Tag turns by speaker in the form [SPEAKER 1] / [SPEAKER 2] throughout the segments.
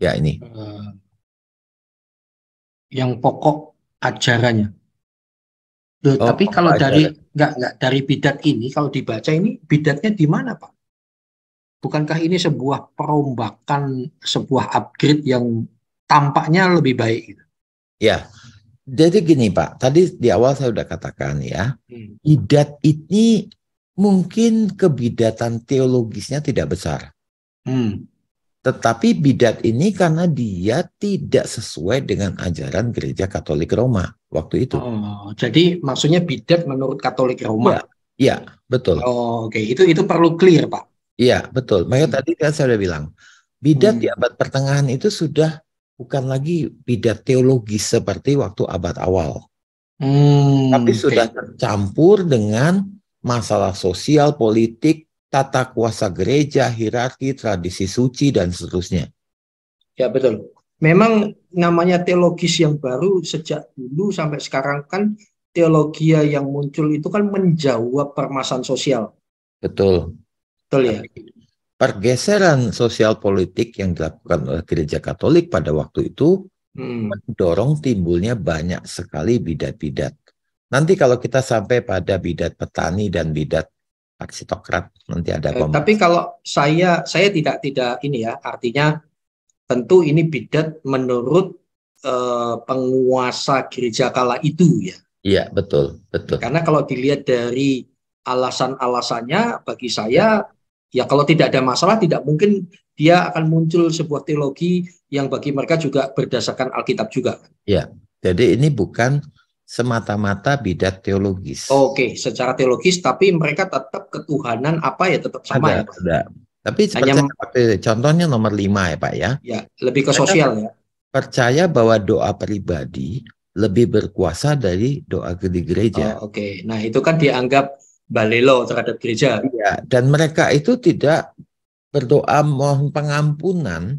[SPEAKER 1] ya ini eh, yang pokok ajarannya
[SPEAKER 2] Loh,
[SPEAKER 3] oh, tapi kalau ajaran. dari nggak nggak dari bidat ini kalau dibaca ini bidatnya di mana pak bukankah ini sebuah perombakan sebuah
[SPEAKER 4] upgrade yang tampaknya lebih baik gitu? ya jadi gini Pak, tadi di awal saya sudah katakan ya, hmm. bidat ini mungkin kebidatan teologisnya tidak besar. Hmm. Tetapi bidat ini karena dia tidak sesuai dengan ajaran gereja Katolik Roma waktu itu. Oh, jadi maksudnya bidat menurut Katolik Roma? Iya, ya, betul. Oh, Oke, okay.
[SPEAKER 3] itu itu perlu clear pak.
[SPEAKER 4] Iya, betul. Makanya hmm. tadi kan saya sudah bilang bidat hmm. di abad pertengahan itu sudah bukan lagi bidat teologis seperti waktu abad awal, hmm, tapi okay. sudah tercampur dengan masalah sosial, politik, tata kuasa gereja, hierarki, tradisi suci, dan seterusnya. Ya, betul.
[SPEAKER 3] Memang namanya teologis yang baru sejak dulu sampai sekarang kan teologi yang muncul itu kan menjawab permasalahan sosial.
[SPEAKER 4] Betul. Betul ya. Pergeseran sosial politik yang dilakukan oleh gereja Katolik pada waktu itu hmm. mendorong timbulnya banyak sekali bidat-bidat. Nanti kalau kita sampai pada bidat petani dan bidat aksitokrat nanti ada eh,
[SPEAKER 3] Tapi kalau saya saya tidak tidak ini ya, artinya tentu ini bidat menurut eh, penguasa gereja kala itu ya.
[SPEAKER 4] Iya, betul, betul.
[SPEAKER 3] Karena kalau dilihat dari alasan-alasannya bagi saya ya kalau tidak ada masalah tidak mungkin dia akan muncul sebuah teologi yang bagi mereka juga berdasarkan Alkitab juga.
[SPEAKER 4] Ya, jadi ini bukan semata-mata bidat teologis.
[SPEAKER 3] Oke, okay. secara teologis tapi mereka tetap ketuhanan apa ya tetap sama ada, ya. Pak?
[SPEAKER 4] Ada. Tapi Hanya, contohnya nomor lima ya Pak ya.
[SPEAKER 3] Ya, lebih ke mereka sosial ya.
[SPEAKER 4] Percaya bahwa doa pribadi lebih berkuasa dari doa di gereja. Oh, Oke, okay. nah itu kan dianggap balelo terhadap gereja. Iya, dan mereka itu tidak berdoa mohon pengampunan.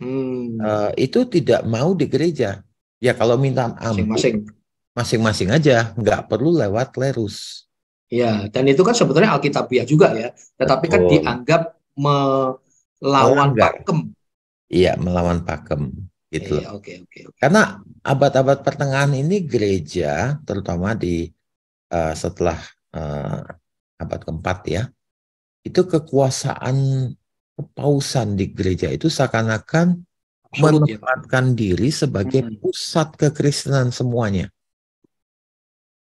[SPEAKER 4] Hmm. Uh, itu tidak mau di gereja. Ya kalau minta ampun, Masing -masing masing-masing aja, nggak perlu lewat Lerus. Ya, dan itu kan sebetulnya Alkitabiah juga ya, tetapi kan Betul. kan dianggap melawan pakem. Iya, melawan pakem gitu. Iya, Karena abad-abad pertengahan ini gereja, terutama di uh, setelah uh, abad keempat ya, itu kekuasaan kepausan di gereja itu seakan-akan ya. menempatkan ya. diri sebagai hmm. pusat kekristenan semuanya.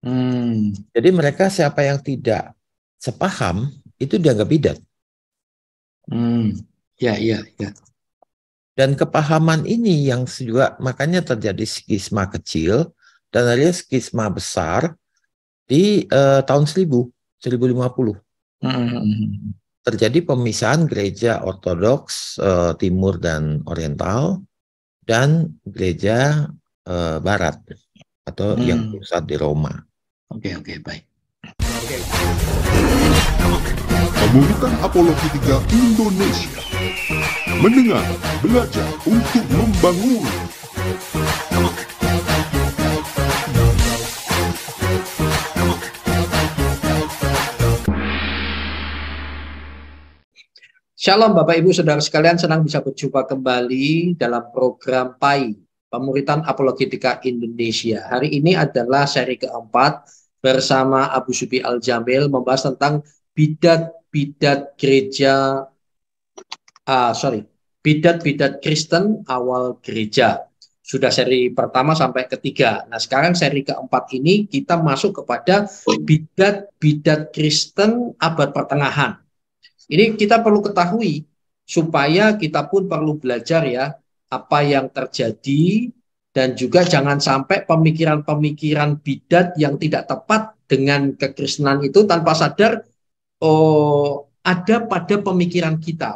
[SPEAKER 4] Hmm. Jadi mereka siapa yang tidak sepaham itu dianggap bidat. Hmm. Ya, ya, ya. Dan kepahaman ini yang juga makanya terjadi skisma kecil dan akhirnya skisma besar di uh, tahun 1000, 1050. Hmm. Terjadi pemisahan gereja ortodoks uh, timur dan oriental dan gereja uh, barat atau hmm. yang pusat di Roma. Oke, oke, baik. Kamu Apologi 3 Indonesia. Mendengar, belajar
[SPEAKER 5] untuk membangun.
[SPEAKER 3] Shalom Bapak Ibu Saudara sekalian, senang bisa berjumpa kembali dalam program PAI, Pemuritan Apologetika Indonesia. Hari ini adalah seri keempat bersama Abu Syubi Al-Jamil membahas tentang bidat-bidat gereja uh, sorry, bidat-bidat Kristen awal gereja. Sudah seri pertama sampai ketiga. Nah, sekarang seri keempat ini kita masuk kepada bidat-bidat Kristen abad pertengahan. Ini kita perlu ketahui supaya kita pun perlu belajar ya apa yang terjadi dan juga jangan sampai pemikiran-pemikiran bidat yang tidak tepat dengan kekristenan itu tanpa sadar
[SPEAKER 6] oh,
[SPEAKER 3] ada pada pemikiran kita.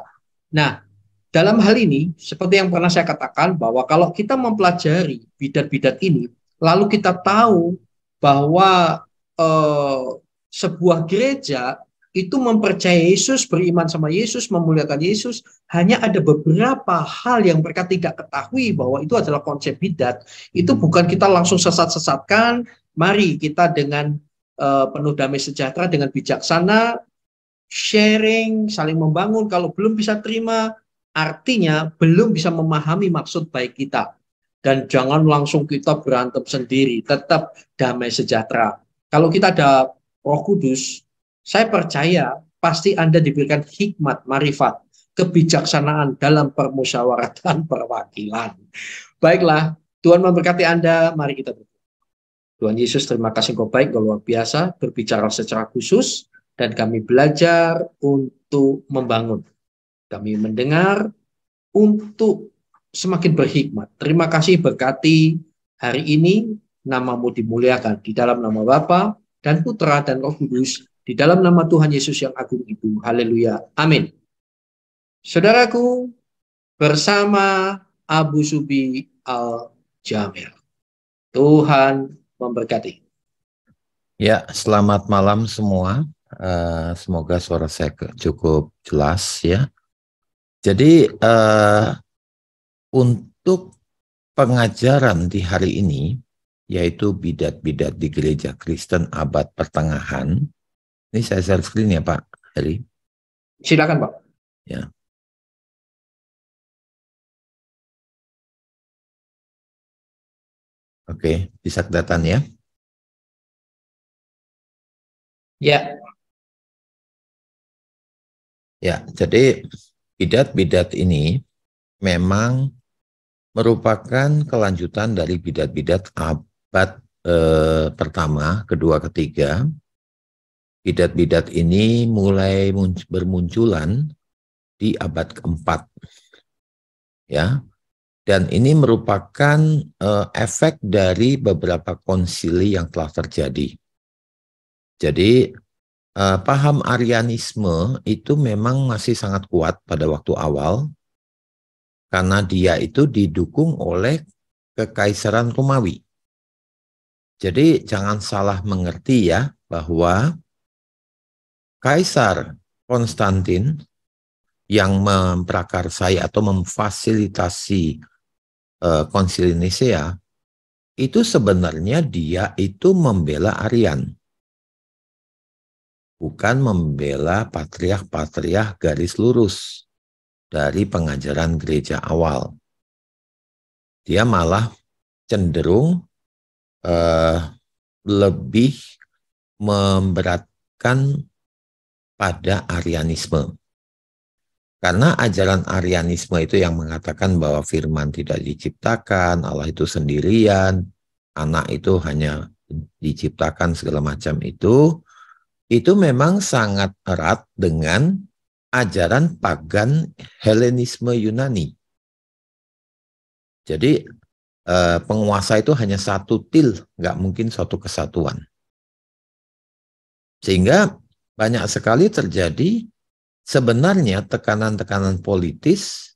[SPEAKER 3] Nah, dalam hal ini seperti yang pernah saya katakan bahwa kalau kita mempelajari bidat-bidat ini, lalu kita tahu bahwa eh, sebuah gereja itu mempercayai Yesus, beriman sama Yesus, memuliakan Yesus, hanya ada beberapa hal yang mereka tidak ketahui bahwa itu adalah konsep bidat. Itu bukan kita langsung sesat-sesatkan, mari kita dengan uh, penuh damai sejahtera, dengan bijaksana, sharing, saling membangun. Kalau belum bisa terima, artinya belum bisa memahami maksud baik kita. Dan jangan langsung kita berantem sendiri, tetap damai sejahtera. Kalau kita ada roh kudus, saya percaya pasti Anda diberikan hikmat, marifat, kebijaksanaan dalam permusyawaratan perwakilan. Baiklah, Tuhan memberkati Anda, mari kita berdoa. Tuhan Yesus, terima kasih engkau baik, engkau luar biasa, berbicara secara khusus, dan kami belajar untuk membangun. Kami mendengar untuk semakin berhikmat. Terima kasih berkati hari ini, namamu dimuliakan di dalam nama Bapa dan Putra dan Roh Kudus, di dalam nama Tuhan Yesus yang agung itu. Haleluya. Amin. Saudaraku, bersama Abu Subi Al-Jamil. Tuhan memberkati.
[SPEAKER 4] Ya, selamat malam semua. Uh, semoga suara saya cukup jelas ya. Jadi uh, untuk pengajaran di hari ini, yaitu bidat-bidat di gereja Kristen abad pertengahan, ini saya share screen ya Pak Heri.
[SPEAKER 2] Silakan Pak. Ya. Oke, bisa kelihatan ya? Ya.
[SPEAKER 4] Ya, jadi bidat-bidat ini memang merupakan kelanjutan dari bidat-bidat abad eh, pertama, kedua, ketiga Bidat-bidat ini mulai bermunculan di abad keempat. Ya. Dan ini merupakan uh, efek dari beberapa konsili yang telah terjadi. Jadi uh, paham Arianisme itu memang masih sangat kuat pada waktu awal karena dia itu didukung oleh kekaisaran Romawi. Jadi jangan salah mengerti ya bahwa Kaisar Konstantin yang memprakarsai atau memfasilitasi uh, konsili Nicea itu sebenarnya dia itu membela Arian. Bukan membela patriah-patriah garis lurus dari pengajaran gereja awal.
[SPEAKER 1] Dia malah cenderung uh,
[SPEAKER 4] lebih memberatkan pada Arianisme. Karena ajaran Arianisme itu yang mengatakan bahwa firman tidak diciptakan, Allah itu sendirian, anak itu hanya diciptakan segala macam itu, itu memang sangat erat dengan ajaran pagan Helenisme Yunani. Jadi eh, penguasa itu hanya satu til, nggak mungkin satu kesatuan. Sehingga banyak sekali terjadi sebenarnya tekanan-tekanan politis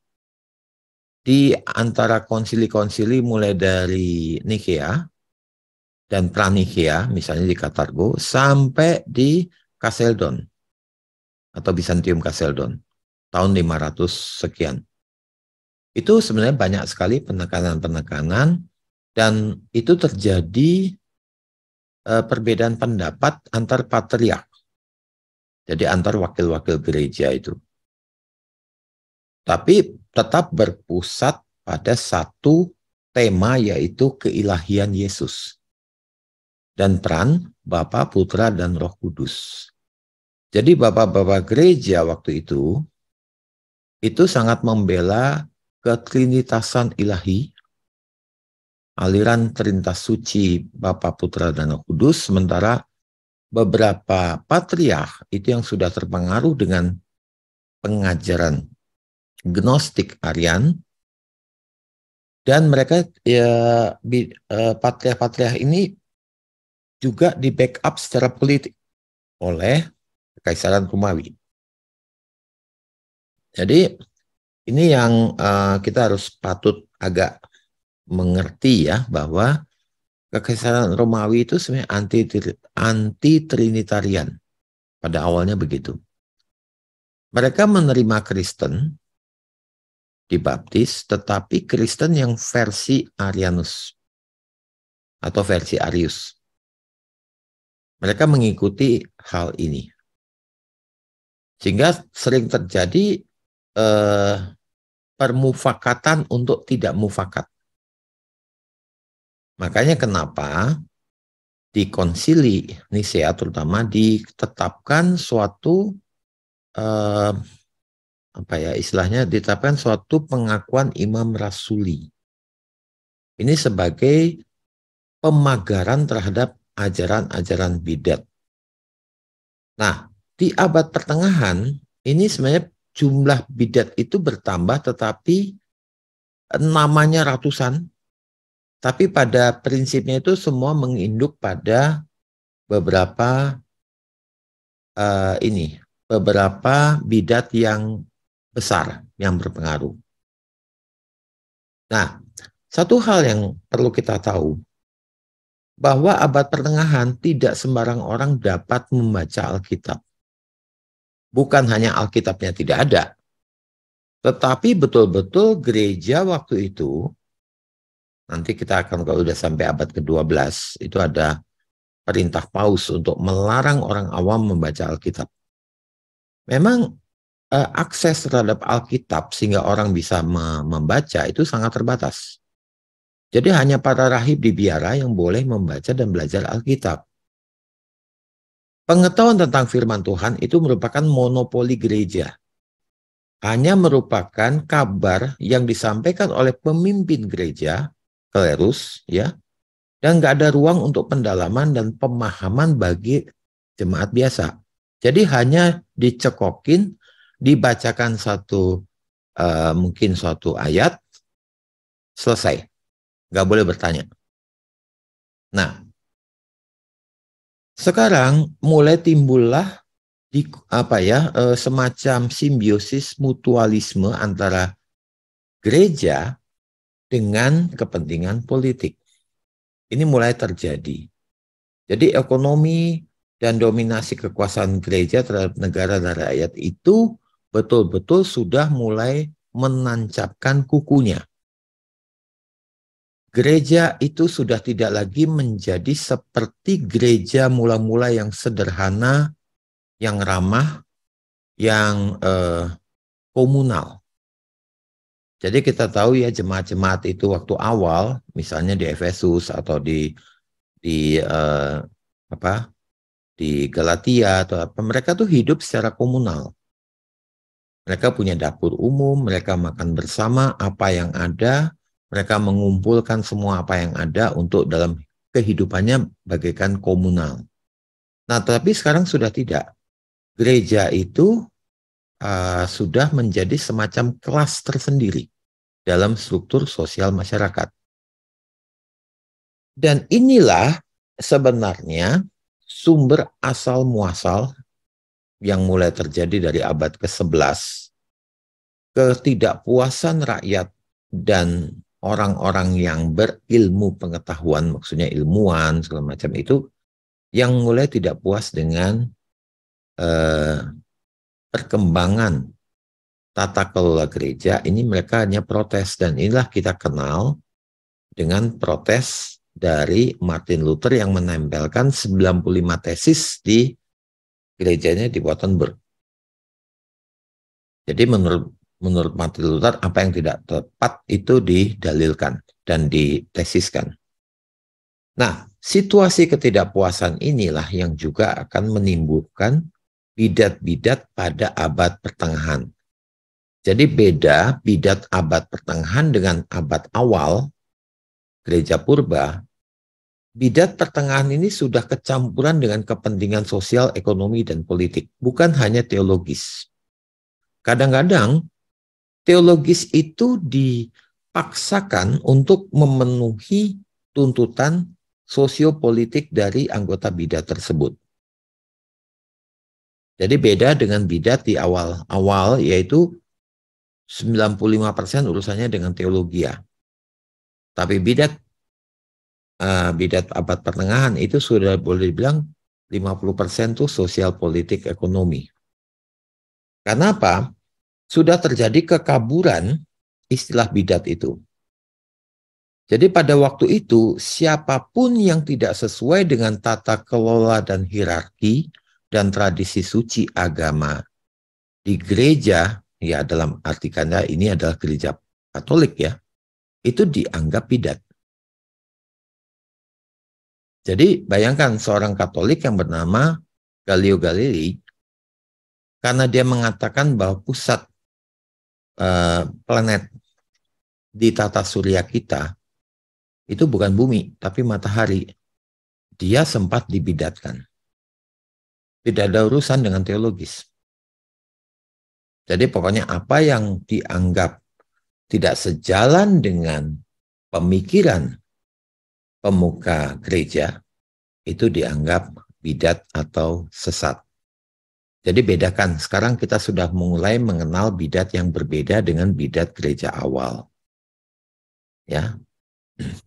[SPEAKER 4] di antara konsili-konsili mulai dari Nikea dan Pranikea, misalnya di Katargo, sampai di Kaseldon atau Bizantium Kaseldon tahun 500 sekian. Itu sebenarnya banyak sekali penekanan-penekanan dan itu terjadi eh, perbedaan pendapat antar patriark jadi antar wakil-wakil
[SPEAKER 1] gereja itu. Tapi tetap berpusat pada
[SPEAKER 4] satu tema yaitu keilahian Yesus. Dan peran Bapa, Putra, dan Roh Kudus. Jadi bapak-bapak gereja waktu itu, itu sangat membela ketrinitasan ilahi, aliran Trinitas Suci, Bapa, Putra, dan Roh Kudus, sementara beberapa patriarch itu yang sudah terpengaruh dengan pengajaran gnostik Aryan dan mereka ya e, patriarch-patriarch ini juga di backup secara politik oleh Kaisaran Romawi. Jadi ini yang uh, kita harus patut agak mengerti ya bahwa Kekaisaran Romawi itu sebenarnya anti anti-Trinitarian. Pada awalnya begitu. Mereka menerima Kristen, dibaptis, tetapi
[SPEAKER 2] Kristen yang versi Arianus atau versi Arius. Mereka mengikuti hal ini. Sehingga
[SPEAKER 1] sering terjadi eh, permufakatan untuk tidak mufakat. Makanya kenapa di
[SPEAKER 4] konsili Nicea terutama ditetapkan suatu eh, apa ya istilahnya ditetapkan suatu pengakuan imam rasuli. Ini sebagai pemagaran terhadap ajaran-ajaran bidat. Nah, di abad pertengahan ini sebenarnya jumlah bidat itu bertambah tetapi eh, namanya ratusan tapi pada prinsipnya itu semua menginduk pada beberapa uh, ini, beberapa
[SPEAKER 1] bidat yang besar yang berpengaruh.
[SPEAKER 4] Nah, satu hal yang perlu kita tahu bahwa abad pertengahan tidak sembarang orang dapat membaca Alkitab. Bukan hanya Alkitabnya tidak ada, tetapi betul-betul gereja waktu itu Nanti kita akan kalau sudah sampai abad ke-12 itu ada perintah paus untuk melarang orang awam membaca Alkitab. Memang eh, akses terhadap Alkitab sehingga orang bisa me membaca itu sangat terbatas. Jadi hanya para rahib di biara yang boleh membaca dan belajar Alkitab. Pengetahuan tentang firman Tuhan itu merupakan monopoli gereja. Hanya merupakan kabar yang disampaikan oleh pemimpin gereja klerus ya dan nggak ada ruang untuk pendalaman dan pemahaman bagi jemaat biasa. Jadi hanya dicekokin, dibacakan satu uh, mungkin suatu ayat,
[SPEAKER 1] selesai, nggak boleh bertanya. Nah,
[SPEAKER 4] sekarang mulai timbullah di apa ya eh, semacam simbiosis mutualisme antara gereja dengan kepentingan politik. Ini mulai terjadi. Jadi ekonomi dan dominasi kekuasaan gereja terhadap negara dan rakyat itu betul-betul sudah mulai menancapkan kukunya. Gereja itu sudah tidak lagi menjadi seperti gereja mula-mula yang sederhana, yang ramah, yang eh, komunal. Jadi kita tahu ya jemaat-jemaat itu waktu awal, misalnya di Efesus atau di di uh, apa di Galatia atau apa, mereka tuh hidup secara komunal. Mereka punya dapur umum, mereka makan bersama apa yang ada, mereka mengumpulkan semua apa yang ada untuk dalam kehidupannya bagaikan komunal. Nah, tapi sekarang sudah tidak. Gereja itu Eh, sudah menjadi semacam kelas tersendiri dalam struktur sosial masyarakat. Dan inilah sebenarnya sumber asal muasal yang mulai terjadi dari abad ke-11 ketidakpuasan rakyat dan orang-orang yang berilmu pengetahuan maksudnya ilmuwan segala macam itu yang mulai tidak puas dengan eh, perkembangan tata kelola gereja ini mereka hanya protes dan inilah kita kenal dengan protes dari Martin Luther yang menempelkan 95 tesis di gerejanya di Wittenberg. Jadi menurut menurut Martin Luther apa yang tidak tepat itu didalilkan dan ditesiskan. Nah, situasi ketidakpuasan inilah yang juga akan menimbulkan bidat-bidat pada abad pertengahan. Jadi beda bidat abad pertengahan dengan abad awal gereja purba, bidat pertengahan ini sudah kecampuran dengan kepentingan sosial, ekonomi, dan politik, bukan hanya teologis. Kadang-kadang teologis itu dipaksakan untuk memenuhi tuntutan sosiopolitik dari anggota bidat tersebut. Jadi beda dengan bidat di awal-awal yaitu 95% urusannya dengan teologi ya. Tapi bidat uh, bidat abad pertengahan itu sudah boleh dibilang 50% tuh sosial politik ekonomi. Kenapa? Sudah terjadi kekaburan istilah bidat itu. Jadi pada waktu itu siapapun yang tidak sesuai dengan tata kelola dan hierarki dan tradisi suci agama. Di gereja, ya dalam arti kata ini adalah gereja Katolik ya,
[SPEAKER 1] itu dianggap bidat. Jadi bayangkan
[SPEAKER 4] seorang Katolik yang bernama Galio Galilei, karena dia mengatakan bahwa pusat uh, planet di tata surya kita itu bukan bumi, tapi matahari. Dia sempat
[SPEAKER 1] dibidatkan. Tidak ada urusan dengan teologis.
[SPEAKER 4] Jadi pokoknya apa yang dianggap tidak sejalan dengan pemikiran pemuka gereja itu dianggap bidat atau sesat. Jadi bedakan, sekarang kita sudah mulai mengenal bidat yang berbeda dengan bidat gereja awal. Ya.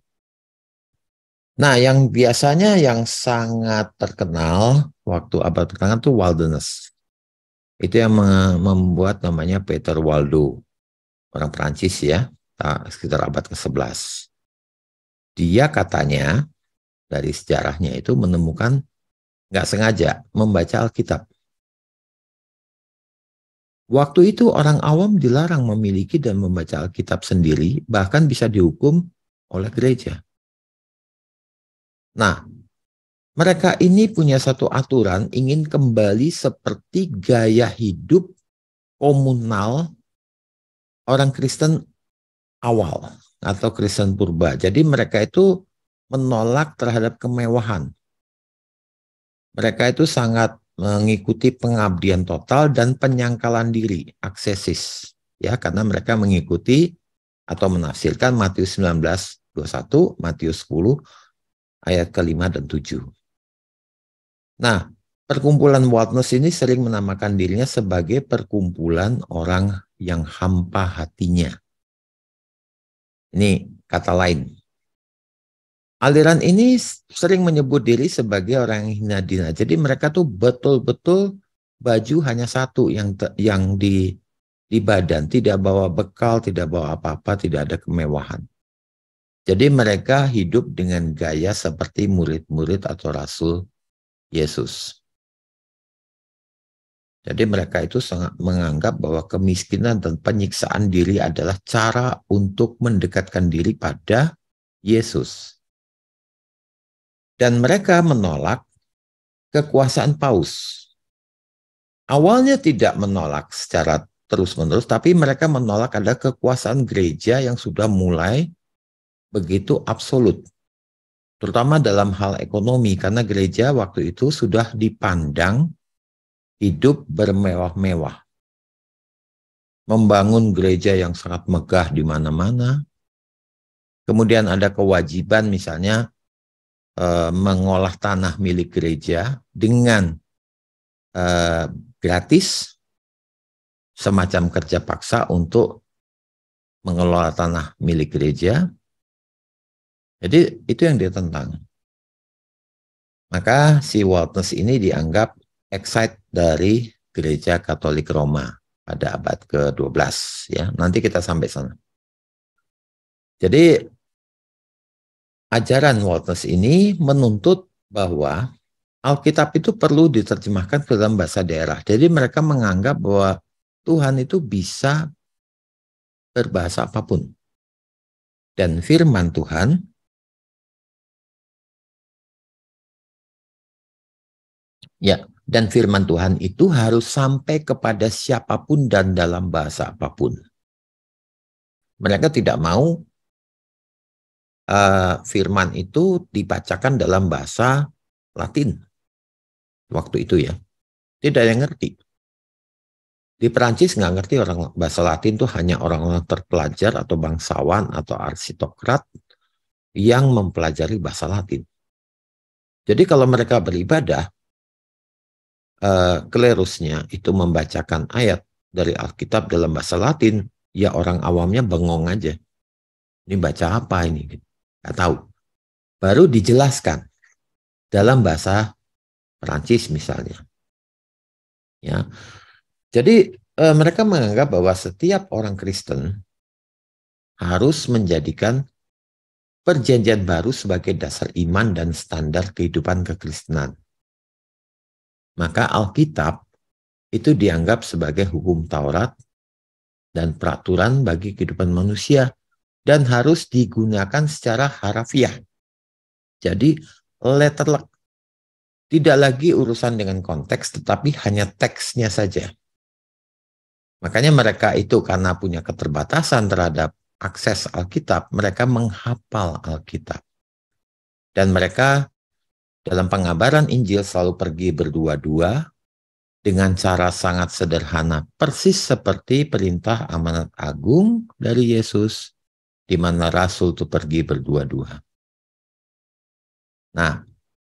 [SPEAKER 4] Nah, yang biasanya yang sangat terkenal waktu abad pertengahan tuh wilderness. Itu yang membuat namanya Peter Waldo, orang Perancis ya, sekitar abad ke-11. Dia katanya dari sejarahnya itu menemukan nggak sengaja membaca Alkitab. Waktu itu orang awam dilarang memiliki dan membaca Alkitab sendiri, bahkan bisa dihukum oleh gereja. Nah, mereka ini punya satu aturan ingin kembali seperti gaya hidup komunal orang Kristen awal atau Kristen purba. Jadi mereka itu menolak terhadap kemewahan. Mereka itu sangat mengikuti pengabdian total dan penyangkalan diri, aksesis. Ya, karena mereka mengikuti atau menafsirkan Matius 19:21, Matius 10 ayat kelima dan tujuh. Nah, perkumpulan Watnos ini sering menamakan dirinya sebagai perkumpulan orang yang hampa hatinya. Ini kata lain. Aliran ini sering menyebut diri sebagai orang yang hina dina. Jadi mereka tuh betul-betul baju hanya satu yang yang di di badan, tidak bawa bekal, tidak bawa apa-apa, tidak ada kemewahan. Jadi mereka hidup dengan gaya seperti murid-murid atau rasul Yesus. Jadi mereka itu sangat menganggap bahwa kemiskinan dan penyiksaan diri adalah cara untuk mendekatkan diri pada Yesus. Dan mereka menolak kekuasaan paus. Awalnya tidak menolak secara terus-menerus, tapi mereka menolak ada kekuasaan gereja yang sudah mulai begitu absolut terutama dalam hal ekonomi karena gereja waktu itu sudah dipandang hidup bermewah-mewah. Membangun gereja yang sangat megah di mana-mana. Kemudian ada kewajiban misalnya e, mengolah tanah milik gereja dengan e, gratis semacam kerja paksa untuk mengelola tanah milik gereja jadi itu yang dia tentang. Maka si Walters ini dianggap excite dari gereja Katolik Roma pada abad ke-12 ya. Nanti kita sampai sana. Jadi ajaran Walters ini menuntut bahwa Alkitab itu perlu diterjemahkan ke dalam bahasa daerah. Jadi mereka menganggap bahwa Tuhan itu bisa berbahasa apapun.
[SPEAKER 2] Dan firman Tuhan
[SPEAKER 4] Ya, dan firman Tuhan itu harus sampai kepada siapapun dan dalam bahasa apapun. Mereka tidak mau uh, firman itu dibacakan dalam bahasa Latin. Waktu itu ya. Tidak yang ngerti. Di Perancis nggak ngerti orang bahasa Latin itu hanya orang-orang terpelajar atau bangsawan atau arsitokrat yang mempelajari bahasa Latin. Jadi kalau mereka beribadah, uh, eh, klerusnya itu membacakan ayat dari Alkitab dalam bahasa Latin, ya orang awamnya bengong aja. Ini baca apa ini? Gak tahu. Baru dijelaskan dalam bahasa Perancis misalnya. Ya. Jadi e, mereka menganggap bahwa setiap orang Kristen harus menjadikan perjanjian baru sebagai dasar iman dan standar kehidupan kekristenan. Maka Alkitab itu dianggap sebagai hukum Taurat dan peraturan bagi kehidupan manusia dan harus digunakan secara harafiah. Jadi letterlek tidak lagi urusan dengan konteks tetapi hanya teksnya saja. Makanya mereka itu karena punya keterbatasan terhadap akses Alkitab, mereka menghafal Alkitab. Dan mereka dalam pengabaran Injil selalu pergi berdua-dua dengan cara sangat sederhana, persis seperti perintah amanat agung dari Yesus, di mana rasul itu pergi berdua-dua. Nah,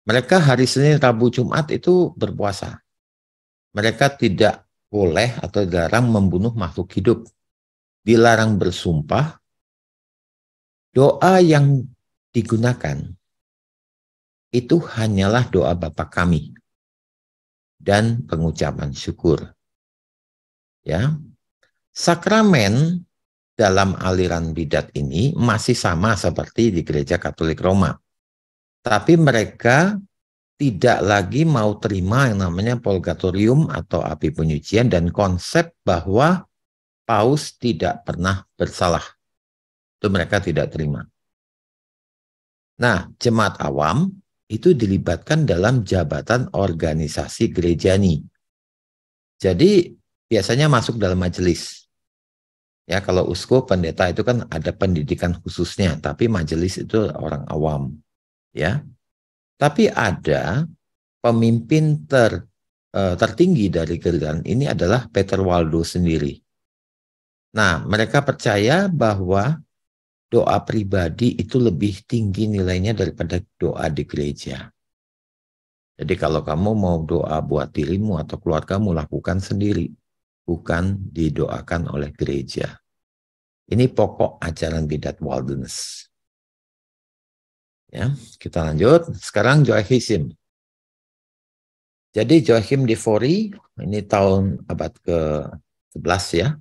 [SPEAKER 4] mereka hari Senin, Rabu, Jumat itu berpuasa. Mereka tidak boleh atau dilarang membunuh makhluk hidup. Dilarang bersumpah.
[SPEAKER 1] Doa yang digunakan itu hanyalah doa Bapa
[SPEAKER 4] kami dan pengucapan syukur. Ya. Sakramen dalam aliran bidat ini masih sama seperti di gereja Katolik Roma. Tapi mereka tidak lagi mau terima yang namanya polgatorium atau api penyucian dan konsep bahwa paus tidak pernah bersalah. Itu mereka tidak terima. Nah, jemaat awam itu dilibatkan dalam jabatan organisasi gerejani. Jadi biasanya masuk dalam majelis. Ya, kalau uskup pendeta itu kan ada pendidikan khususnya, tapi majelis itu orang awam. Ya. Tapi ada pemimpin ter eh, tertinggi dari gereja ini adalah Peter Waldo sendiri. Nah, mereka percaya bahwa doa pribadi itu lebih tinggi nilainya daripada doa di gereja. Jadi kalau kamu mau doa buat dirimu atau keluarga lakukan sendiri, bukan didoakan oleh gereja. Ini pokok ajaran bidat wilderness.
[SPEAKER 1] Ya, kita lanjut. Sekarang Joachim.
[SPEAKER 4] Jadi Joachim de Fori, ini tahun abad ke-11 ya,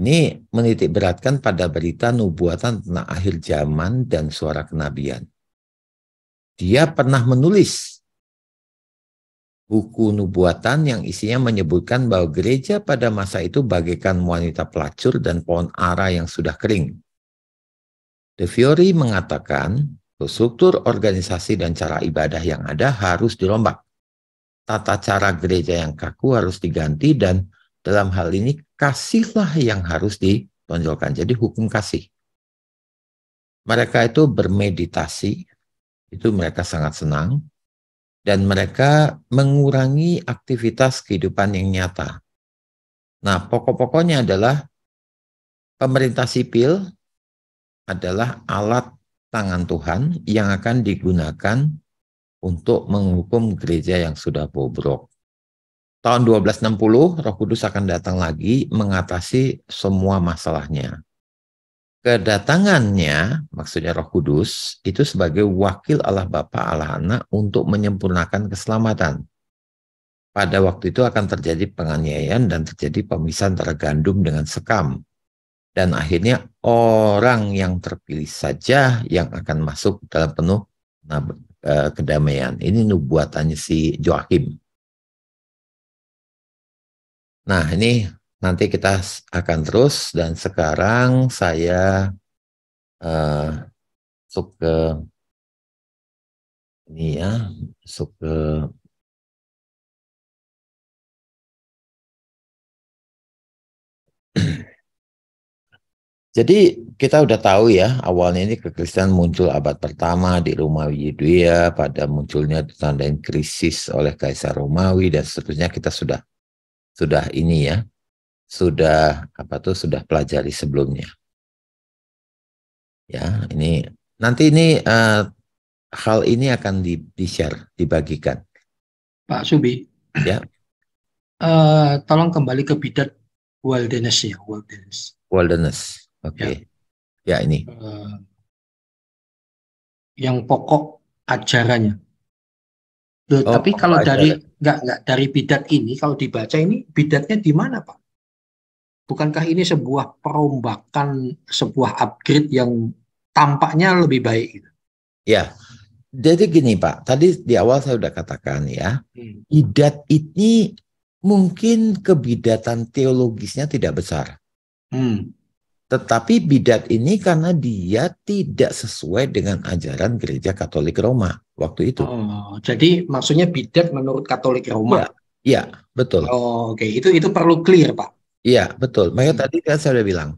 [SPEAKER 4] ini menitik beratkan pada berita nubuatan tentang akhir zaman dan suara kenabian. Dia pernah menulis buku nubuatan yang isinya menyebutkan bahwa gereja pada masa itu bagaikan wanita pelacur dan pohon ara yang sudah kering. De Fiori mengatakan, struktur organisasi dan cara ibadah yang ada harus dirombak. Tata cara gereja yang kaku harus diganti dan dalam hal ini kasihlah yang harus ditonjolkan. Jadi hukum kasih. Mereka itu bermeditasi, itu mereka sangat senang, dan mereka mengurangi aktivitas kehidupan yang nyata. Nah, pokok-pokoknya adalah pemerintah sipil adalah alat tangan Tuhan yang akan digunakan untuk menghukum gereja yang sudah bobrok tahun 1260 Roh Kudus akan datang lagi mengatasi semua masalahnya. Kedatangannya, maksudnya Roh Kudus, itu sebagai wakil Allah Bapa, Allah Anak untuk menyempurnakan keselamatan. Pada waktu itu akan terjadi penganiayaan dan terjadi pemisahan antara gandum dengan sekam. Dan akhirnya orang yang terpilih saja yang akan masuk dalam penuh eh, kedamaian. Ini nubuatannya
[SPEAKER 1] si Joachim. Nah, ini nanti kita akan terus dan sekarang saya uh,
[SPEAKER 2] masuk ke ini ya, masuk ke
[SPEAKER 4] Jadi kita udah tahu ya awalnya ini kekristenan muncul abad pertama di Romawi Yudea pada munculnya ditandain krisis oleh Kaisar Romawi dan seterusnya kita sudah sudah ini ya, sudah apa tuh sudah pelajari sebelumnya. Ya, ini nanti ini uh, hal ini akan di, di share, dibagikan. Pak Subi. Ya.
[SPEAKER 3] Uh, tolong kembali ke bidat wilderness ya, wilderness.
[SPEAKER 2] Wilderness. Oke. Okay. Ya. ya, ini. Uh, yang pokok ajarannya
[SPEAKER 3] Loh, oh, tapi kalau dari nggak nggak dari bidat ini kalau dibaca ini bidatnya di mana pak? Bukankah ini sebuah perombakan sebuah upgrade yang tampaknya lebih baik? Gitu?
[SPEAKER 4] Ya, jadi gini pak, tadi di awal saya sudah katakan ya, hmm. bidat ini mungkin kebidatan teologisnya tidak besar. Hmm. Tetapi bidat ini karena dia tidak sesuai dengan ajaran gereja Katolik Roma waktu itu. Oh, jadi maksudnya bidat menurut Katolik Roma. Iya, ya, betul. Oh, oke, okay. itu itu perlu clear, Pak. Iya, betul. Makanya hmm. tadi kan saya sudah bilang,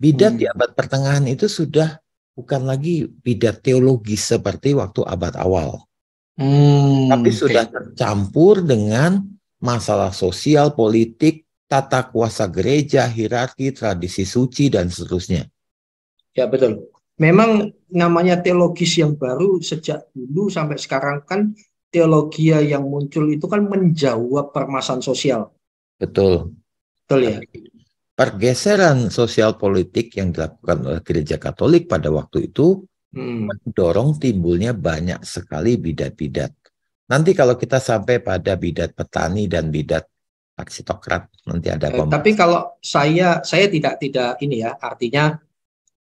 [SPEAKER 4] bidat hmm. di abad pertengahan itu sudah bukan lagi bidat teologis seperti waktu abad awal.
[SPEAKER 6] Hmm,
[SPEAKER 4] tapi okay. sudah tercampur dengan masalah sosial, politik, tata kuasa gereja, hierarki, tradisi suci dan seterusnya. Ya, betul
[SPEAKER 3] memang namanya teologis yang baru sejak dulu sampai sekarang kan teologi
[SPEAKER 4] yang muncul itu kan menjawab permasalahan sosial. Betul. Betul ya. Pergeseran sosial politik yang dilakukan oleh gereja Katolik pada waktu itu hmm. mendorong timbulnya banyak sekali bidat-bidat. Nanti kalau kita sampai pada bidat petani dan bidat aristokrat nanti ada eh, Tapi
[SPEAKER 3] kalau saya saya tidak tidak ini ya, artinya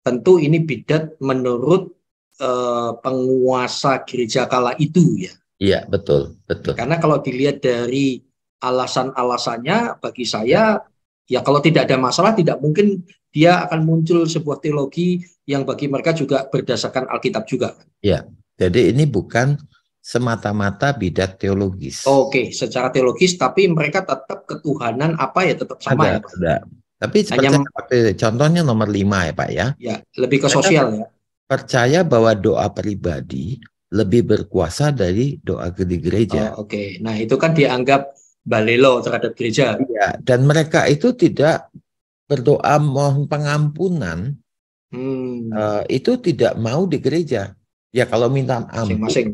[SPEAKER 3] Tentu ini bidat menurut uh, penguasa gereja kala itu ya.
[SPEAKER 4] Iya, betul, betul. Karena
[SPEAKER 3] kalau dilihat dari alasan-alasannya bagi saya ya kalau tidak ada masalah tidak mungkin dia akan muncul sebuah teologi yang bagi mereka juga berdasarkan Alkitab juga.
[SPEAKER 4] Ya, jadi ini bukan semata-mata bidat teologis.
[SPEAKER 3] Oke, secara teologis tapi mereka tetap ketuhanan apa ya tetap sama ada, ya. Pak?
[SPEAKER 4] Ada. Tapi seperti Hanya, contohnya nomor lima ya Pak ya. Ya, lebih ke sosial ya. Percaya bahwa doa pribadi lebih berkuasa dari doa di gereja. Oh, Oke, okay.
[SPEAKER 3] nah itu kan dianggap balelo terhadap gereja. Iya,
[SPEAKER 4] dan mereka itu tidak berdoa mohon pengampunan. Hmm. Uh, itu tidak mau di gereja. Ya kalau minta ampun masing-masing,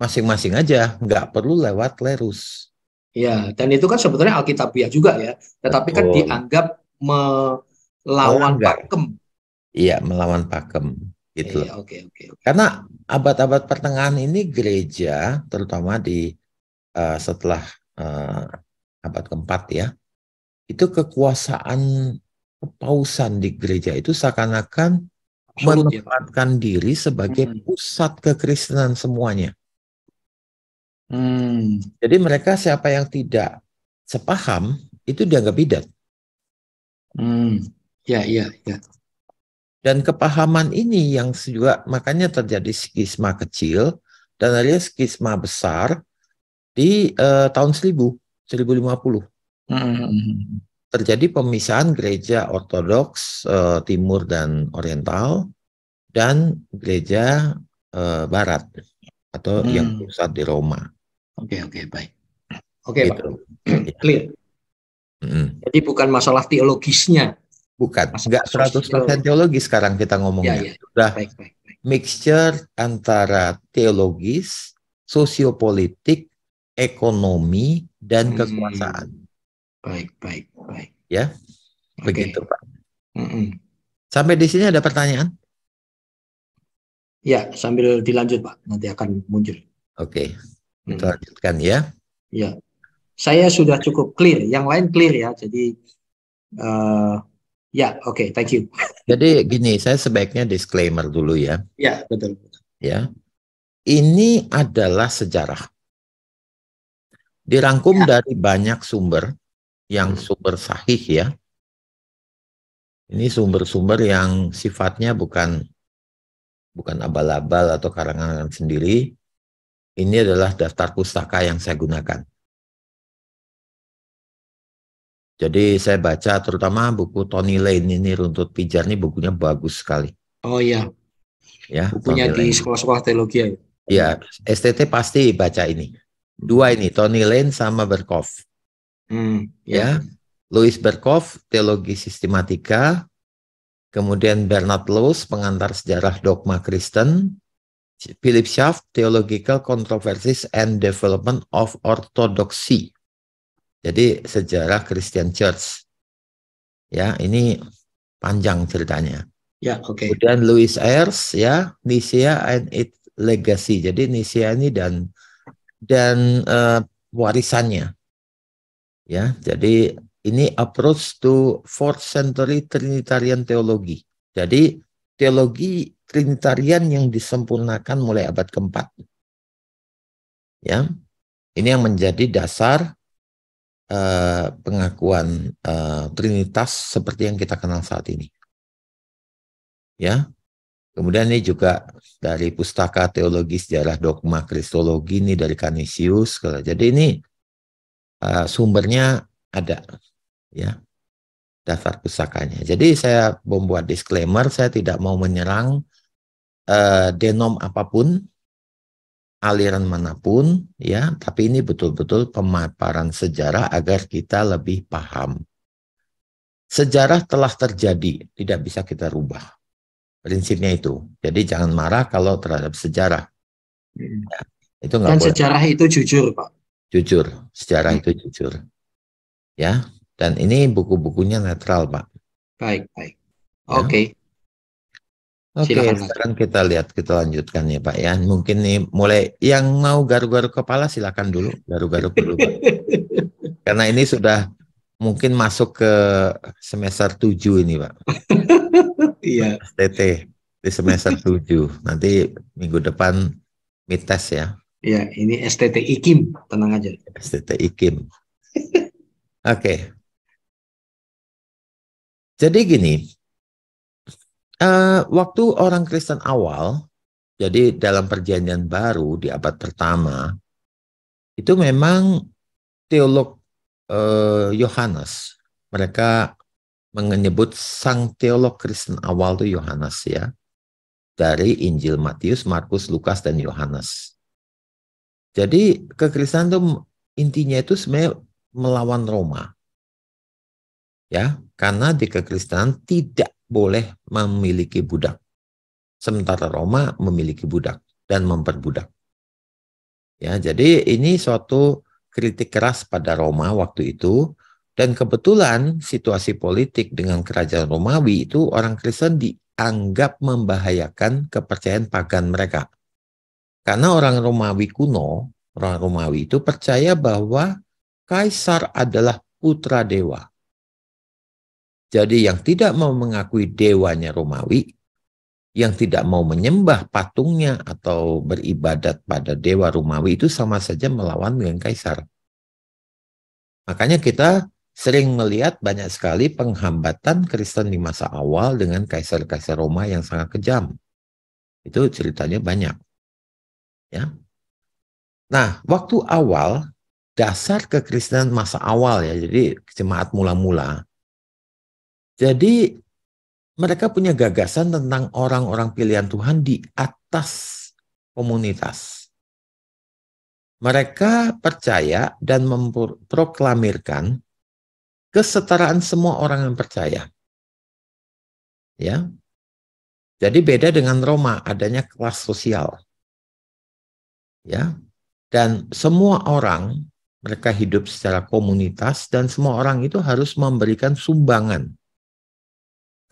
[SPEAKER 4] masing-masing aja, nggak perlu lewat lerus. Ya, dan itu kan sebetulnya alkitabiah juga ya. Tetapi kan Betul. kan dianggap
[SPEAKER 3] melawan oh, pakem.
[SPEAKER 4] Iya, melawan pakem gitu. Iya, oke, oke, Karena abad-abad pertengahan ini gereja terutama di uh, setelah uh, abad keempat ya, itu kekuasaan kepausan di gereja itu seakan-akan ya? menempatkan ya. diri sebagai hmm. pusat kekristenan semuanya. Hmm. Jadi mereka siapa yang tidak sepaham itu dianggap bidat. Hmm. Ya, ya, ya. Dan kepahaman ini yang juga makanya terjadi skisma kecil dan akhirnya skisma besar di uh, tahun 1000, 1050. Hmm. Terjadi pemisahan gereja ortodoks uh, timur dan oriental dan gereja uh, barat atau hmm. yang pusat di Roma. Oke, okay, oke, okay, baik. Oke, okay, gitu. Pak. Clear. Mm. Jadi bukan masalah teologisnya. Bukan, enggak 100% teologis. teologis. sekarang kita ngomongnya. Ya, ya. Sudah baik, baik, baik. mixture antara teologis, sosiopolitik, ekonomi dan hmm. kekuasaan. Baik, baik, baik. Ya. Okay. Begitu, Pak. Mm -mm. Sampai di sini ada pertanyaan?
[SPEAKER 3] Ya, sambil dilanjut, Pak. Nanti akan
[SPEAKER 4] muncul. Oke. Okay. Kita lanjutkan ya. Ya saya sudah cukup clear.
[SPEAKER 3] Yang lain clear ya. Jadi
[SPEAKER 4] uh, ya, oke, okay, thank you. Jadi gini, saya sebaiknya disclaimer dulu ya. Ya, betul. Ya. Ini adalah sejarah. Dirangkum ya. dari banyak sumber yang hmm. sumber sahih ya. Ini sumber-sumber yang sifatnya bukan bukan abal-abal atau karangan sendiri. Ini adalah daftar pustaka
[SPEAKER 1] yang saya gunakan. Jadi saya baca
[SPEAKER 4] terutama buku Tony Lane ini Runtut Pijar ini bukunya bagus sekali. Oh iya. Ya, bukunya Tony di
[SPEAKER 3] sekolah-sekolah teologi ya.
[SPEAKER 4] Iya, STT pasti baca ini. Dua ini Tony Lane sama Berkov.
[SPEAKER 6] Hmm,
[SPEAKER 3] ya. ya.
[SPEAKER 4] Louis Berkov Teologi Sistematika, kemudian Bernard Lewis Pengantar Sejarah Dogma Kristen, Philip Schaff Theological Controversies and Development of Orthodoxy. Jadi sejarah Christian Church. Ya, ini panjang ceritanya. Ya, oke. Okay. Kemudian Louis Ayers ya, Nisia and its legacy. Jadi Nisia ini dan dan uh, warisannya. Ya, jadi ini approach to fourth century Trinitarian theology. Jadi teologi Trinitarian yang disempurnakan mulai abad keempat. Ya, ini yang menjadi dasar Eh, pengakuan uh, Trinitas seperti yang kita kenal saat ini. Ya, kemudian ini juga dari pustaka teologi sejarah dogma kristologi ini dari Canisius. Jadi ini uh, sumbernya ada, ya dasar pusakanya. Jadi saya membuat disclaimer, saya tidak mau menyerang uh, denom apapun aliran manapun ya, tapi ini betul-betul pemaparan sejarah agar kita lebih paham. Sejarah telah terjadi, tidak bisa kita rubah. Prinsipnya itu. Jadi jangan marah kalau terhadap sejarah. Hmm. Ya, itu Dan boleh. sejarah itu jujur, Pak. Jujur, sejarah hmm. itu jujur. Ya, dan ini buku-bukunya netral, Pak. Baik, baik. Ya. Oke. Okay. Oke, okay, sekarang kita lihat, kita lanjutkan ya Pak ya. Mungkin nih mulai yang mau garu-garu kepala silakan dulu, garu-garu dulu. Pak. Karena ini sudah mungkin masuk ke semester 7 ini Pak. Iya. STT di semester 7. Nanti minggu depan mites ya.
[SPEAKER 3] Iya, ini STT IKIM,
[SPEAKER 4] tenang aja. STT IKIM. Oke. Okay. Jadi gini, Eh, waktu orang Kristen awal, jadi dalam perjanjian baru di abad pertama, itu memang teolog eh, Yohanes, uh, mereka menyebut sang teolog Kristen awal itu Yohanes ya, dari Injil Matius, Markus, Lukas, dan Yohanes. Jadi kekristenan itu intinya itu sebenarnya melawan Roma. Ya, karena di kekristenan tidak boleh memiliki budak. Sementara Roma memiliki budak dan memperbudak. Ya, jadi ini suatu kritik keras pada Roma waktu itu dan kebetulan situasi politik dengan kerajaan Romawi itu orang Kristen dianggap membahayakan kepercayaan pagan mereka. Karena orang Romawi kuno, orang Romawi itu percaya bahwa kaisar adalah putra dewa. Jadi yang tidak mau mengakui dewanya Romawi, yang tidak mau menyembah patungnya atau beribadat pada dewa Romawi itu sama saja melawan dengan kaisar. Makanya kita sering melihat banyak sekali penghambatan Kristen di masa awal dengan kaisar-kaisar Roma yang sangat kejam. Itu ceritanya banyak. Ya. Nah, waktu awal dasar kekristenan masa awal ya, jadi jemaat mula-mula jadi mereka punya gagasan tentang orang-orang pilihan Tuhan di atas komunitas. Mereka percaya dan memproklamirkan kesetaraan semua orang yang percaya. Ya. Jadi beda dengan Roma adanya kelas sosial. Ya. Dan semua orang mereka hidup secara komunitas dan semua orang itu harus memberikan sumbangan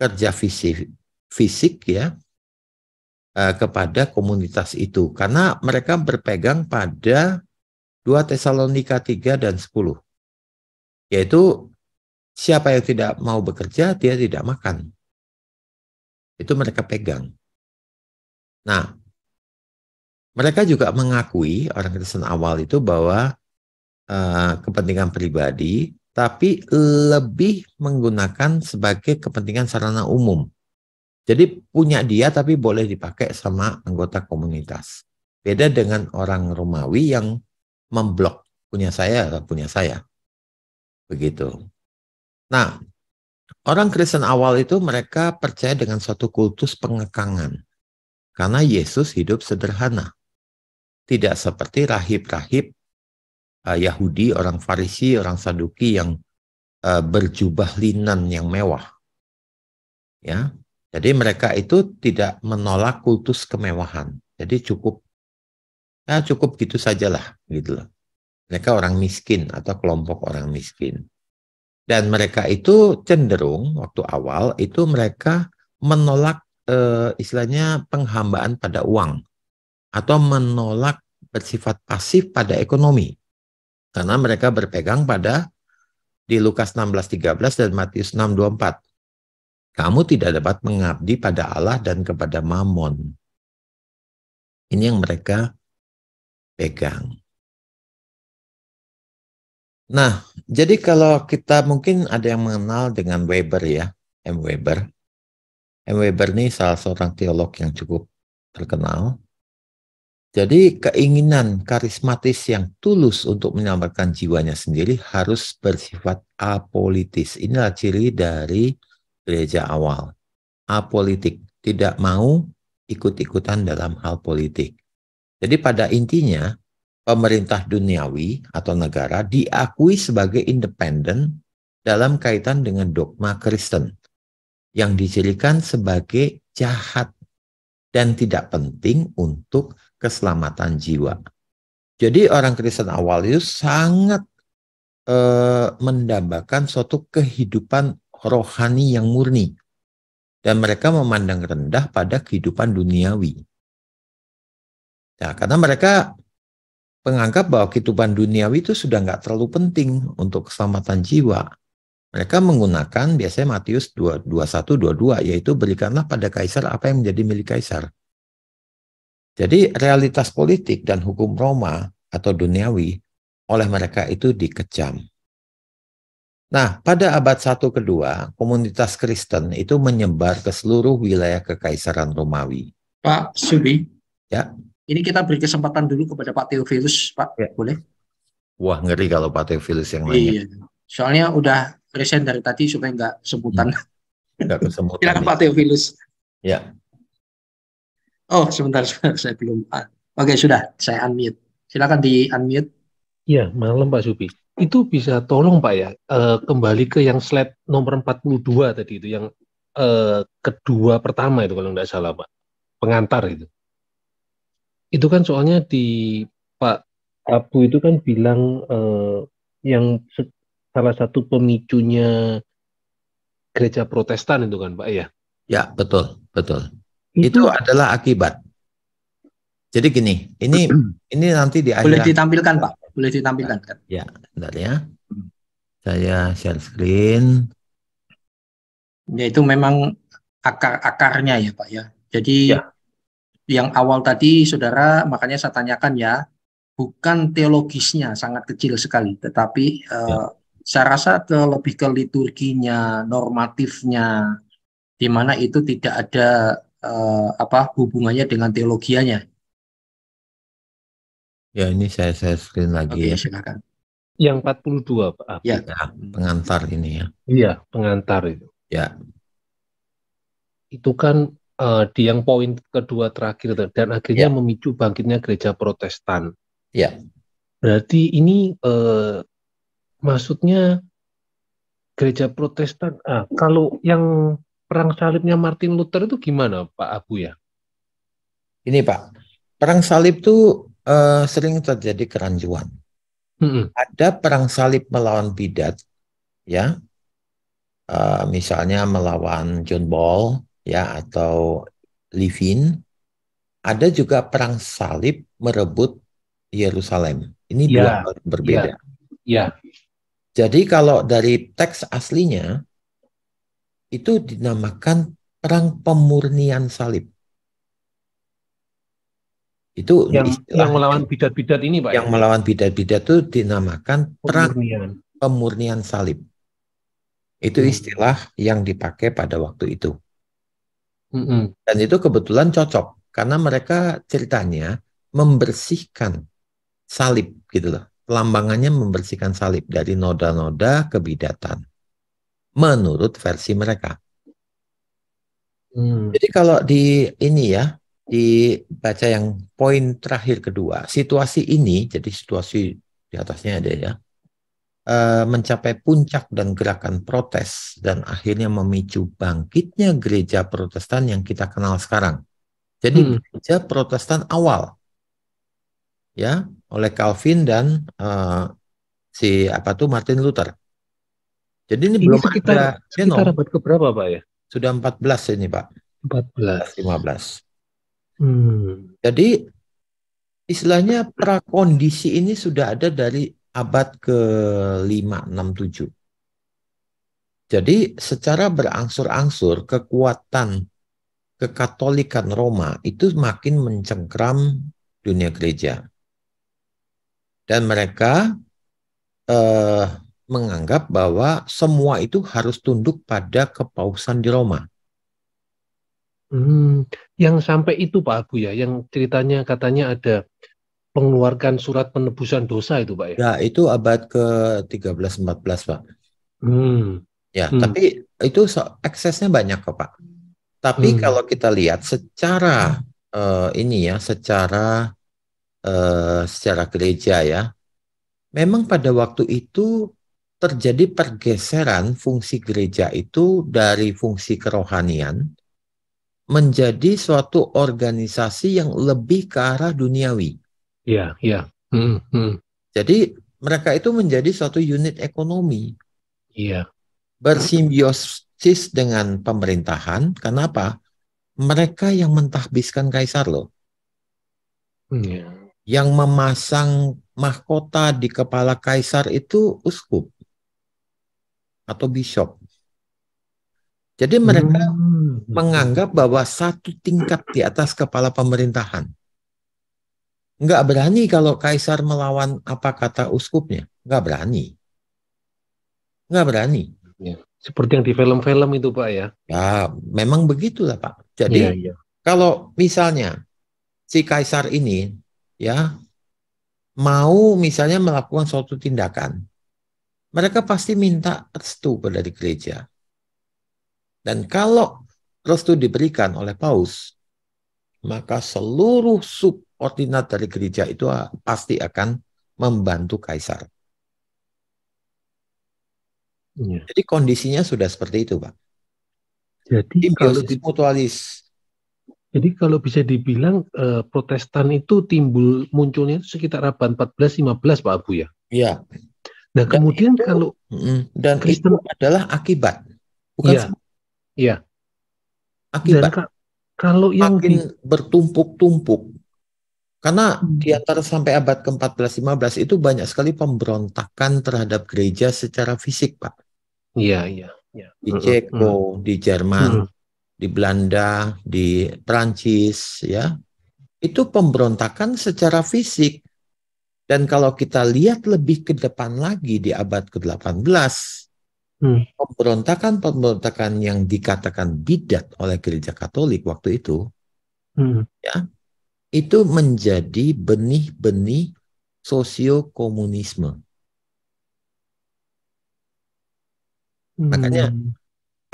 [SPEAKER 4] kerja fisik, fisik ya eh, kepada komunitas itu karena mereka berpegang pada 2 Tesalonika 3 dan 10 yaitu siapa yang tidak mau
[SPEAKER 1] bekerja dia tidak makan itu mereka pegang
[SPEAKER 4] nah mereka juga mengakui orang Kristen awal itu bahwa eh, kepentingan pribadi tapi lebih menggunakan sebagai kepentingan sarana umum. Jadi punya dia tapi boleh dipakai sama anggota komunitas. Beda dengan orang Romawi yang memblok punya saya atau punya saya. Begitu. Nah, orang Kristen awal itu mereka percaya dengan suatu kultus pengekangan. Karena Yesus hidup sederhana. Tidak seperti rahib-rahib uh, Yahudi, orang Farisi, orang Saduki yang uh, berjubah linen yang mewah. Ya. Jadi mereka itu tidak menolak kultus kemewahan. Jadi cukup ya cukup gitu sajalah gitu loh. Mereka orang miskin atau kelompok orang miskin. Dan mereka itu cenderung waktu awal itu mereka menolak eh, istilahnya penghambaan pada uang atau menolak bersifat pasif pada ekonomi. Karena mereka berpegang pada di Lukas 16:13 dan Matius 6:24. Kamu tidak dapat mengabdi pada Allah dan kepada Mammon.
[SPEAKER 2] Ini yang mereka pegang.
[SPEAKER 4] Nah, jadi kalau kita mungkin ada yang mengenal dengan Weber ya, M. Weber. M. Weber ini salah seorang teolog yang cukup terkenal. Jadi keinginan karismatis yang tulus untuk menyelamatkan jiwanya sendiri harus bersifat apolitis. Inilah ciri dari gereja awal. Apolitik, tidak mau ikut-ikutan dalam hal politik. Jadi pada intinya, pemerintah duniawi atau negara diakui sebagai independen dalam kaitan dengan dogma Kristen yang dicirikan sebagai jahat dan tidak penting untuk keselamatan jiwa. Jadi orang Kristen awal itu sangat eh, mendambakan suatu kehidupan rohani yang murni. Dan mereka memandang rendah pada kehidupan duniawi. Ya, karena mereka menganggap bahwa kehidupan duniawi itu sudah nggak terlalu penting untuk keselamatan jiwa. Mereka menggunakan biasanya Matius 21-22, yaitu berikanlah pada kaisar apa yang menjadi milik kaisar. Jadi realitas politik dan hukum Roma atau duniawi oleh mereka itu dikecam. Nah, pada abad 1 kedua, komunitas Kristen itu menyebar ke seluruh wilayah Kekaisaran Romawi. Pak Subi, ya. ini kita beri kesempatan dulu kepada Pak Theophilus, Pak, ya. boleh? Wah, ngeri kalau Pak Theophilus yang lain. Iya.
[SPEAKER 3] Soalnya udah present dari tadi supaya nggak hmm. sebutan. Nggak kesemutan. Silakan Pak Theophilus. Ya, Oh, sebentar, sebentar saya belum. Ah. Oke, okay, sudah, saya unmute. Silakan di unmute.
[SPEAKER 7] Iya, malam Pak Supi. Itu bisa tolong Pak ya, uh, kembali ke yang slide nomor 42 tadi itu, yang uh, kedua pertama itu kalau tidak salah Pak, pengantar itu. Itu kan soalnya di Pak Abu itu kan bilang uh, yang salah satu pemicunya gereja protestan itu kan Pak ya?
[SPEAKER 4] Ya, betul, betul itu, itu adalah akibat. Jadi gini, ini ini nanti di akhir. Boleh ditampilkan
[SPEAKER 3] Pak, boleh ditampilkan.
[SPEAKER 4] Ya, bentar ya. Saya share screen. Ya itu memang akar-akarnya ya Pak ya. Jadi ya.
[SPEAKER 3] yang awal tadi saudara makanya saya tanyakan ya, bukan teologisnya sangat kecil sekali, tetapi eh, ya. uh, saya rasa ke lebih ke liturginya, normatifnya, di mana itu tidak ada eh, apa hubungannya dengan teologianya.
[SPEAKER 4] Ya ini saya saya screen lagi Oke, ya.
[SPEAKER 1] Silakan.
[SPEAKER 7] Yang 42 Pak. Ah, ya. ya, pengantar ini ya. Iya, pengantar itu. Ya. Itu kan uh, di yang poin kedua terakhir dan akhirnya ya. memicu bangkitnya gereja Protestan. Ya. Berarti ini uh, maksudnya gereja Protestan ah, kalau yang perang salibnya Martin Luther itu gimana Pak
[SPEAKER 4] Abu ya? Ini Pak, perang salib itu uh, sering terjadi kerancuan. Hmm. Ada perang salib melawan bidat, ya, uh, misalnya melawan John Ball, ya, atau Livin. Ada juga perang salib merebut Yerusalem. Ini ya. dua hal berbeda. Ya. ya. Jadi kalau dari teks aslinya itu dinamakan perang pemurnian salib. Itu yang, yang melawan bidat-bidat ini, Pak. Yang ya? melawan bidat-bidat itu dinamakan perang pemurnian, pemurnian salib. Itu hmm. istilah yang dipakai pada waktu itu. Hmm. Dan itu kebetulan cocok karena mereka ceritanya membersihkan salib gitu loh. Lambangannya membersihkan salib dari noda-noda kebidatan menurut versi mereka. Hmm. Jadi kalau di ini ya dibaca yang poin terakhir kedua situasi ini jadi situasi di atasnya ada ya eh, mencapai puncak dan gerakan protes dan akhirnya memicu bangkitnya gereja Protestan yang kita kenal sekarang. Jadi hmm. gereja Protestan awal ya oleh Calvin dan uh, si apa tuh Martin Luther. Jadi ini, ini belum sekitar, ada genom. Sekitar abad keberapa Pak ya? Sudah 14 ini Pak.
[SPEAKER 7] 14.
[SPEAKER 4] 15. Hmm. Jadi istilahnya prakondisi ini sudah ada dari abad ke 5 6, 7. Jadi secara berangsur-angsur kekuatan kekatolikan Roma itu makin mencengkram dunia gereja. Dan mereka eh, menganggap bahwa semua itu harus tunduk pada kepausan di Roma.
[SPEAKER 7] Hmm, yang sampai itu Pak Abu ya, yang ceritanya katanya ada pengeluarkan surat penebusan dosa itu Pak ya? Ya,
[SPEAKER 4] itu abad ke-13-14 Pak. Hmm. Ya, hmm. tapi itu aksesnya banyak kok Pak. Tapi hmm. kalau kita lihat secara uh, ini ya, secara uh, secara gereja ya, memang pada waktu itu terjadi pergeseran fungsi gereja itu dari fungsi kerohanian menjadi suatu organisasi yang lebih ke arah duniawi. Iya, iya. Hmm, hmm. Jadi mereka itu menjadi suatu unit ekonomi. Iya. Bersimbiosis dengan pemerintahan. Kenapa? Mereka yang mentahbiskan kaisar loh. Iya. Yang memasang mahkota di kepala kaisar itu uskup atau bishop. Jadi mereka hmm. menganggap bahwa satu tingkat di atas kepala pemerintahan. Nggak berani kalau kaisar melawan apa kata uskupnya. Nggak berani. Nggak berani. Ya, seperti yang di film-film itu Pak ya? Ya, memang begitulah Pak. Jadi ya, ya. kalau misalnya si kaisar ini ya mau misalnya melakukan suatu tindakan mereka pasti minta restu dari gereja. Dan kalau restu diberikan oleh paus, maka seluruh subordinat dari gereja itu pasti akan membantu kaisar. Ya. Jadi kondisinya sudah seperti itu, Pak. Jadi Simbiosis kalau mutualis.
[SPEAKER 7] Jadi kalau bisa dibilang eh, Protestan itu timbul munculnya sekitar abad 14-15 Pak Abu ya? Iya. Nah, kemudian itu, kalau dan Kristen itu adalah akibat, bukan iya,
[SPEAKER 4] iya. Akibat. Dan kalau yang di, bertumpuk-tumpuk karena hmm. di antara sampai abad ke-14 15 itu banyak sekali pemberontakan terhadap gereja secara fisik, Pak. Iya, iya, iya. Di Ceko, hmm. di Jerman, hmm. di Belanda, di Prancis ya. Itu pemberontakan secara fisik dan kalau kita lihat lebih ke depan lagi di abad ke-18, hmm. pemberontakan-pemberontakan yang dikatakan bidat oleh gereja Katolik waktu itu, hmm. ya, itu menjadi benih-benih sosiokomunisme. Hmm. Makanya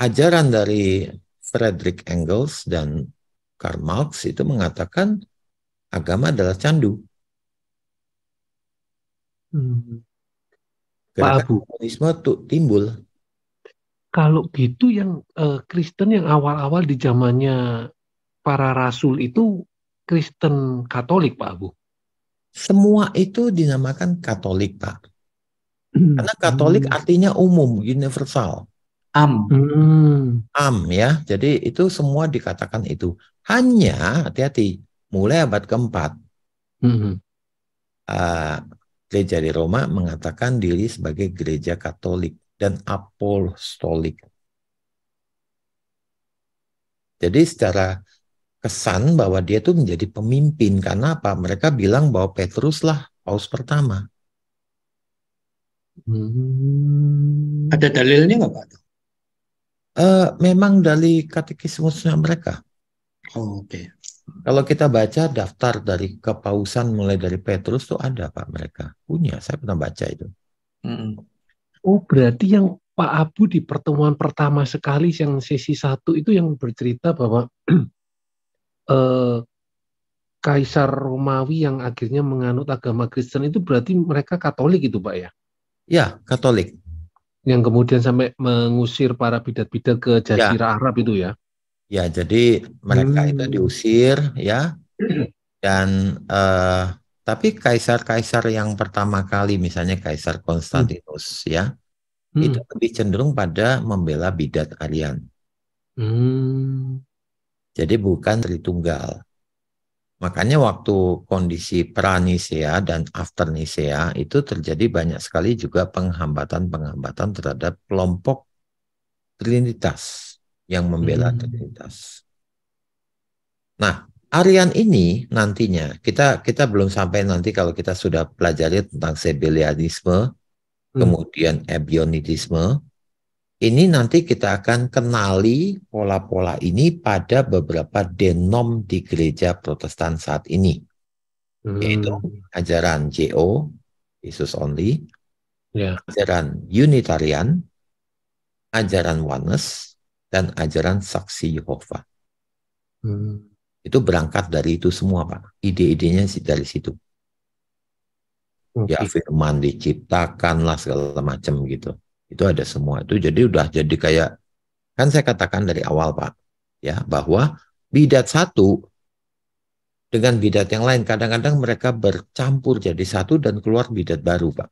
[SPEAKER 4] ajaran dari Frederick Engels dan Karl Marx itu mengatakan agama adalah candu. Hmm. Pak Abu. Komunisme tuh timbul.
[SPEAKER 7] Kalau gitu yang uh, Kristen yang awal-awal di zamannya para rasul itu
[SPEAKER 4] Kristen Katolik Pak Abu. Semua itu dinamakan Katolik Pak. Hmm. Karena Katolik hmm. artinya umum, universal. Am. Hmm. Am ya. Jadi itu semua dikatakan itu. Hanya hati-hati mulai abad keempat. Hmm. Uh, Gereja di Roma mengatakan diri sebagai gereja Katolik dan apostolik. Jadi secara kesan bahwa dia itu menjadi pemimpin karena apa? Mereka bilang bahwa Petrus lah paus pertama. Hmm. Ada dalilnya nggak Pak? Uh, memang dari katekismusnya mereka. Oh, Oke. Okay. Kalau kita baca daftar dari kepausan mulai dari Petrus tuh ada Pak mereka. Punya, saya pernah baca itu.
[SPEAKER 7] Mm. Oh, berarti yang Pak Abu di pertemuan pertama sekali yang sesi satu itu yang bercerita bahwa eh, Kaisar Romawi yang akhirnya menganut agama Kristen itu berarti mereka Katolik itu Pak ya? Ya, Katolik. Yang kemudian sampai mengusir para bidat-bidat ke
[SPEAKER 4] ya. Jazirah ya. Arab itu ya? Ya, jadi mereka hmm. itu diusir ya. Dan eh, tapi kaisar-kaisar yang pertama kali misalnya kaisar Konstantinus hmm. ya, hmm. itu lebih cenderung pada membela bidat Arian.
[SPEAKER 6] Hmm.
[SPEAKER 4] Jadi bukan Tritunggal. Makanya waktu kondisi pranisea dan after nisea itu terjadi banyak sekali juga penghambatan-penghambatan terhadap kelompok Trinitas yang membela hmm. Trinitas. Nah, Arian ini nantinya kita kita belum sampai nanti kalau kita sudah pelajari tentang Sebelianisme, hmm. kemudian Ebionitisme. Ini nanti kita akan kenali pola-pola ini pada beberapa denom di gereja Protestan saat ini. Hmm. Yaitu ajaran JO, Jesus Only, yeah. ajaran Unitarian, ajaran Oneness, dan ajaran saksi Yehova. Hmm. Itu berangkat dari itu semua, Pak. Ide-idenya dari situ. Okay. Ya firman diciptakanlah segala macam gitu. Itu ada semua. Itu jadi udah jadi kayak kan saya katakan dari awal, Pak, ya bahwa bidat satu dengan bidat yang lain kadang-kadang mereka bercampur jadi satu dan keluar bidat baru, Pak.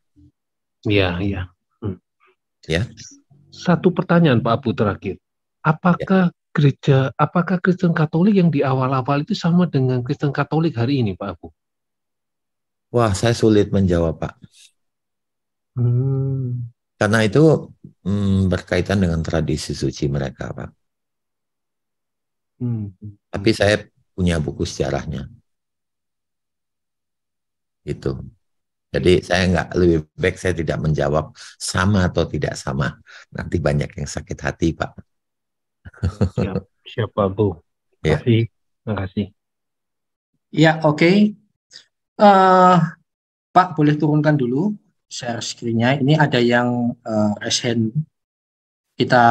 [SPEAKER 7] Iya, iya. Hmm. Ya. Satu pertanyaan Pak Abu terakhir. Apakah ya. gereja, apakah Kristen Katolik yang di awal-awal itu sama dengan Kristen Katolik hari ini, Pak Abu?
[SPEAKER 4] Wah, saya sulit menjawab, Pak.
[SPEAKER 6] Hmm.
[SPEAKER 4] Karena itu hmm, berkaitan dengan tradisi suci mereka, Pak. Hmm. Tapi saya punya buku sejarahnya. Itu. Jadi saya nggak lebih baik saya tidak menjawab sama atau tidak sama. Nanti banyak yang sakit hati, Pak siap, siap Bu. Bu. Ya. Kasih, makasih.
[SPEAKER 3] Ya, oke. Okay. Uh, eh, Pak, boleh turunkan dulu share screen-nya. Ini ada yang uh, eh, raise Kita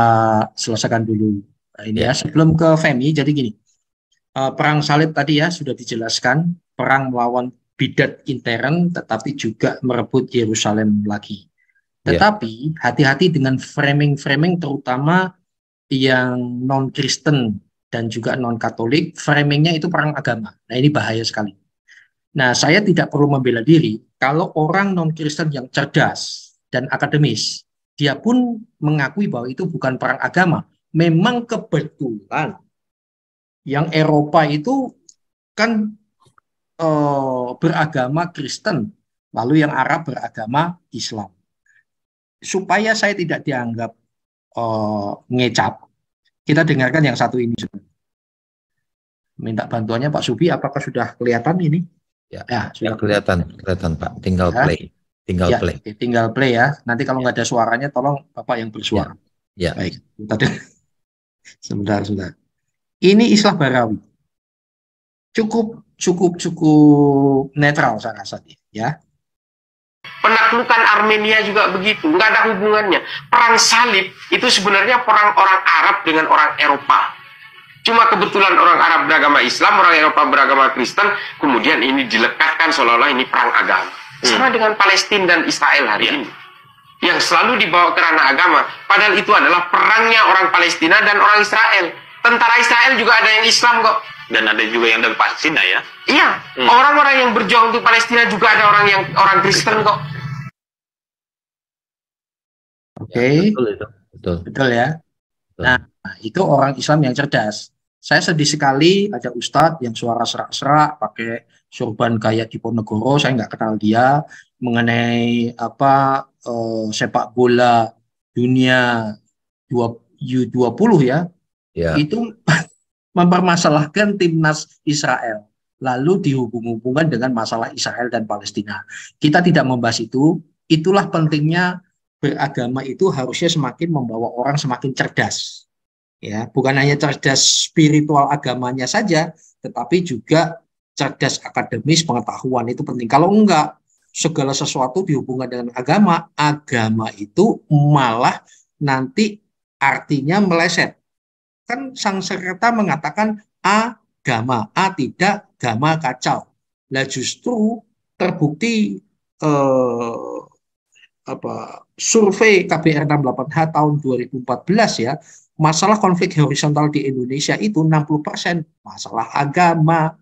[SPEAKER 3] selesaikan dulu nah, ini ya. ya. Sebelum ke Femi, jadi gini. Uh, perang salib tadi ya sudah dijelaskan, perang melawan bidat intern tetapi juga merebut Yerusalem lagi. Iya. Tetapi hati-hati yeah. dengan framing-framing terutama yang non-Kristen dan juga non-Katolik, framingnya itu perang agama. Nah ini bahaya sekali. Nah saya tidak perlu membela diri, kalau orang non-Kristen yang cerdas dan akademis, dia pun mengakui bahwa itu bukan perang agama. Memang kebetulan yang Eropa itu kan e, beragama Kristen, lalu yang Arab beragama Islam. Supaya saya tidak dianggap Eh, ngecap. Kita dengarkan yang satu ini. Minta bantuannya Pak Subi, apakah sudah kelihatan ini? Ya, ya, ya sudah
[SPEAKER 4] kelihatan, kelihatan Pak. Tinggal ya. play, tinggal ya, play.
[SPEAKER 3] Tinggal play ya. Nanti kalau nggak ada suaranya, tolong Bapak yang bersuara.
[SPEAKER 4] Ya. ya. Baik. Tadi
[SPEAKER 1] sebentar, sebentar.
[SPEAKER 3] Ini Islah Barawi. Cukup, cukup, cukup netral saya rasa ya. Penaklukan Armenia juga begitu, nggak ada hubungannya. Perang salib itu sebenarnya perang orang Arab dengan orang Eropa. Cuma
[SPEAKER 4] kebetulan orang Arab beragama Islam, orang Eropa beragama Kristen,
[SPEAKER 3] kemudian ini dilekatkan seolah-olah ini perang agama. Hmm. Sama dengan Palestina dan Israel hari ya. ini. Yang selalu dibawa ke ranah agama, padahal itu adalah perangnya orang Palestina dan orang Israel. Tentara Israel juga ada yang Islam kok
[SPEAKER 8] dan ada juga yang dari Palestina ya.
[SPEAKER 3] Iya, orang hmm. orang-orang yang berjuang untuk Palestina juga ada orang yang orang Kristen kok. Oke. Okay. Ya, betul, betul. Betul ya. Betul. Nah, itu orang Islam yang cerdas. Saya sedih sekali ada ustadz yang suara serak-serak pakai surban kayak Diponegoro, saya nggak kenal dia mengenai apa uh, sepak bola dunia 20, U20 ya. ya. Itu mempermasalahkan timnas Israel lalu dihubung-hubungkan dengan masalah Israel dan Palestina. Kita tidak membahas itu, itulah pentingnya beragama itu harusnya semakin membawa orang semakin cerdas. Ya, bukan hanya cerdas spiritual agamanya saja, tetapi juga cerdas akademis pengetahuan itu penting. Kalau enggak, segala sesuatu dihubungkan dengan agama, agama itu malah nanti artinya meleset. Kan sang serta mengatakan a agama, a tidak, agama kacau. Lah justru terbukti eh, apa survei KBR 68H tahun 2014 ya, masalah konflik horizontal di Indonesia itu 60% masalah agama,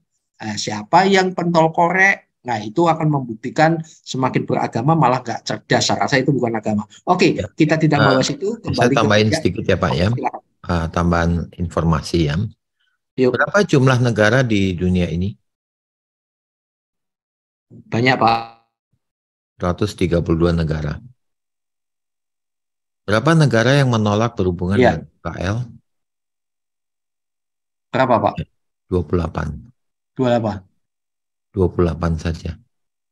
[SPEAKER 3] Nah, siapa yang pentol korek, Nah, itu akan membuktikan semakin beragama malah gak cerdas.
[SPEAKER 4] Saya rasa itu bukan agama. Oke, ya. kita tidak eh, bahas nah, itu. Kembali saya tambahin ke... sedikit ya Pak ya. Silakan uh, tambahan informasi ya. Yuk. Berapa jumlah negara di dunia ini? Banyak, Pak. 132 negara. Berapa negara yang menolak berhubungan ya. dengan Israel? Berapa, Pak? 28. 28. 28 saja.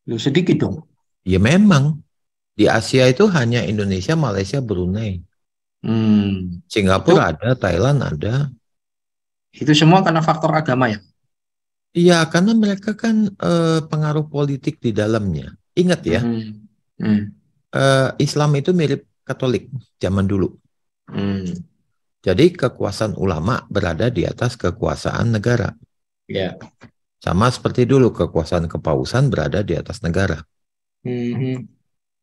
[SPEAKER 4] Lu sedikit dong. Ya memang. Di Asia itu hanya Indonesia, Malaysia, Brunei. Hmm. Singapura itu, ada, Thailand ada. Itu semua karena faktor agama ya? Iya, karena mereka kan e, pengaruh politik di dalamnya. Ingat ya, hmm. Hmm. E, Islam itu mirip Katolik zaman dulu. Hmm. Jadi kekuasaan ulama berada di atas kekuasaan negara. Ya. Yeah. Sama seperti dulu kekuasaan kepausan berada di atas negara. Mm -hmm.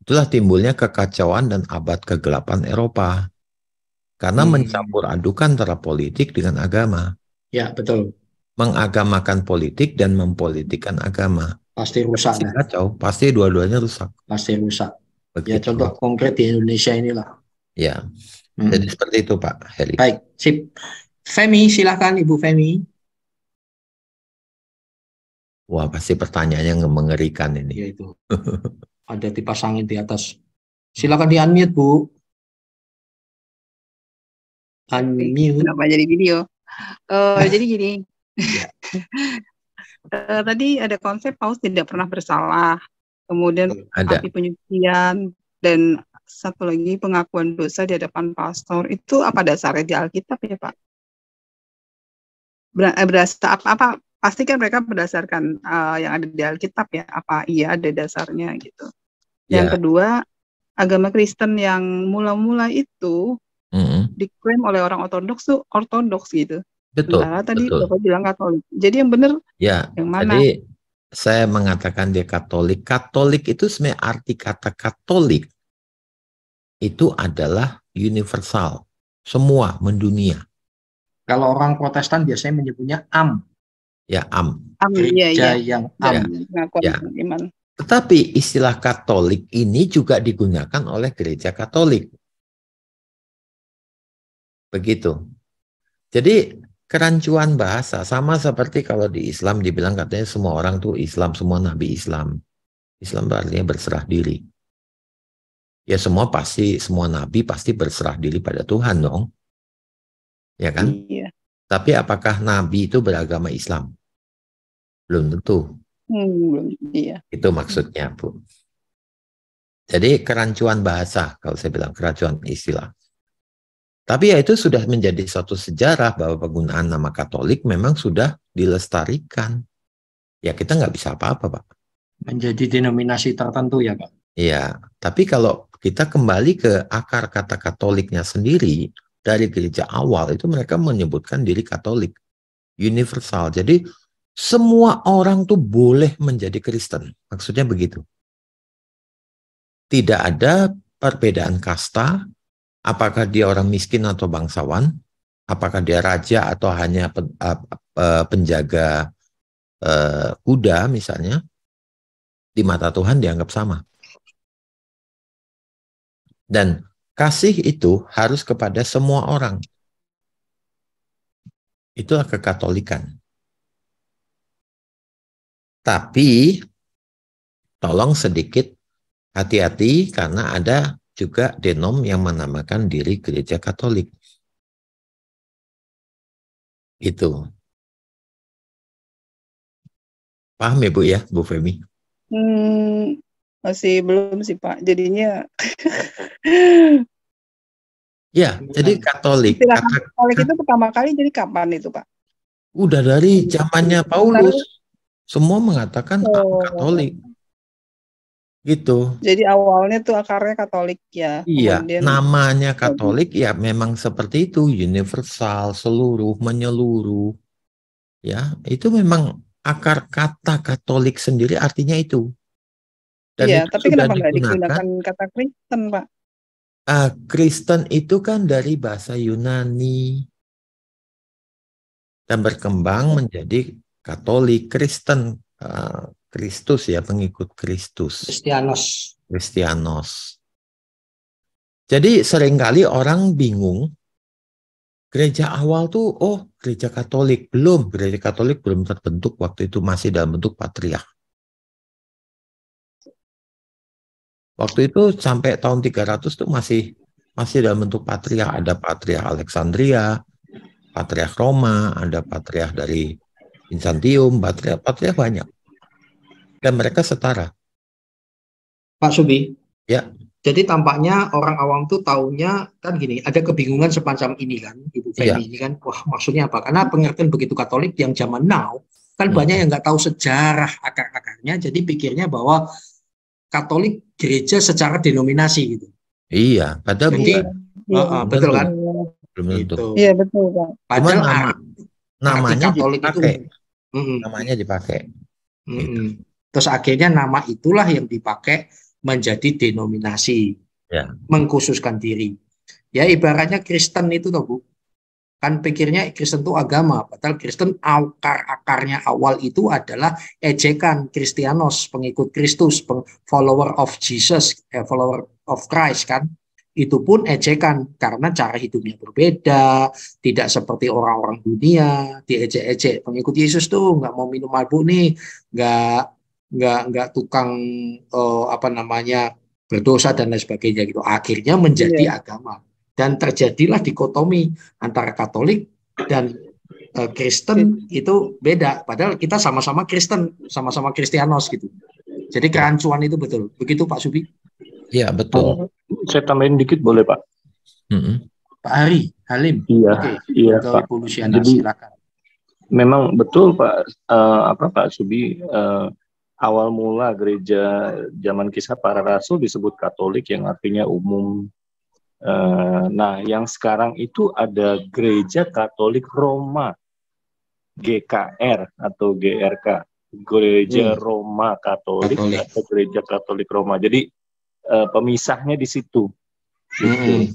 [SPEAKER 4] Itulah timbulnya kekacauan dan abad kegelapan Eropa karena hmm. mencampur adukan antara politik dengan agama. Ya, betul. Mengagamakan politik dan mempolitikkan agama.
[SPEAKER 3] Pasti rusak. Pasti ya.
[SPEAKER 4] kacau, pasti dua-duanya rusak. Pasti rusak. Ya,
[SPEAKER 3] Begitu. Ya, contoh konkret di Indonesia inilah.
[SPEAKER 4] Ya. Hmm. Jadi seperti itu, Pak Heri. Baik,
[SPEAKER 3] sip. Femi, silahkan Ibu Femi.
[SPEAKER 4] Wah, pasti pertanyaannya mengerikan ini. Ya, itu. Ada dipasangin di atas.
[SPEAKER 2] Silakan di-unmute, Bu. Kenapa
[SPEAKER 9] jadi video? Uh, jadi gini. uh, tadi ada konsep paus tidak pernah bersalah. Kemudian hmm, ada. api penyucian dan satu lagi pengakuan dosa di hadapan pastor itu apa dasarnya di Alkitab ya Pak? Ber eh, berdasar apa, apa pasti kan mereka berdasarkan uh, yang ada di Alkitab ya apa iya ada dasarnya gitu. Yang iya. kedua agama Kristen yang mula-mula itu diklaim oleh orang ortodoks tuh ortodoks gitu. Betul. Sementara tadi betul. Bapak bilang Katolik. Jadi yang benar ya, yang mana? Jadi
[SPEAKER 4] saya mengatakan dia Katolik. Katolik itu sebenarnya arti kata Katolik itu adalah universal, semua mendunia.
[SPEAKER 3] Kalau orang Protestan biasanya menyebutnya am. Ya am. Am iya, iya. Gereja ya, ya. yang am. Ya. ya.
[SPEAKER 4] Tetapi istilah Katolik ini juga digunakan oleh Gereja Katolik. Begitu. Jadi kerancuan bahasa sama seperti kalau di Islam dibilang katanya semua orang tuh Islam, semua nabi Islam. Islam artinya berserah diri. Ya semua pasti semua nabi pasti berserah diri pada Tuhan dong. Ya kan? Iya. Tapi apakah nabi itu beragama Islam? Belum tentu.
[SPEAKER 2] Hmm, iya.
[SPEAKER 4] Itu maksudnya, Bu. Jadi kerancuan bahasa, kalau saya bilang kerancuan istilah. Tapi ya itu sudah menjadi suatu sejarah bahwa penggunaan nama Katolik memang sudah dilestarikan. Ya kita nggak bisa apa-apa, Pak. Menjadi denominasi tertentu ya, Pak? Iya, tapi kalau kita kembali ke akar kata Katoliknya sendiri, dari gereja awal itu mereka menyebutkan diri Katolik. Universal. Jadi semua orang tuh boleh menjadi Kristen. Maksudnya begitu. Tidak ada perbedaan kasta, apakah dia orang miskin atau bangsawan, apakah dia raja atau hanya penjaga e, kuda misalnya, di mata Tuhan dianggap sama. Dan kasih itu harus kepada semua orang.
[SPEAKER 1] Itulah kekatolikan.
[SPEAKER 4] Tapi tolong sedikit hati-hati karena ada juga denom yang menamakan diri gereja Katolik. Itu. Paham ya Bu ya, Bu Femi?
[SPEAKER 9] Hmm, masih belum sih Pak, jadinya.
[SPEAKER 4] ya, jadi Katolik. Istilah kata,
[SPEAKER 9] Katolik itu pertama kali jadi kapan itu Pak?
[SPEAKER 4] Udah dari zamannya Paulus. Semua mengatakan oh. Katolik gitu.
[SPEAKER 9] Jadi awalnya tuh akarnya
[SPEAKER 3] Katolik ya. Iya, Kemudian...
[SPEAKER 4] namanya Katolik ya memang seperti itu, universal, seluruh, menyeluruh. Ya, itu memang akar kata Katolik sendiri artinya itu. Dan iya, itu tapi kenapa nggak digunakan
[SPEAKER 9] kata Kristen, Pak?
[SPEAKER 4] Uh, Kristen itu kan dari bahasa Yunani dan berkembang iya. menjadi Katolik, Kristen, uh, Kristus ya, pengikut Kristus. Kristianos. Kristianos. Jadi seringkali orang bingung gereja awal tuh oh gereja Katolik belum gereja Katolik belum terbentuk waktu itu masih dalam bentuk patriark. Waktu itu sampai tahun 300 tuh masih masih dalam bentuk patriark ada patriark Alexandria, patriark Roma, ada patriark dari Insantium, patriark patriark banyak dan mereka setara. Pak Subi. Ya.
[SPEAKER 3] Jadi tampaknya orang awam tuh taunya kan gini, ada kebingungan sepanjang ini kan, Ibu Feni iya. ini kan, wah maksudnya apa? Karena pengertian begitu Katolik yang zaman now kan hmm. banyak yang nggak tahu sejarah akar-akarnya, jadi pikirnya bahwa Katolik gereja secara denominasi
[SPEAKER 4] gitu. Iya, pada jadi, bukan. Uh, uh, betul kan? Belum gitu. Iya betul kan. Padahal nama, namanya Katolik dipakai. itu, mm, namanya dipakai.
[SPEAKER 3] Mm, gitu. Terus akhirnya nama itulah yang dipakai menjadi denominasi, ya. mengkhususkan diri. Ya ibaratnya Kristen itu tuh Bu. Kan pikirnya Kristen itu agama, padahal Kristen akar-akarnya awal itu adalah ejekan Kristianos, pengikut Kristus, peng follower of Jesus, eh, follower of Christ kan itu pun ejekan karena cara hidupnya berbeda, tidak seperti orang-orang dunia, diejek-ejek. Pengikut Yesus tuh nggak mau minum mabuk nih, nggak nggak nggak tukang uh, apa namanya berdosa dan lain sebagainya gitu akhirnya menjadi yeah. agama dan terjadilah dikotomi antara Katolik dan uh, Kristen yeah. itu beda padahal kita sama-sama Kristen sama-sama Kristianos gitu jadi iya. kerancuan itu betul begitu Pak Subi
[SPEAKER 8] Iya betul oh, saya tambahin dikit boleh Pak mm -hmm. Pak Hari Halim iya iya Pak nah, Jadi, silakan memang betul Pak uh, apa Pak Subi uh, awal mula gereja zaman kisah para rasul disebut Katolik yang artinya umum. Eh, nah, yang sekarang itu ada gereja Katolik Roma GKR atau GRK, Gereja hmm. Roma Katolik, atau Gereja Katolik Roma. Jadi eh, pemisahnya di situ. Gitu. Hmm.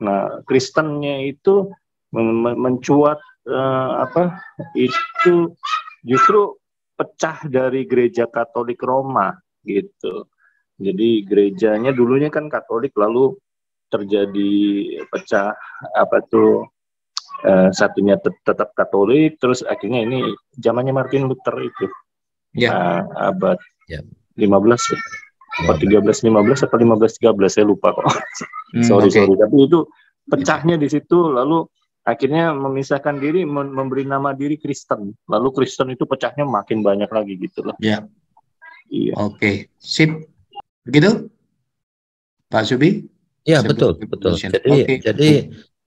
[SPEAKER 8] Nah, Kristennya itu mencuat eh, apa? Itu justru pecah dari gereja Katolik Roma gitu. Jadi gerejanya dulunya kan Katolik lalu terjadi pecah apa tuh eh, satunya tet tetap Katolik terus akhirnya ini zamannya Martin Luther itu. Ya. Uh, abad ya. 15 ya? apa 13 15 belas 15 13 saya lupa kok. Hmm, sorry okay. sorry tapi itu pecahnya di situ lalu akhirnya memisahkan diri memberi nama diri Kristen lalu Kristen itu pecahnya makin banyak lagi gitu
[SPEAKER 4] loh ya iya oke okay. sip begitu Pak Subi ya Sip betul betul jadi okay. jadi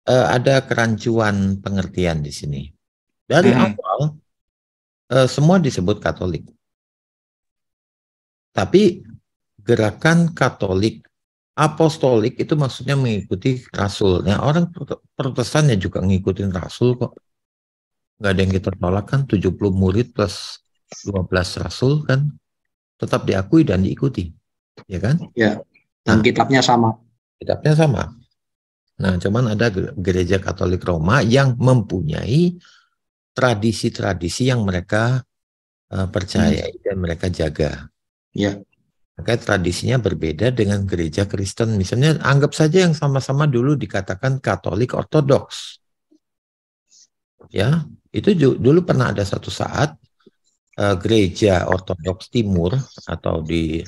[SPEAKER 4] uh, ada kerancuan pengertian di sini dari hmm. awal uh, semua disebut Katolik tapi gerakan Katolik apostolik itu maksudnya mengikuti rasulnya. orang protestannya juga ngikutin rasul kok. Gak ada yang kita tolak kan 70 murid plus 12 rasul kan tetap diakui dan diikuti. Ya kan? Ya. Dan nah, kitabnya sama. Kitabnya sama. Nah, cuman ada gereja Katolik Roma yang mempunyai tradisi-tradisi yang mereka uh, percayai hmm. dan mereka jaga. Ya. Maka tradisinya berbeda dengan gereja Kristen. Misalnya anggap saja yang sama-sama dulu dikatakan Katolik Ortodoks. Ya, itu dulu pernah ada satu saat uh, gereja Ortodoks Timur atau di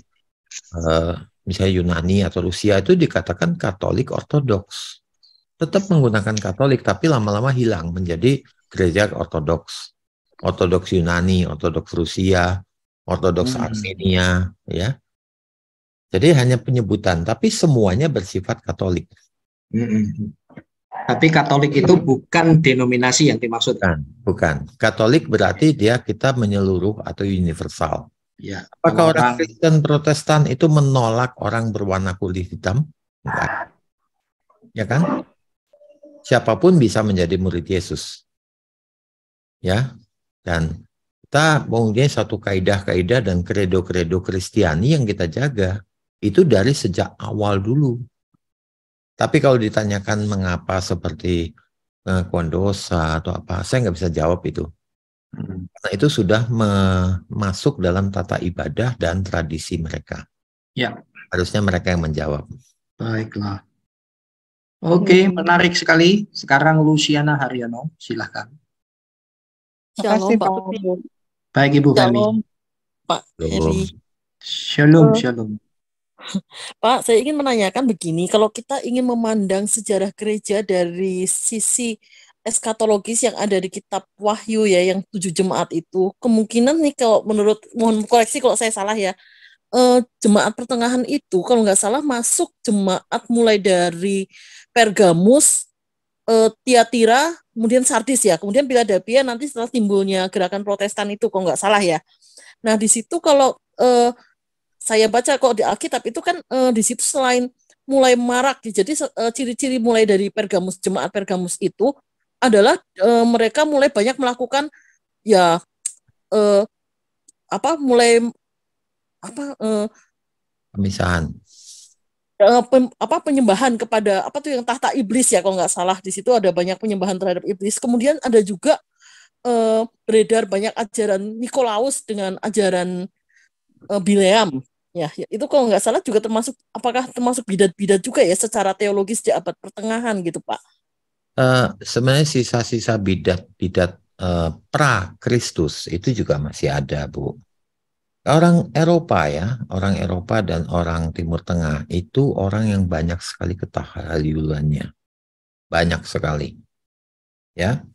[SPEAKER 4] uh, misalnya Yunani atau Rusia itu dikatakan Katolik Ortodoks. Tetap menggunakan Katolik tapi lama-lama hilang menjadi gereja Ortodoks. Ortodoks Yunani, Ortodoks Rusia, Ortodoks hmm. Armenia, ya jadi hanya penyebutan, tapi semuanya bersifat Katolik.
[SPEAKER 6] Mm-mm. Tapi Katolik itu
[SPEAKER 4] bukan denominasi yang dimaksudkan. Bukan, Katolik berarti dia kita menyeluruh atau universal.
[SPEAKER 6] Ya, Apakah orang,
[SPEAKER 4] orang Kristen Protestan itu menolak orang berwarna kulit hitam? Enggak. Ya kan? Siapapun bisa menjadi murid Yesus. Ya. Dan kita mempunyai satu kaidah-kaidah dan kredo-kredo Kristiani yang kita jaga. Itu dari sejak awal dulu. Tapi kalau ditanyakan mengapa seperti pengakuan eh, dosa atau apa, saya nggak bisa jawab itu. Hmm. Karena itu sudah masuk dalam tata ibadah dan tradisi mereka. Ya. Harusnya mereka yang menjawab. Baiklah.
[SPEAKER 3] Oke, menarik sekali. Sekarang Luciana Haryono, silahkan. Shalom, Pak. Baik Ibu Shalom,
[SPEAKER 10] Pak
[SPEAKER 6] Shalom, Shalom, shalom.
[SPEAKER 10] Pak, saya ingin menanyakan begini, kalau kita ingin memandang sejarah gereja dari sisi eskatologis yang ada di kitab Wahyu ya, yang tujuh jemaat itu, kemungkinan nih kalau menurut, mohon koreksi kalau saya salah ya, eh, jemaat pertengahan itu kalau nggak salah masuk jemaat mulai dari Pergamus, eh, Tiatira, kemudian Sardis ya, kemudian Philadelphia nanti setelah timbulnya gerakan protestan itu kalau nggak salah ya. Nah di situ kalau eh, saya baca kok di Alkitab itu kan e, di situ selain mulai marak jadi ciri eh, ciri-ciri mulai dari Pergamus jemaat Pergamus itu adalah e, mereka mulai banyak melakukan ya e, apa mulai apa e, pemisahan Pem, apa penyembahan kepada apa tuh yang tahta iblis ya kalau nggak salah di situ ada banyak penyembahan terhadap iblis kemudian ada juga uh, beredar banyak ajaran Nikolaus dengan ajaran uh, Bileam Ya, ya itu kalau nggak salah juga termasuk apakah termasuk bidat-bidat juga ya secara teologis di abad pertengahan gitu Pak?
[SPEAKER 4] Uh, sebenarnya sisa-sisa bidat-bidat uh, eh, pra Kristus itu juga masih ada Bu. Orang Eropa ya, orang Eropa dan orang Timur Tengah itu orang yang banyak sekali ketahaluyulannya. Banyak sekali. Ya.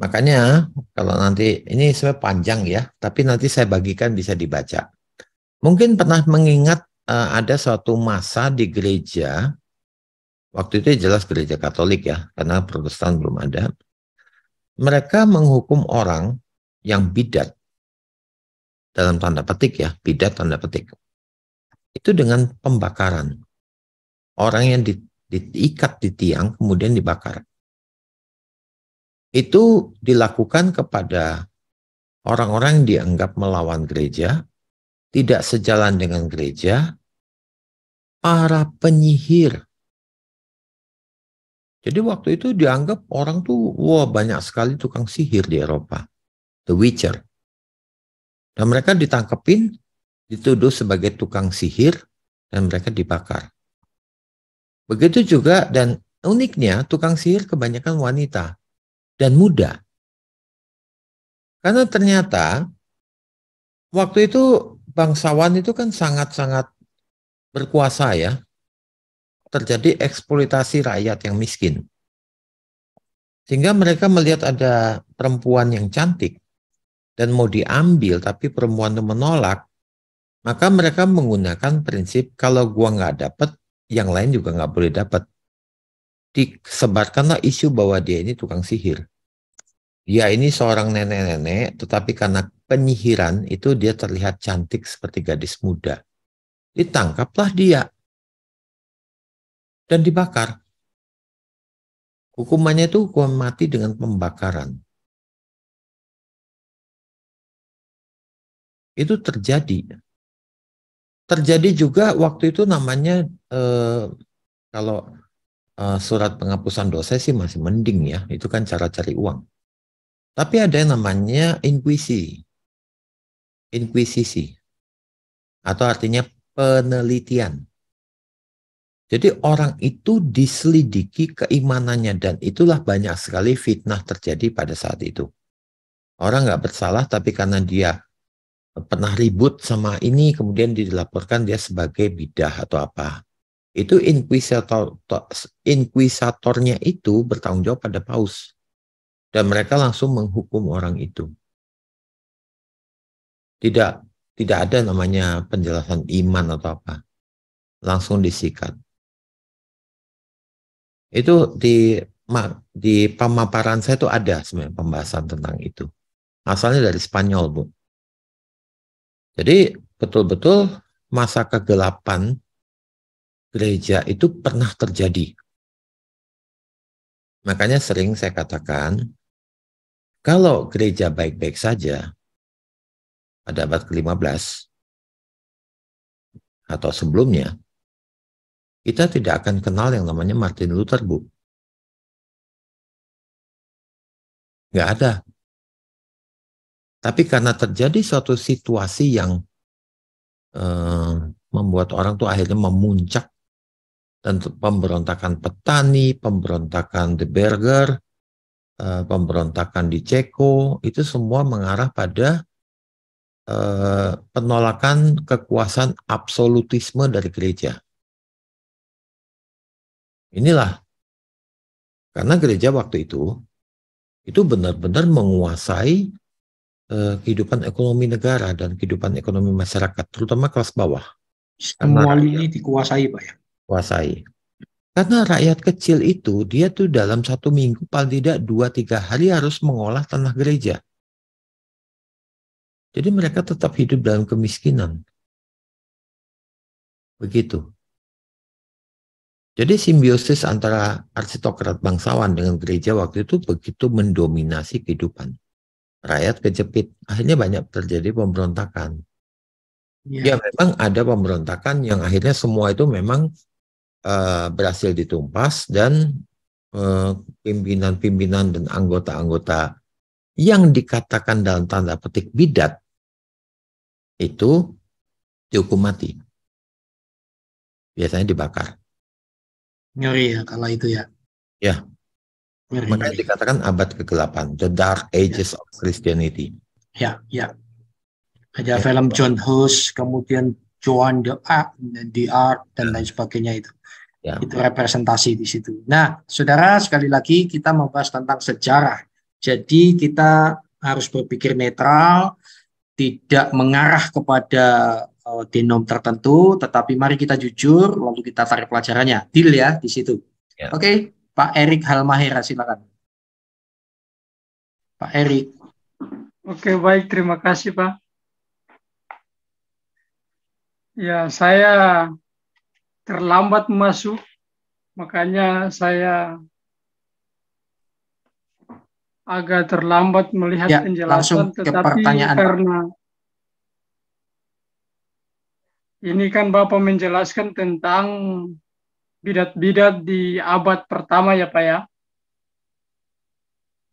[SPEAKER 4] Makanya kalau nanti ini sebenarnya panjang ya, tapi nanti saya bagikan bisa dibaca. Mungkin pernah mengingat uh, ada suatu masa di gereja, waktu itu ya jelas gereja Katolik ya, karena Protestan belum ada. Mereka menghukum orang yang bidat, dalam tanda petik ya, bidat tanda petik. Itu dengan pembakaran. Orang yang di, diikat di tiang kemudian dibakar. Itu dilakukan kepada orang-orang yang dianggap melawan gereja tidak sejalan dengan gereja,
[SPEAKER 1] para penyihir. Jadi waktu itu dianggap orang tuh,
[SPEAKER 4] wah banyak sekali tukang sihir di Eropa. The Witcher. Dan mereka ditangkepin, dituduh sebagai tukang sihir, dan mereka dibakar. Begitu juga dan uniknya tukang sihir kebanyakan wanita
[SPEAKER 1] dan muda. Karena ternyata
[SPEAKER 4] waktu itu bangsawan itu kan sangat-sangat berkuasa ya. Terjadi eksploitasi rakyat yang miskin. Sehingga mereka melihat ada perempuan yang cantik dan mau diambil tapi perempuan itu menolak, maka mereka menggunakan prinsip kalau gua nggak dapet, yang lain juga nggak boleh dapet. Disebarkanlah isu bahwa dia ini tukang sihir. Dia ya, ini seorang nenek-nenek, tetapi karena penyihiran itu dia terlihat cantik seperti gadis muda. Ditangkaplah dia
[SPEAKER 2] dan dibakar. Hukumannya itu hukuman mati dengan pembakaran.
[SPEAKER 4] Itu terjadi. Terjadi juga waktu itu namanya eh, kalau eh, surat penghapusan dosa sih masih mending ya. Itu kan cara cari uang. Tapi ada yang namanya inkuisi. Inkuisisi. Atau artinya penelitian. Jadi orang itu diselidiki keimanannya dan itulah banyak sekali fitnah terjadi pada saat itu. Orang nggak bersalah tapi karena dia pernah ribut sama ini kemudian dilaporkan dia sebagai bidah atau apa. Itu Inquisitor, inkuisatornya itu bertanggung jawab pada paus.
[SPEAKER 1] Dan mereka langsung menghukum orang itu. Tidak
[SPEAKER 4] tidak ada namanya penjelasan iman atau apa. Langsung disikat. Itu di di pemaparan saya itu ada sebenarnya pembahasan tentang itu. Asalnya dari Spanyol, Bu. Jadi betul-betul masa kegelapan
[SPEAKER 1] gereja itu pernah terjadi. Makanya sering saya katakan
[SPEAKER 2] kalau gereja baik-baik saja pada abad ke-15 atau sebelumnya, kita tidak akan kenal yang namanya Martin Luther, Bu. Nggak ada. Tapi karena terjadi suatu situasi
[SPEAKER 4] yang eh, membuat orang tuh akhirnya memuncak dan pemberontakan petani, pemberontakan the burger, Eh, pemberontakan di Ceko itu semua mengarah pada eh, penolakan kekuasaan absolutisme dari gereja.
[SPEAKER 1] Inilah karena gereja waktu itu
[SPEAKER 4] itu benar-benar menguasai eh, kehidupan ekonomi negara dan kehidupan ekonomi masyarakat, terutama kelas bawah. Semua ini dikuasai, Pak ya. Kuasai. Karena rakyat kecil itu, dia tuh dalam satu minggu paling tidak dua tiga hari harus mengolah tanah gereja. Jadi mereka tetap
[SPEAKER 2] hidup dalam kemiskinan. Begitu.
[SPEAKER 4] Jadi simbiosis antara aristokrat bangsawan dengan gereja waktu itu begitu mendominasi kehidupan. Rakyat kejepit. Akhirnya banyak terjadi pemberontakan. Ya. ya memang ada pemberontakan yang akhirnya semua itu memang Eh, berhasil ditumpas dan eh, pimpinan-pimpinan dan anggota-anggota yang dikatakan dalam tanda petik bidat
[SPEAKER 2] itu dihukum mati. Biasanya dibakar.
[SPEAKER 6] Ngeri ya kalau itu ya.
[SPEAKER 4] Ya. Ngeri, Makanya dikatakan abad kegelapan, the dark ages ya. of Christianity. Ya, ya. Ada
[SPEAKER 3] ya. film John Hus, kemudian Joan the Art, the Art dan ya. lain sebagainya itu. Ya. Itu representasi di situ. Nah, saudara sekali lagi kita membahas tentang sejarah. Jadi kita harus berpikir netral, tidak mengarah kepada uh, denom tertentu, tetapi mari kita jujur lalu kita tarik pelajarannya. Deal ya di situ. Ya. Oke, okay, Pak Erik Halmahera silakan. Pak Erik. Oke, baik terima kasih Pak.
[SPEAKER 11] Ya, saya terlambat masuk, makanya saya agak terlambat melihat ya, penjelasan, tetapi karena ini kan Bapak menjelaskan tentang bidat-bidat di abad pertama ya Pak ya?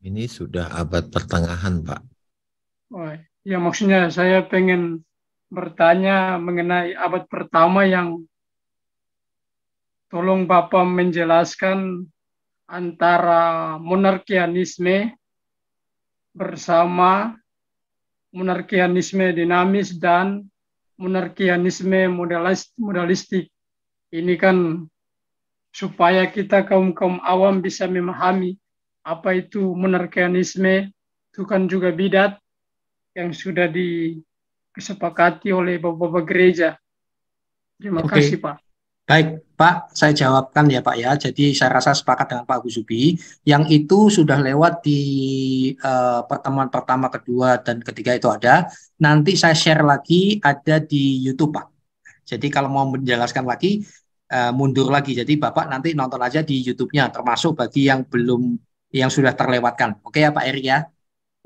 [SPEAKER 4] Ini sudah abad pertengahan Pak.
[SPEAKER 11] Oh, ya maksudnya saya pengen bertanya mengenai abad pertama yang tolong Bapak menjelaskan antara monarkianisme bersama monarkianisme dinamis dan monarkianisme modalistik. Ini kan supaya kita kaum-kaum awam bisa memahami apa itu monarkianisme, itu kan juga bidat yang sudah di disepakati oleh bapak gereja. Terima okay. kasih Pak.
[SPEAKER 3] Baik, Pak, saya jawabkan ya Pak ya. Jadi saya rasa sepakat dengan Pak Gusubi. Yang itu sudah lewat di uh, pertemuan pertama, kedua, dan ketiga itu ada. Nanti saya share lagi ada di YouTube Pak. Jadi kalau mau menjelaskan lagi, uh, mundur lagi. Jadi Bapak nanti nonton aja di YouTube-nya, termasuk bagi yang belum, yang sudah terlewatkan. Oke ya Pak Eri ya.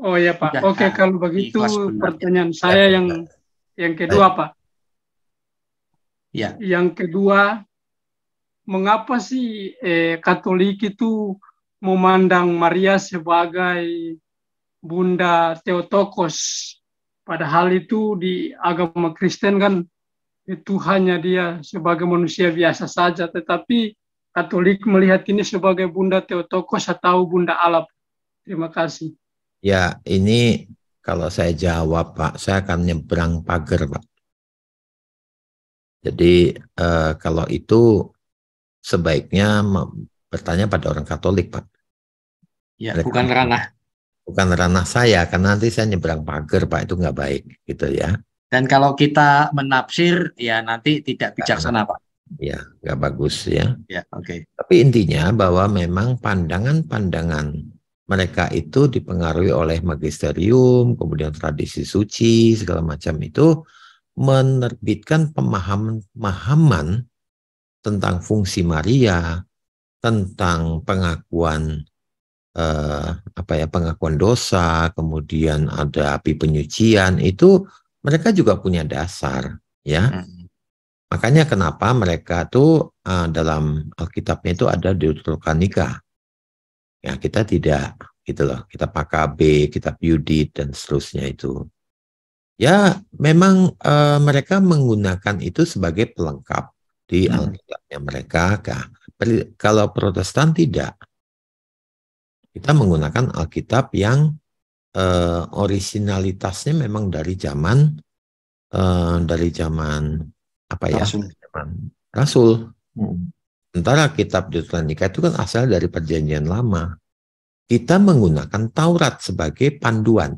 [SPEAKER 11] Oh ya Pak. Sudah, Oke, kalau begitu pertanyaan iya, saya yang yang kedua Baik. Pak. Ya. Yang kedua, mengapa sih eh, Katolik itu memandang Maria sebagai Bunda Teotokos? Padahal itu di agama Kristen kan itu hanya dia sebagai manusia biasa saja, tetapi Katolik melihat ini sebagai Bunda Teotokos atau Bunda Alap. Terima kasih.
[SPEAKER 4] Ya, ini kalau saya jawab, Pak, saya akan nyebrang pagar, Pak. Jadi eh, kalau itu sebaiknya bertanya pada orang Katolik, Pak. Ya, Mereka, bukan ranah. Bukan ranah saya, karena nanti saya nyebrang pagar, Pak, itu nggak baik, gitu ya.
[SPEAKER 3] Dan kalau kita menafsir, ya nanti tidak bijaksana, Pak.
[SPEAKER 4] Ya, nggak bagus ya. Ya, oke. Okay. Tapi intinya bahwa memang pandangan-pandangan mereka itu dipengaruhi oleh magisterium, kemudian tradisi suci, segala macam itu menerbitkan pemahaman-pemahaman tentang fungsi Maria, tentang pengakuan eh, apa ya pengakuan dosa, kemudian ada api penyucian itu mereka juga punya dasar, ya. Hmm. Makanya kenapa mereka tuh uh, dalam Alkitabnya itu ada Deuterokanika ya kita tidak gitu loh kita pakai B kita Yudit dan seterusnya itu ya memang e, mereka menggunakan itu sebagai pelengkap di hmm. Alkitabnya mereka kalau Protestan tidak kita menggunakan Alkitab yang e, eh, originalitasnya memang dari zaman e, dari zaman apa ya Rasul. zaman Rasul hmm. Sementara kitab tuntutan nikah itu kan asal dari perjanjian lama. Kita menggunakan Taurat sebagai panduan.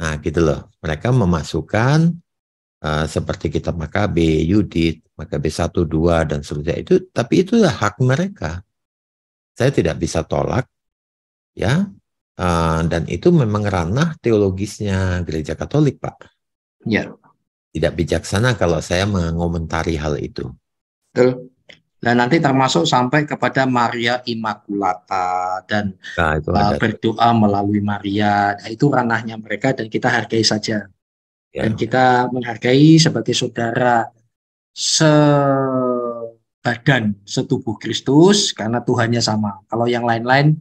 [SPEAKER 4] Nah gitu loh, mereka memasukkan uh, seperti kitab Makabe, Yudit, Makabe 1, 2, dan seterusnya itu. Tapi itu hak mereka. Saya tidak bisa tolak, ya. Uh, dan itu memang ranah teologisnya gereja Katolik, Pak. Ya. Tidak bijaksana kalau saya mengomentari hal itu
[SPEAKER 3] Betul. Dan nah, nanti termasuk sampai kepada Maria Immaculata dan nah, itu uh, berdoa melalui Maria. Nah, itu ranahnya mereka dan kita hargai saja. Ya. Dan kita menghargai sebagai saudara sebadan, setubuh Kristus karena Tuhannya sama. Kalau yang lain-lain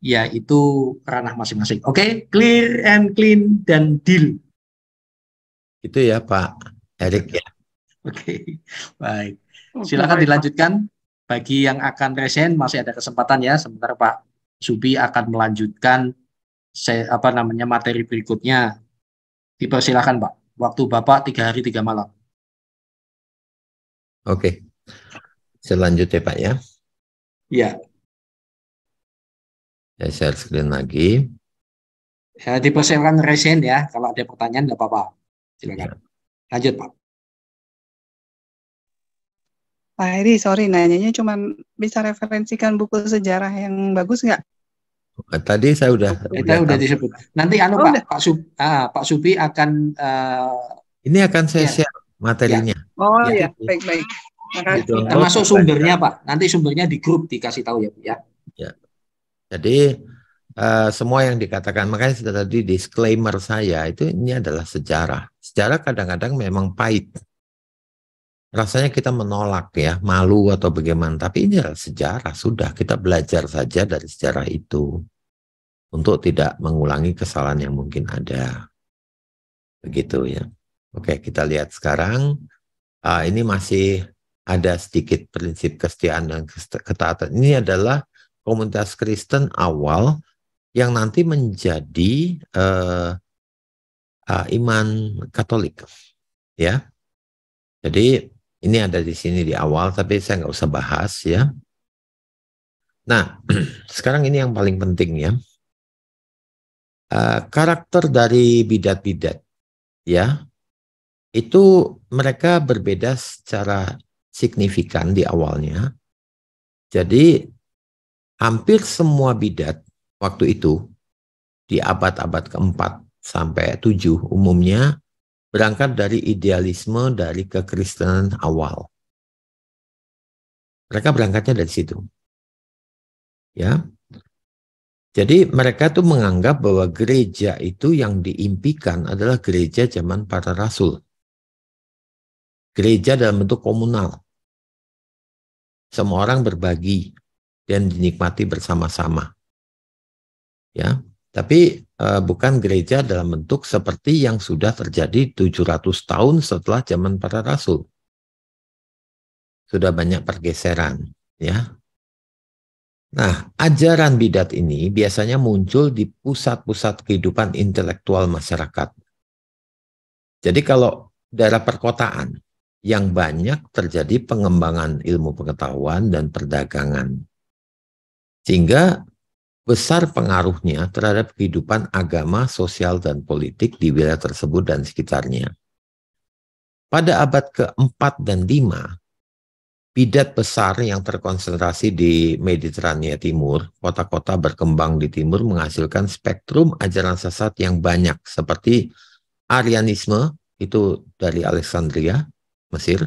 [SPEAKER 3] ya itu ranah masing-masing. Oke, okay? clear and clean dan deal. Itu ya Pak Erik ya. Oke, okay. baik. Oh, Silakan dilanjutkan. Bagi yang akan resen masih ada kesempatan ya. Sebentar Pak Subi akan melanjutkan se apa namanya materi berikutnya. Dipersilakan
[SPEAKER 2] Pak. Waktu Bapak tiga hari tiga malam. Oke. Selanjutnya Pak ya. Ya. Ya, saya screen lagi. Ya, dipersilakan resen ya. Kalau ada pertanyaan, tidak apa-apa. Silakan. Ya. Lanjut, Pak.
[SPEAKER 9] Pak Heri, sorry, nanyanya cuma bisa referensikan buku sejarah yang bagus nggak?
[SPEAKER 4] Tadi saya udah. Kita udah, udah disebut. Nanti anu oh, Pak, udah. Pak, Sub,
[SPEAKER 3] ah, Pak Subi akan. Uh,
[SPEAKER 4] Ini akan saya ya. share materinya. Ya.
[SPEAKER 3] Oh iya. ya. baik baik. Gitu. Termasuk sumbernya Pak. Nanti sumbernya di grup dikasih tahu ya ya.
[SPEAKER 4] Ya. Jadi uh, semua yang dikatakan makanya sudah tadi disclaimer saya itu ini adalah sejarah. Sejarah kadang-kadang memang pahit rasanya kita menolak ya, malu atau bagaimana. Tapi ini sejarah, sudah kita belajar saja dari sejarah itu untuk tidak mengulangi kesalahan yang mungkin ada. Begitu ya. Oke, kita lihat sekarang. Uh, ini masih ada sedikit prinsip kesetiaan dan ketaatan. Ini adalah komunitas Kristen awal yang nanti menjadi uh, uh, iman Katolik, ya. Jadi ini ada di sini di awal, tapi saya nggak usah bahas ya. Nah, sekarang ini yang paling penting ya. Uh, karakter dari bidat-bidat ya itu mereka berbeda secara signifikan di awalnya. Jadi hampir semua bidat waktu itu di abad-abad keempat sampai tujuh umumnya berangkat dari idealisme dari kekristenan awal. Mereka berangkatnya dari situ. Ya. Jadi mereka tuh menganggap bahwa gereja itu yang diimpikan adalah gereja zaman para rasul. Gereja dalam bentuk komunal. Semua orang berbagi dan dinikmati bersama-sama. Ya. Tapi eh, bukan gereja dalam bentuk seperti yang sudah terjadi 700 tahun setelah zaman para rasul. Sudah banyak pergeseran, ya. Nah, ajaran bidat ini biasanya muncul di pusat-pusat kehidupan intelektual masyarakat. Jadi kalau daerah perkotaan yang banyak terjadi pengembangan ilmu pengetahuan dan perdagangan. Sehingga besar pengaruhnya terhadap kehidupan agama, sosial, dan politik di wilayah tersebut dan sekitarnya. Pada abad ke-4 dan 5, bidat besar yang terkonsentrasi di Mediterania Timur, kota-kota berkembang di timur menghasilkan spektrum ajaran sesat yang banyak seperti Arianisme itu dari Alexandria, Mesir,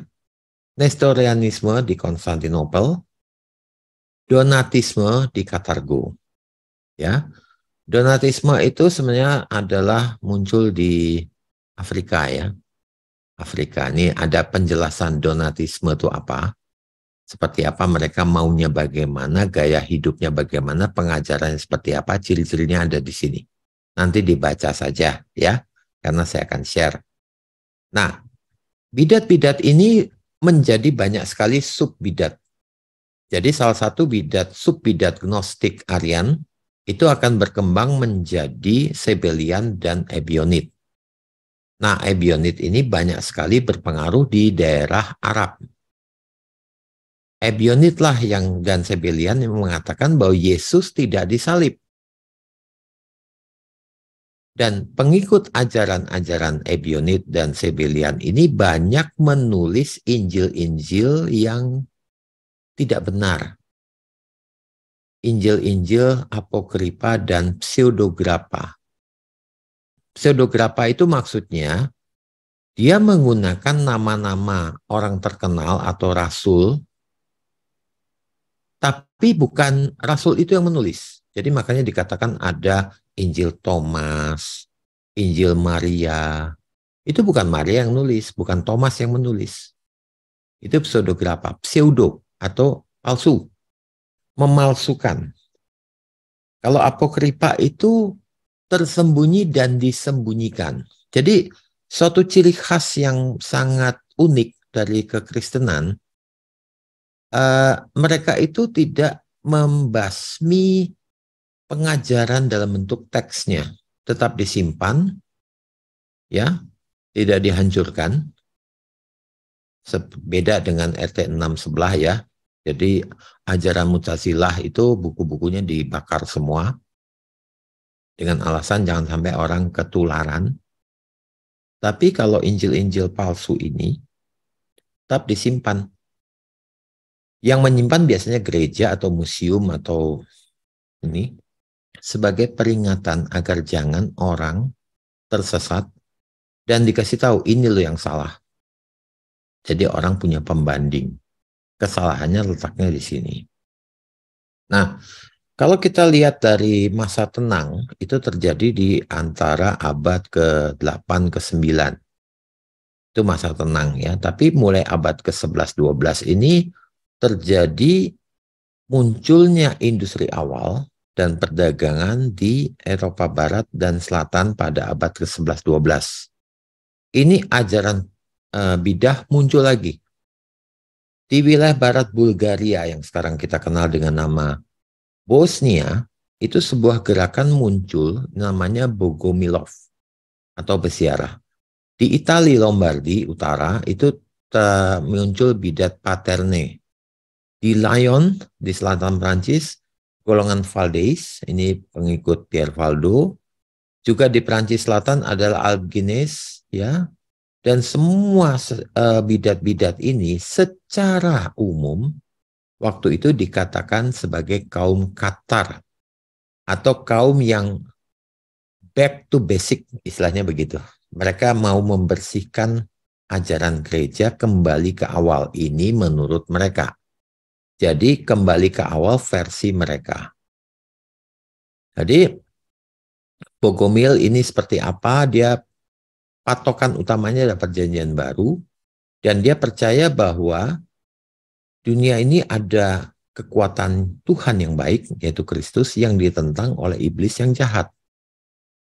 [SPEAKER 4] Nestorianisme di Konstantinopel, Donatisme di Katargo ya. Donatisme itu sebenarnya adalah muncul di Afrika ya. Afrika ini ada penjelasan donatisme itu apa? Seperti apa mereka maunya bagaimana, gaya hidupnya bagaimana, pengajarannya seperti apa, ciri-cirinya ada di sini. Nanti dibaca saja ya, karena saya akan share. Nah, bidat-bidat ini menjadi banyak sekali sub bidat. Jadi salah satu bidat sub bidat gnostik Aryan itu akan berkembang menjadi Sebelian dan Ebionit. Nah, Ebionit ini banyak sekali berpengaruh di daerah Arab. Ebionitlah yang dan Sebelian yang mengatakan bahwa Yesus tidak disalib. Dan pengikut ajaran-ajaran Ebionit dan Sebelian ini banyak menulis Injil-Injil yang tidak benar, Injil-Injil apokripa dan pseudografa. Pseudografa itu maksudnya dia menggunakan nama-nama orang terkenal atau rasul, tapi bukan rasul itu yang menulis. Jadi makanya dikatakan ada Injil Thomas, Injil Maria. Itu bukan Maria yang nulis, bukan Thomas yang menulis. Itu pseudografa, pseudo atau palsu memalsukan. Kalau apokripa itu tersembunyi dan disembunyikan. Jadi suatu ciri khas yang sangat unik dari kekristenan, uh, mereka itu tidak membasmi pengajaran dalam bentuk teksnya, tetap disimpan, ya, tidak dihancurkan. Beda dengan RT 6 sebelah ya, jadi ajaran Mutasilah itu buku-bukunya dibakar semua dengan alasan jangan sampai orang ketularan. Tapi kalau Injil-Injil palsu ini tetap disimpan. Yang menyimpan biasanya gereja atau museum atau ini sebagai peringatan agar jangan orang tersesat dan dikasih tahu ini loh yang salah. Jadi orang punya pembanding kesalahannya letaknya di sini. Nah, kalau kita lihat dari masa tenang, itu terjadi di antara abad ke-8 ke-9. Itu masa tenang ya, tapi mulai abad ke-11 12 ini terjadi munculnya industri awal dan perdagangan di Eropa Barat dan Selatan pada abad ke-11 12. Ini ajaran e, bidah muncul lagi di wilayah barat Bulgaria yang sekarang kita kenal dengan nama Bosnia, itu sebuah gerakan muncul namanya Bogomilov atau Besiarah. Di Italia Lombardi utara itu muncul bidat paterne. Di Lyon di selatan Prancis golongan Valdeis ini pengikut Pierre Valdo. Juga di Prancis selatan adalah Alginis ya, dan semua eh, bidat-bidat ini secara umum waktu itu dikatakan sebagai kaum Qatar atau kaum yang back to basic istilahnya begitu. Mereka mau membersihkan ajaran gereja kembali ke awal ini menurut mereka. Jadi kembali ke awal versi mereka. Jadi Bogomil ini seperti apa? Dia patokan utamanya adalah perjanjian baru dan dia percaya bahwa dunia ini ada kekuatan Tuhan yang baik yaitu Kristus yang ditentang oleh iblis yang jahat.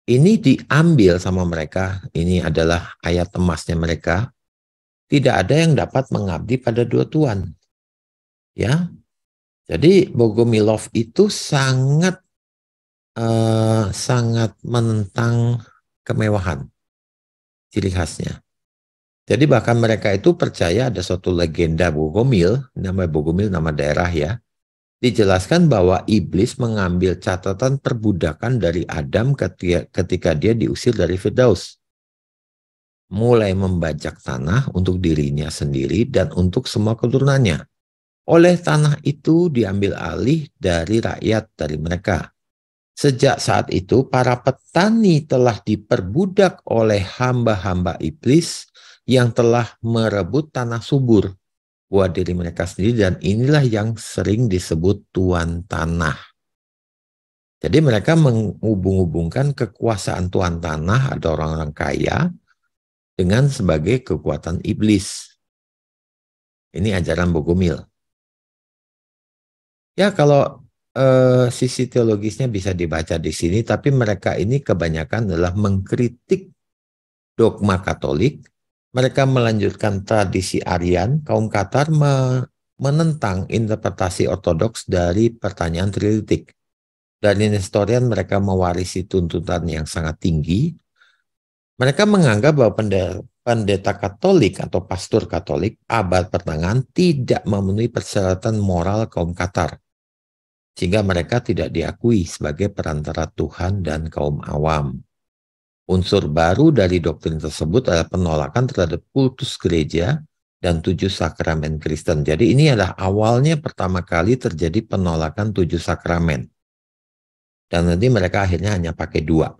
[SPEAKER 4] Ini diambil sama mereka, ini adalah ayat emasnya mereka. Tidak ada yang dapat mengabdi pada dua tuan. Ya. Jadi Bogomilov itu sangat uh, sangat menentang kemewahan ciri khasnya. Jadi bahkan mereka itu percaya ada suatu legenda Bogomil, nama Bogomil nama daerah ya. Dijelaskan bahwa iblis mengambil catatan perbudakan dari Adam ketika, ketika dia diusir dari Firdaus. Mulai membajak tanah untuk dirinya sendiri dan untuk semua keturunannya. Oleh tanah itu diambil alih dari rakyat dari mereka. Sejak saat itu, para petani telah diperbudak oleh hamba-hamba iblis yang telah merebut tanah subur buat diri mereka sendiri dan inilah yang sering disebut tuan tanah. Jadi mereka menghubung-hubungkan kekuasaan tuan tanah atau orang-orang kaya dengan sebagai kekuatan iblis. Ini ajaran Bogomil. Ya kalau uh, sisi teologisnya bisa dibaca di sini, tapi mereka ini kebanyakan adalah mengkritik dogma Katolik. Mereka melanjutkan tradisi Aryan. kaum Qatar me menentang interpretasi ortodoks dari pertanyaan trilitik. Dari Nestorian mereka mewarisi tuntutan yang sangat tinggi. Mereka menganggap bahwa pendeta, Katolik atau pastor Katolik abad pertengahan tidak memenuhi persyaratan moral kaum Qatar sehingga mereka tidak diakui sebagai perantara Tuhan dan kaum awam. Unsur baru dari doktrin tersebut adalah penolakan terhadap kultus gereja dan tujuh sakramen Kristen. Jadi ini adalah awalnya pertama kali terjadi penolakan tujuh sakramen. Dan nanti mereka akhirnya hanya pakai dua.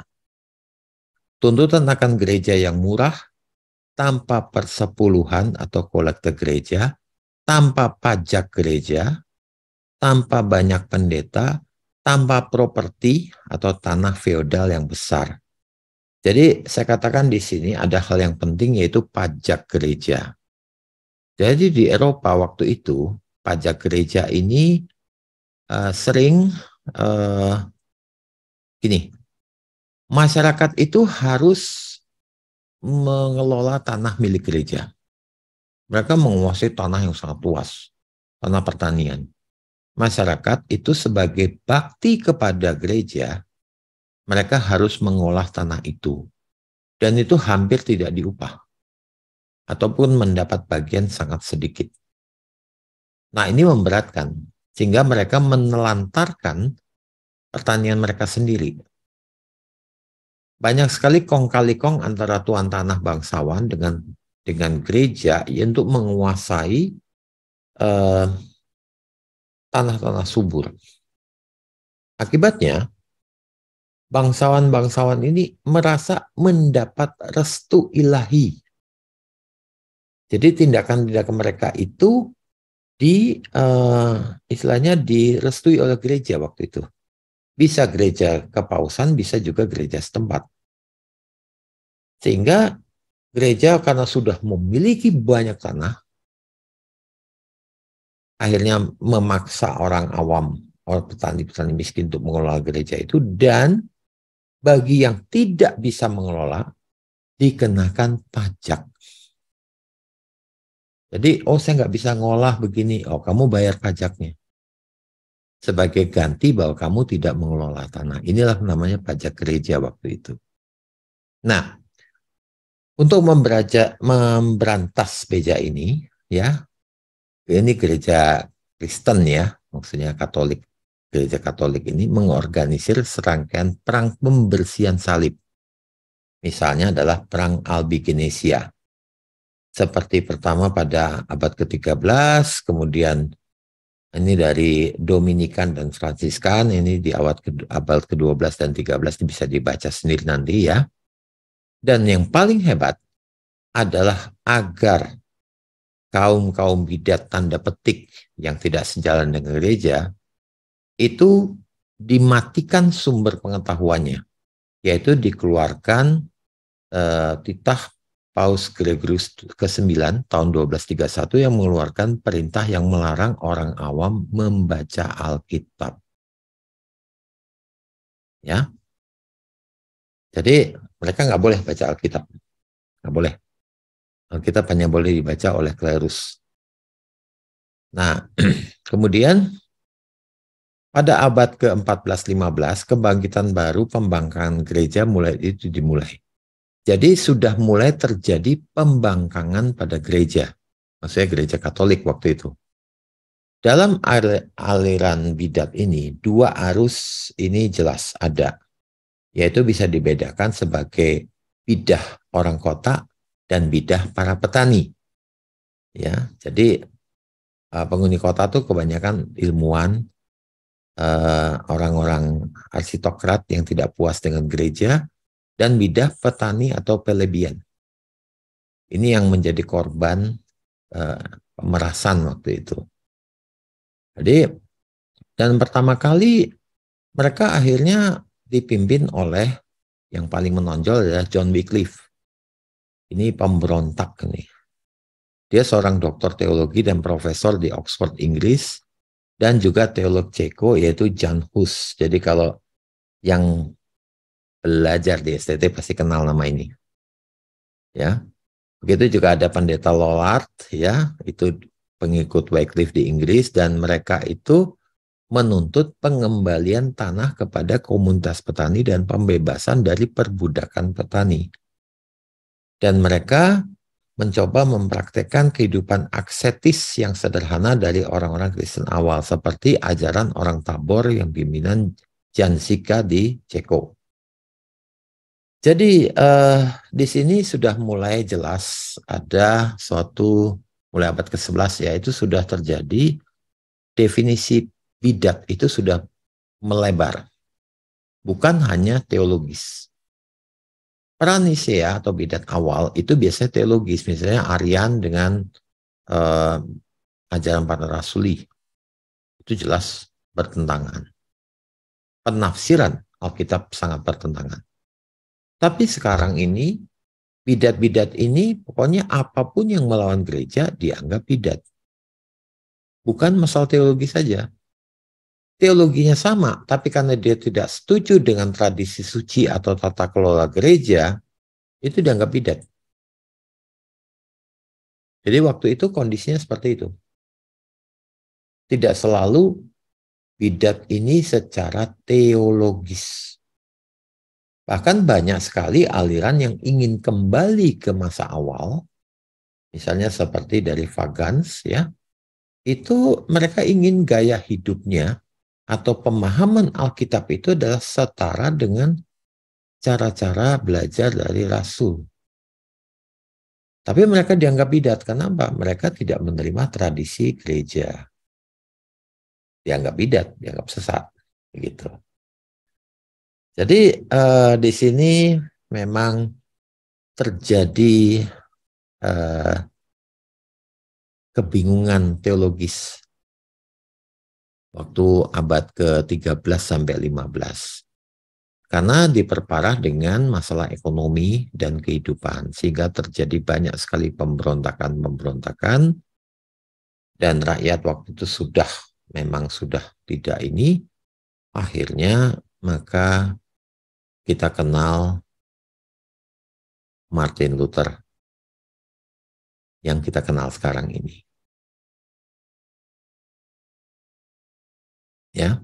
[SPEAKER 4] Tuntutan akan gereja yang murah, tanpa persepuluhan atau kolekte gereja, tanpa pajak gereja, tanpa banyak pendeta, tanpa properti atau tanah feodal yang besar. Jadi saya katakan di sini ada hal yang penting yaitu pajak gereja. Jadi di Eropa waktu itu pajak gereja ini uh, sering uh, gini, masyarakat itu harus mengelola tanah milik gereja. Mereka menguasai tanah yang sangat luas, tanah pertanian masyarakat itu sebagai bakti kepada gereja, mereka harus mengolah tanah itu. Dan itu hampir tidak diupah. Ataupun mendapat bagian sangat sedikit. Nah ini memberatkan. Sehingga mereka menelantarkan pertanian mereka sendiri. Banyak sekali kong kali kong antara tuan tanah bangsawan dengan dengan gereja ya, untuk menguasai eh,
[SPEAKER 1] tanah-tanah subur. Akibatnya,
[SPEAKER 4] bangsawan-bangsawan ini merasa mendapat restu ilahi. Jadi tindakan-tindakan mereka itu di uh, istilahnya direstui oleh gereja waktu itu. Bisa gereja kepausan, bisa juga gereja setempat. Sehingga gereja karena sudah memiliki banyak tanah, akhirnya memaksa orang awam, orang petani-petani miskin untuk mengelola gereja itu dan bagi yang tidak bisa mengelola dikenakan pajak. Jadi, oh saya nggak bisa ngolah begini, oh kamu bayar pajaknya. Sebagai ganti bahwa kamu tidak mengelola tanah. Inilah namanya pajak gereja waktu itu. Nah, untuk memberantas beja ini, ya ini gereja Kristen ya, maksudnya Katolik. Gereja Katolik ini mengorganisir serangkaian perang pembersihan salib. Misalnya adalah perang Albigenesia. Seperti pertama pada abad ke-13, kemudian ini dari Dominikan dan Fransiskan, ini di abad ke-12 dan 13 ini bisa dibaca sendiri nanti ya. Dan yang paling hebat adalah agar kaum-kaum bidat tanda petik yang tidak sejalan dengan gereja, itu dimatikan sumber pengetahuannya, yaitu dikeluarkan uh, titah Paus Gregorius ke-9 tahun 1231 yang mengeluarkan perintah yang melarang orang awam membaca Alkitab.
[SPEAKER 2] Ya. Jadi mereka nggak boleh baca Alkitab. Nggak boleh.
[SPEAKER 4] Alkitab eh, hanya boleh dibaca oleh klerus. Nah, kemudian pada abad ke-14-15, kebangkitan baru pembangkangan gereja mulai itu dimulai. Jadi sudah mulai terjadi pembangkangan pada gereja. Maksudnya gereja Katolik waktu itu. Dalam aliran bidat ini, dua arus ini jelas ada. Yaitu bisa dibedakan sebagai bidah orang kota dan bidah para petani. Ya, jadi eh, penghuni kota tuh kebanyakan ilmuwan, eh, orang-orang arsitokrat yang tidak puas dengan gereja dan bidah petani atau pelebian. Ini yang menjadi korban eh, pemerasan waktu itu. Jadi dan pertama kali mereka akhirnya dipimpin oleh yang paling menonjol adalah John Wycliffe ini pemberontak nih. Dia seorang dokter teologi dan profesor di Oxford, Inggris, dan juga teolog Ceko yaitu Jan Hus. Jadi kalau yang belajar di STT pasti kenal nama ini. Ya. Begitu juga ada pendeta Lollard ya, itu pengikut Wycliffe di Inggris dan mereka itu menuntut pengembalian tanah kepada komunitas petani dan pembebasan dari perbudakan petani. Dan mereka mencoba mempraktekkan kehidupan aksetis yang sederhana dari orang-orang Kristen awal, seperti ajaran orang Tabor yang pimpinan Jansika di Ceko. Jadi eh, di sini sudah mulai jelas ada suatu mulai abad ke-11 ya itu sudah terjadi definisi bidat itu sudah melebar. Bukan hanya teologis. Peran Nisea ya, atau bidat awal itu biasanya teologis, misalnya Aryan dengan eh, ajaran para rasuli. Itu jelas bertentangan. Penafsiran Alkitab sangat bertentangan. Tapi sekarang ini bidat-bidat ini pokoknya apapun yang melawan gereja dianggap bidat. Bukan masalah teologi saja, teologinya sama, tapi karena dia tidak setuju dengan tradisi suci atau tata kelola gereja, itu dianggap bidat.
[SPEAKER 1] Jadi waktu itu kondisinya seperti itu.
[SPEAKER 4] Tidak selalu bidat ini secara teologis. Bahkan banyak sekali aliran yang ingin kembali ke masa awal, misalnya seperti dari Vagans ya, itu mereka ingin gaya hidupnya atau pemahaman Alkitab itu adalah setara dengan cara-cara belajar dari rasul. Tapi mereka dianggap bidat. Kenapa? Mereka tidak menerima tradisi gereja.
[SPEAKER 1] Dianggap bidat, dianggap sesat. Begitu.
[SPEAKER 4] Jadi eh, di sini memang terjadi eh, kebingungan teologis waktu abad ke-13 sampai 15. Karena diperparah dengan masalah ekonomi dan kehidupan, sehingga terjadi banyak sekali pemberontakan-pemberontakan, dan rakyat waktu itu sudah, memang sudah tidak ini, akhirnya maka
[SPEAKER 2] kita kenal Martin Luther yang kita kenal sekarang ini. Ya.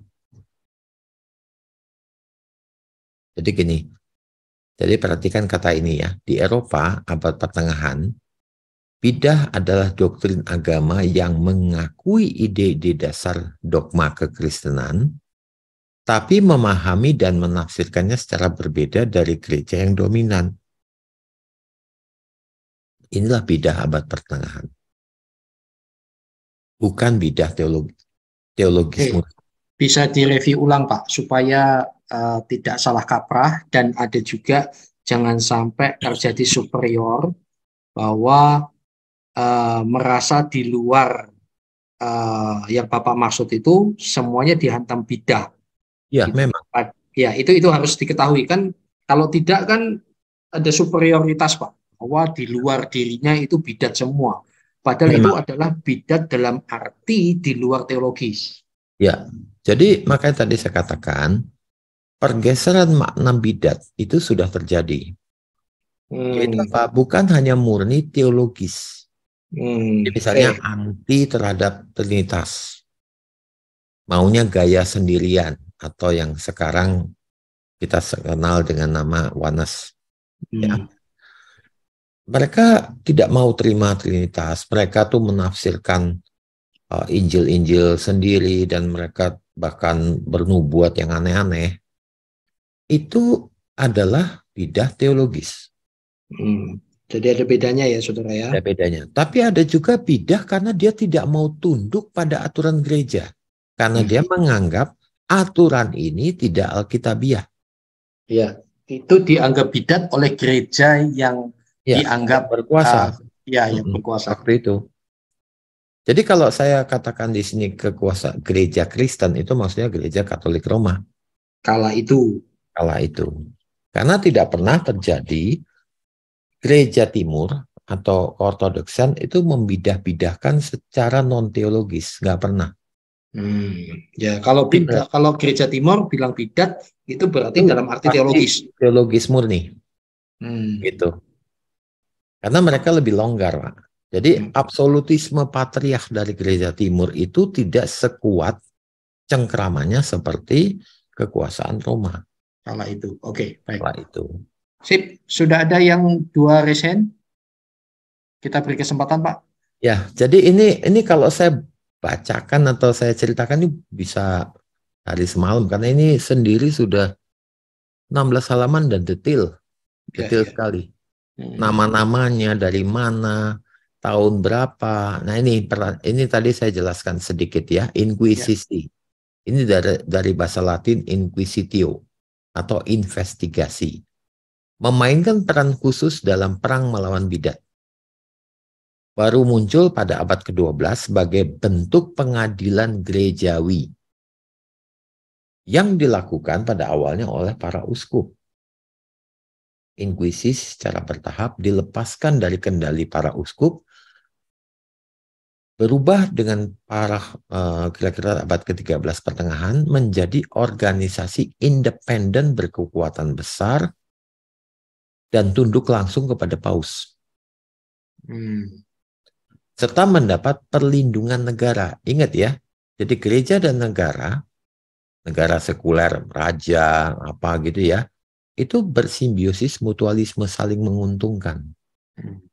[SPEAKER 4] Jadi gini, jadi perhatikan kata ini ya. Di Eropa abad pertengahan, bidah adalah doktrin agama yang mengakui ide-ide dasar dogma kekristenan, tapi memahami dan menafsirkannya secara berbeda dari gereja yang dominan. Inilah bidah abad pertengahan. Bukan bidah teologi, Hey
[SPEAKER 3] bisa direview ulang Pak supaya uh, tidak salah kaprah dan ada juga jangan sampai terjadi superior bahwa uh, merasa di luar uh, yang Bapak maksud itu semuanya dihantam bidah. Ya, gitu. memang. Ya, itu itu harus diketahui kan kalau tidak kan ada superioritas Pak bahwa di luar dirinya itu bidat semua. Padahal memang. itu adalah bidat dalam arti di luar
[SPEAKER 4] teologis. Ya. Jadi makanya tadi saya katakan pergeseran makna bidat itu sudah terjadi. Hmm. Jadi apa? Bukan hanya murni teologis. Hmm. Jadi misalnya eh. anti terhadap trinitas. Maunya gaya sendirian atau yang sekarang kita kenal dengan nama Wanas. Hmm. Ya. Mereka tidak mau terima Trinitas. Mereka tuh menafsirkan uh, Injil-Injil uh, Injil -Injil sendiri dan mereka bahkan bernubuat yang aneh-aneh, itu adalah bidah teologis. Hmm. Jadi ada bedanya ya saudara ya. Ada bedanya. Tapi ada juga bidah karena dia tidak mau tunduk pada aturan gereja. Karena hmm. dia menganggap aturan ini tidak alkitabiah. Ya, itu
[SPEAKER 3] dianggap bidat oleh
[SPEAKER 4] gereja yang ya, dianggap berkuasa. Uh, ya, yang berkuasa. Waktu itu. Jadi kalau saya katakan di sini kekuasa gereja Kristen itu maksudnya gereja Katolik Roma. Kala itu. Kala itu. Karena tidak pernah terjadi gereja timur atau ortodoksan itu membidah-bidahkan secara non teologis, nggak pernah. Hmm. Ya
[SPEAKER 3] kalau bidah, kalau gereja timur bilang bidat itu berarti itu dalam
[SPEAKER 4] arti teologis. Teologis murni. Hmm. Gitu. Karena mereka lebih longgar, Pak. Jadi hmm. absolutisme patriark dari gereja timur itu tidak sekuat cengkramannya seperti kekuasaan Roma. Kala itu. Oke, okay, baik. Kala itu.
[SPEAKER 3] Sip, sudah ada yang dua resen? Kita beri kesempatan, Pak.
[SPEAKER 4] Ya, jadi ini ini kalau saya bacakan atau saya ceritakan ini bisa hari semalam karena ini sendiri sudah 16 halaman dan detail. Detail ya, ya. sekali. Hmm. Nama-namanya dari mana, tahun berapa. Nah ini ini tadi saya jelaskan sedikit ya, inquisisi. Ya. Ini dari dari bahasa Latin inquisitio atau investigasi. Memainkan peran khusus dalam perang melawan bidat. Baru muncul pada abad ke-12 sebagai bentuk pengadilan gerejawi yang dilakukan pada awalnya oleh para uskup Inquisisi secara bertahap dilepaskan dari kendali para uskup berubah dengan para eh, kira-kira abad ke-13 pertengahan menjadi organisasi independen berkekuatan besar dan tunduk langsung kepada paus. Hmm. Serta mendapat perlindungan negara. Ingat ya, jadi gereja dan negara, negara sekuler, raja, apa gitu ya, itu bersimbiosis mutualisme saling menguntungkan. Hmm.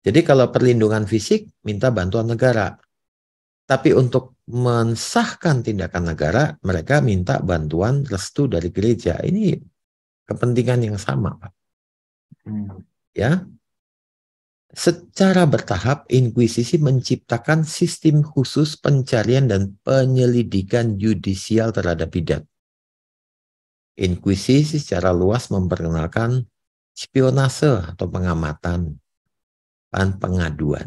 [SPEAKER 4] Jadi kalau perlindungan fisik minta bantuan negara. Tapi untuk mensahkan tindakan negara, mereka minta bantuan restu dari gereja. Ini kepentingan yang sama, Pak. Hmm. Ya. Secara bertahap, inkuisisi menciptakan sistem khusus pencarian dan penyelidikan yudisial terhadap bidat. Inkuisisi secara luas memperkenalkan spionase atau pengamatan, pengaduan.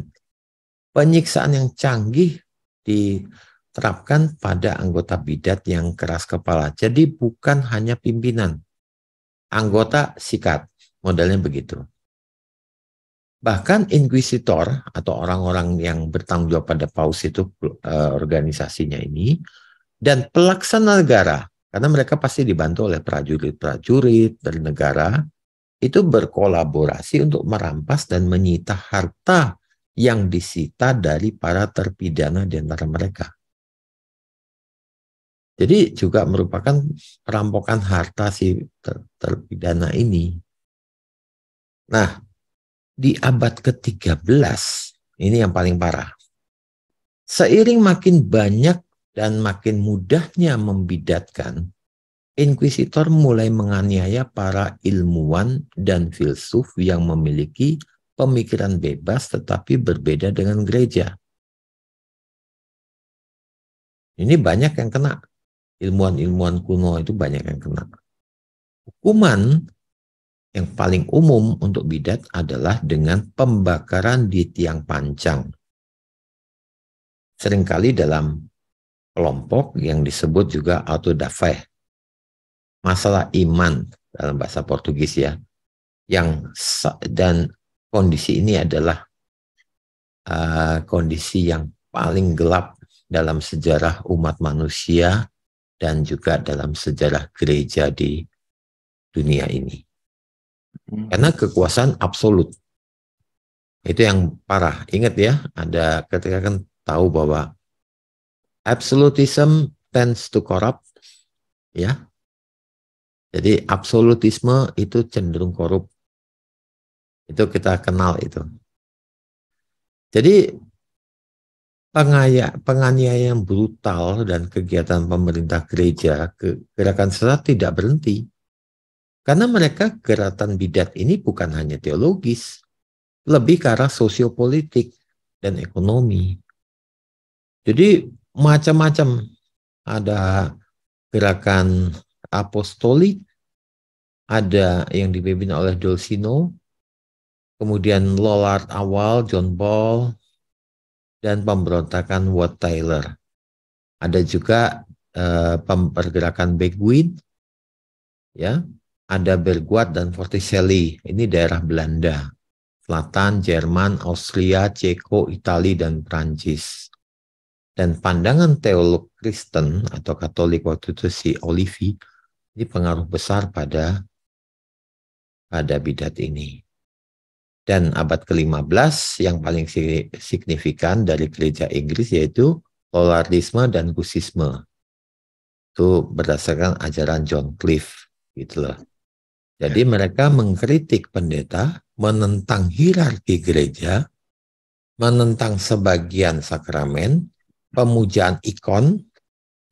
[SPEAKER 4] Penyiksaan yang canggih diterapkan pada anggota bidat yang keras kepala. Jadi bukan hanya pimpinan. Anggota sikat, modelnya begitu. Bahkan inquisitor atau orang-orang yang bertanggung jawab pada paus itu eh, organisasinya ini dan pelaksana negara karena mereka pasti dibantu oleh prajurit-prajurit dari negara itu berkolaborasi untuk merampas dan menyita harta yang disita dari para terpidana di antara mereka. Jadi juga merupakan perampokan harta si ter terpidana ini. Nah, di abad ke-13 ini yang paling parah. Seiring makin banyak dan makin mudahnya membidatkan, Inquisitor mulai menganiaya para ilmuwan dan filsuf yang memiliki pemikiran bebas tetapi berbeda dengan gereja. Ini banyak yang kena. Ilmuwan-ilmuwan kuno itu banyak yang kena. Hukuman yang paling umum untuk bidat adalah dengan pembakaran di tiang pancang. Seringkali dalam kelompok yang disebut juga autodafeh masalah iman dalam bahasa Portugis ya yang dan kondisi ini adalah uh, kondisi yang paling gelap dalam sejarah umat manusia dan juga dalam sejarah gereja di dunia ini hmm. karena kekuasaan absolut itu yang parah ingat ya ada ketika kan tahu bahwa absolutism tends to corrupt ya jadi absolutisme itu cenderung korup. Itu kita kenal itu. Jadi pengaya, penganiayaan brutal dan kegiatan pemerintah gereja, ke, gerakan sesat tidak berhenti. Karena mereka gerakan bidat ini bukan hanya teologis, lebih ke arah sosiopolitik dan ekonomi. Jadi macam-macam ada gerakan apostolik, ada yang dipimpin oleh Dolcino, kemudian Lollard awal John Ball dan pemberontakan Watt Tyler. Ada juga eh, pergerakan Beguin, ya, ada Berguat dan Forticelli. Ini daerah Belanda, Selatan, Jerman, Austria, Ceko, Italia, dan Prancis. Dan pandangan teolog Kristen atau Katolik waktu itu si Olivier. Ini pengaruh besar pada pada bidat ini. Dan abad ke-15 yang paling signifikan dari gereja Inggris yaitu polarisme dan kusisme. Itu berdasarkan ajaran John Cliff gitu loh. Jadi ya. mereka mengkritik pendeta, menentang hierarki gereja, menentang sebagian sakramen, pemujaan ikon,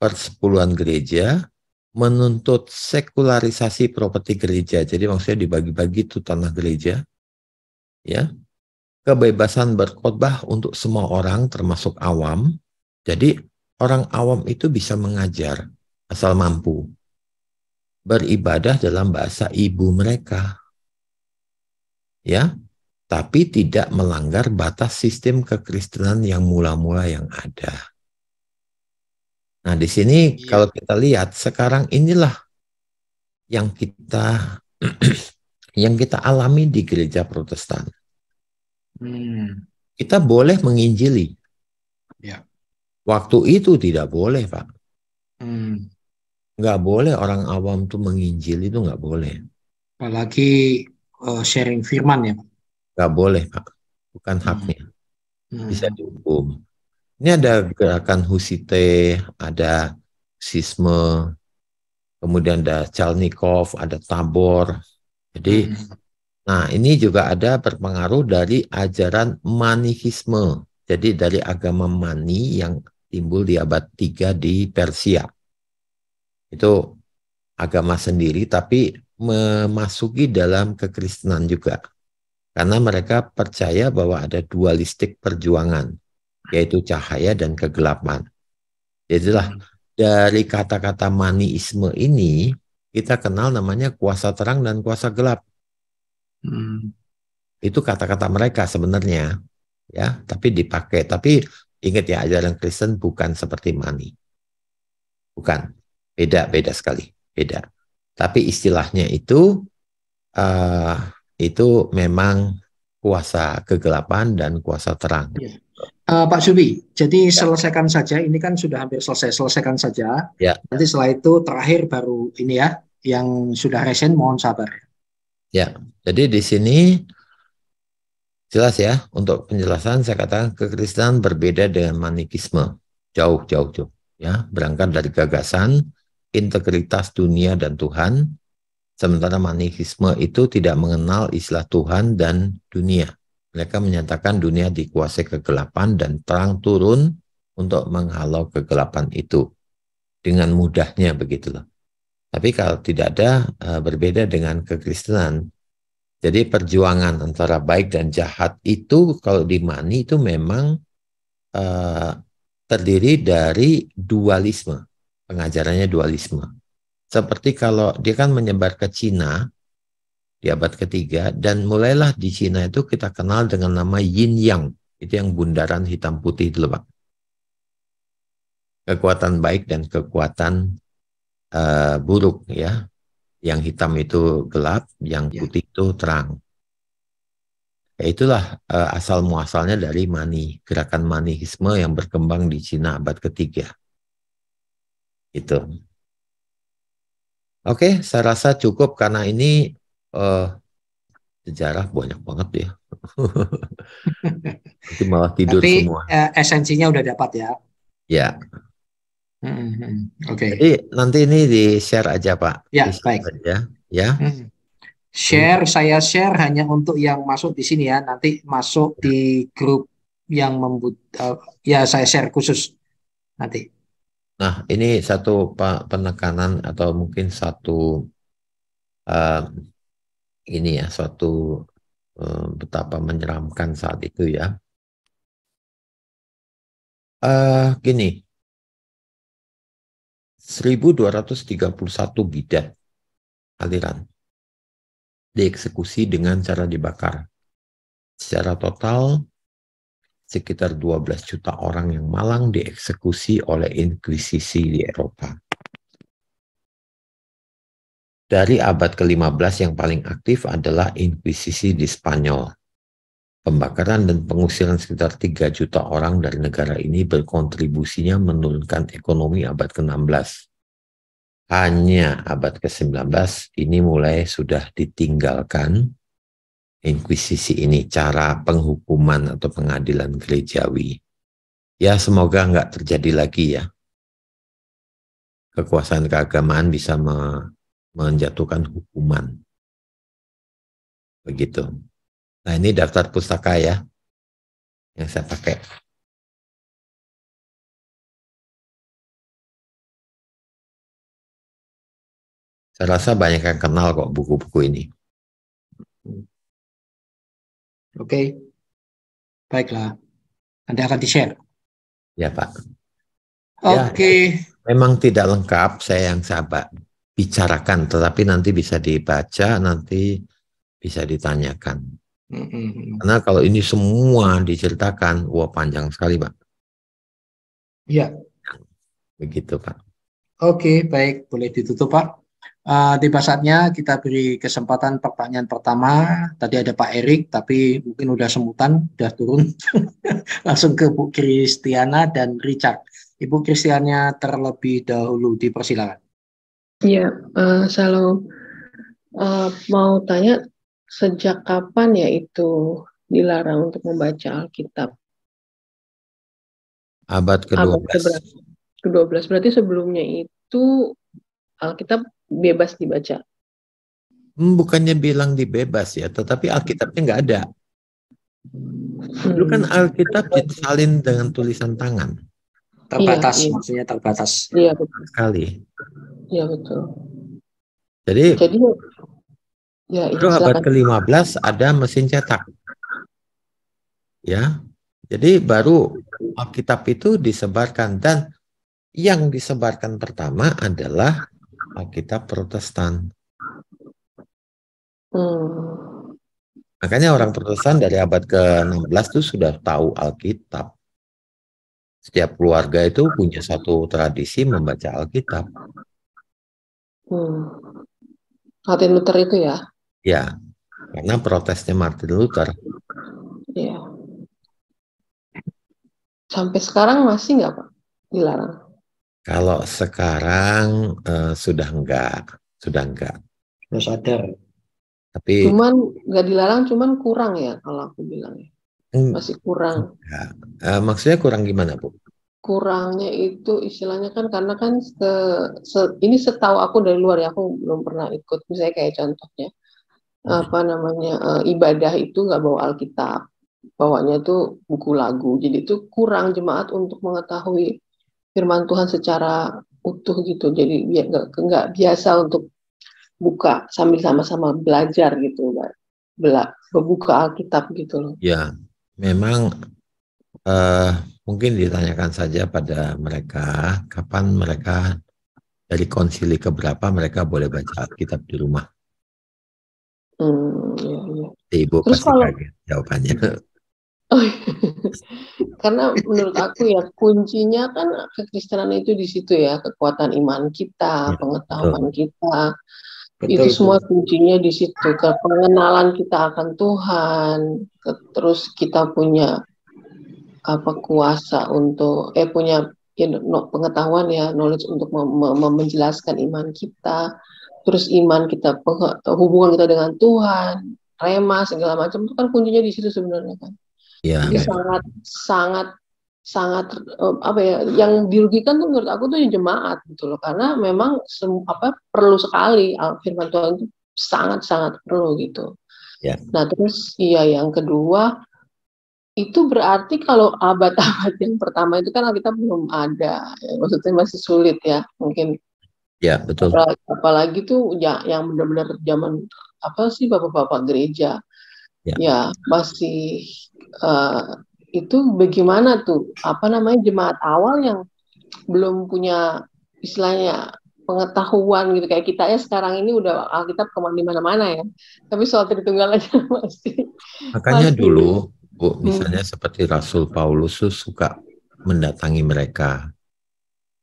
[SPEAKER 4] persepuluhan gereja, menuntut sekularisasi properti gereja. Jadi maksudnya dibagi-bagi itu tanah gereja. Ya. Kebebasan berkhotbah untuk semua orang termasuk awam. Jadi orang awam itu bisa mengajar asal mampu. Beribadah dalam bahasa ibu mereka. Ya, tapi tidak melanggar batas sistem kekristenan yang mula-mula yang ada. Nah, di sini iya. kalau kita lihat sekarang inilah yang kita yang kita alami di gereja Protestan.
[SPEAKER 6] Hmm.
[SPEAKER 4] Kita boleh menginjili. Ya. Waktu itu tidak boleh, Pak. Hmm. boleh orang awam tuh menginjili itu nggak boleh. Apalagi uh, sharing firman ya. Nggak boleh, Pak. Bukan hmm. haknya. Hmm. Bisa dihukum. Ini ada gerakan Husite, ada Sisme, kemudian ada Chalnikov, ada Tabor. Jadi, hmm. nah ini juga ada berpengaruh dari ajaran Manikisme. Jadi dari agama Mani yang timbul di abad 3 di Persia. Itu agama sendiri tapi memasuki dalam kekristenan juga. Karena mereka percaya bahwa ada dualistik perjuangan yaitu cahaya dan kegelapan. Jadilah hmm. dari kata-kata maniisme ini kita kenal namanya kuasa terang dan kuasa gelap. Hmm. Itu kata-kata mereka sebenarnya, ya. Tapi dipakai. Tapi ingat ya ajaran Kristen bukan seperti mani, bukan. Beda beda sekali, beda. Tapi istilahnya itu uh, itu memang kuasa kegelapan dan kuasa terang. Yeah.
[SPEAKER 3] Uh, Pak Subi, jadi ya. selesaikan saja. Ini kan sudah hampir selesai, selesaikan saja. Ya. Nanti setelah itu terakhir baru ini ya, yang sudah resen mohon sabar.
[SPEAKER 4] Ya, jadi di sini jelas ya untuk penjelasan saya katakan kekristenan berbeda dengan manikisme. Jauh, jauh, jauh. Ya, berangkat dari gagasan integritas dunia dan Tuhan, sementara manikisme itu tidak mengenal istilah Tuhan dan dunia. Mereka menyatakan dunia dikuasai kegelapan dan terang turun untuk menghalau kegelapan itu dengan mudahnya begitu Tapi kalau tidak ada eh, berbeda dengan kekristenan. Jadi perjuangan antara baik dan jahat itu kalau di Mani itu memang eh, terdiri dari dualisme. Pengajarannya dualisme. Seperti kalau dia kan menyebar ke Cina, di abad ketiga dan mulailah di Cina itu kita kenal dengan nama Yin Yang itu yang bundaran hitam putih itu pak kekuatan baik dan kekuatan uh, buruk ya yang hitam itu gelap yang ya. putih itu terang ya, itulah uh, asal muasalnya dari mani gerakan manihisme yang berkembang di Cina abad ketiga itu Oke, okay, saya rasa cukup karena ini uh, sejarah banyak banget ya. Nanti malah tidur Tapi, semua.
[SPEAKER 3] Eh, esensinya udah dapat ya.
[SPEAKER 4] Ya. Hmm, hmm, oke. Okay. Jadi nanti ini di share aja Pak. Ya di baik. Aja. Ya. Hmm.
[SPEAKER 3] Share hmm. saya share hanya untuk yang masuk di sini ya. Nanti masuk di grup yang membut. Uh, ya saya share khusus nanti.
[SPEAKER 4] Nah ini satu pak penekanan atau mungkin satu uh, ini ya suatu uh, betapa menyeramkan
[SPEAKER 2] saat itu ya. Uh, gini, 1231 bidat
[SPEAKER 1] aliran
[SPEAKER 4] dieksekusi dengan cara dibakar. Secara total, sekitar 12 juta orang yang malang dieksekusi oleh inkuisisi di Eropa. Dari abad ke-15 yang paling aktif adalah Inkuisisi di Spanyol. Pembakaran dan pengusiran sekitar 3 juta orang dari negara ini berkontribusinya menurunkan ekonomi abad ke-16. Hanya abad ke-19 ini mulai sudah ditinggalkan inkuisisi ini, cara penghukuman atau pengadilan gerejawi. Ya semoga nggak terjadi lagi ya. Kekuasaan keagamaan bisa menjatuhkan
[SPEAKER 2] hukuman. Begitu. Nah ini daftar pustaka ya yang saya pakai. Saya rasa banyak yang kenal kok buku-buku ini. Oke, okay. baiklah. Anda akan di-share.
[SPEAKER 4] Ya Pak. Oke. Okay. Ya, memang tidak lengkap, saya yang sabar bicarakan, tetapi nanti bisa dibaca, nanti bisa ditanyakan.
[SPEAKER 6] Mm-hmm.
[SPEAKER 4] Karena kalau ini semua diceritakan, wah panjang sekali, Pak. Iya. Begitu, Pak.
[SPEAKER 3] Oke, baik. Boleh ditutup, Pak. Uh, eh, tiba saatnya kita beri kesempatan pertanyaan pertama. Tadi ada Pak Erik, tapi mungkin udah semutan, udah turun. Langsung ke Bu Kristiana dan Richard. Ibu Kristiana terlebih dahulu dipersilakan.
[SPEAKER 9] Iya, uh, selalu uh, mau tanya sejak kapan ya itu dilarang untuk membaca Alkitab?
[SPEAKER 1] Abad ke-12. Abad
[SPEAKER 9] ke-12 berarti sebelumnya itu Alkitab bebas dibaca.
[SPEAKER 4] Hmm, bukannya bilang dibebas ya, tetapi Alkitabnya nggak ada. Dulu kan hmm. Alkitab disalin dengan tulisan tangan. Terbatas, iya, iya. maksudnya
[SPEAKER 9] terbatas. Iya, betul. Sekali. Iya betul. Jadi, Jadi ya, itu abad
[SPEAKER 4] ke-15 ada mesin cetak. Ya. Jadi baru Alkitab itu disebarkan dan yang disebarkan pertama adalah Alkitab Protestan. Hmm. Makanya orang Protestan dari abad ke-16 itu sudah tahu Alkitab. Setiap keluarga itu punya satu tradisi membaca Alkitab.
[SPEAKER 9] Hmm. Martin Luther itu ya?
[SPEAKER 4] Ya, karena protesnya Martin Luther.
[SPEAKER 9] Iya. Sampai sekarang masih nggak Pak? Dilarang?
[SPEAKER 4] Kalau sekarang eh, sudah enggak, sudah enggak. Sudah sadar. Tapi
[SPEAKER 9] cuman nggak dilarang, cuman kurang ya kalau aku bilang ya. hmm. Masih kurang.
[SPEAKER 4] Eh, maksudnya kurang gimana, Bu?
[SPEAKER 9] kurangnya itu istilahnya kan karena kan se, se, ini setahu aku dari luar ya aku belum pernah ikut misalnya kayak contohnya hmm. apa namanya uh, ibadah itu nggak bawa Alkitab bawanya itu buku lagu jadi itu kurang jemaat untuk mengetahui firman Tuhan secara utuh gitu jadi nggak nggak biasa untuk buka sambil sama-sama belajar gitu bela, buka Alkitab gitu loh
[SPEAKER 4] ya memang uh, mungkin ditanyakan saja pada mereka kapan mereka dari konsili keberapa mereka boleh baca Alkitab di rumah.
[SPEAKER 6] Hmm, ya, ya. Ibu Terus pasti kalau... kaget
[SPEAKER 4] jawabannya. Oh, iya.
[SPEAKER 9] karena menurut aku ya kuncinya kan kekristenan itu di situ ya kekuatan iman kita, ya, pengetahuan betul. kita. Betul, itu semua betul. kuncinya di situ. Ke pengenalan kita akan Tuhan, terus kita punya apa kuasa untuk eh punya ya, no, pengetahuan ya knowledge untuk mem mem menjelaskan iman kita terus iman kita hubungan kita dengan Tuhan rema segala macam itu kan kuncinya di situ sebenarnya kan ya, jadi ya. sangat sangat sangat eh, apa ya yang dirugikan tuh menurut aku tuh jemaat gitu loh karena memang apa perlu sekali ah, firman Tuhan itu sangat sangat perlu gitu ya. nah terus iya yang kedua itu berarti kalau abad-abad yang pertama itu kan kita belum ada, maksudnya masih sulit ya mungkin. Ya betul. Apalagi, apalagi tuh ya, yang benar-benar zaman apa sih bapak-bapak gereja, ya, ya masih uh, itu bagaimana tuh apa namanya jemaat awal yang belum punya istilahnya pengetahuan gitu kayak kita ya sekarang ini udah Alkitab kemana mana ya tapi soal tertunggal aja masih
[SPEAKER 4] makanya masih, dulu Bu, misalnya hmm. seperti Rasul Paulus suka mendatangi mereka,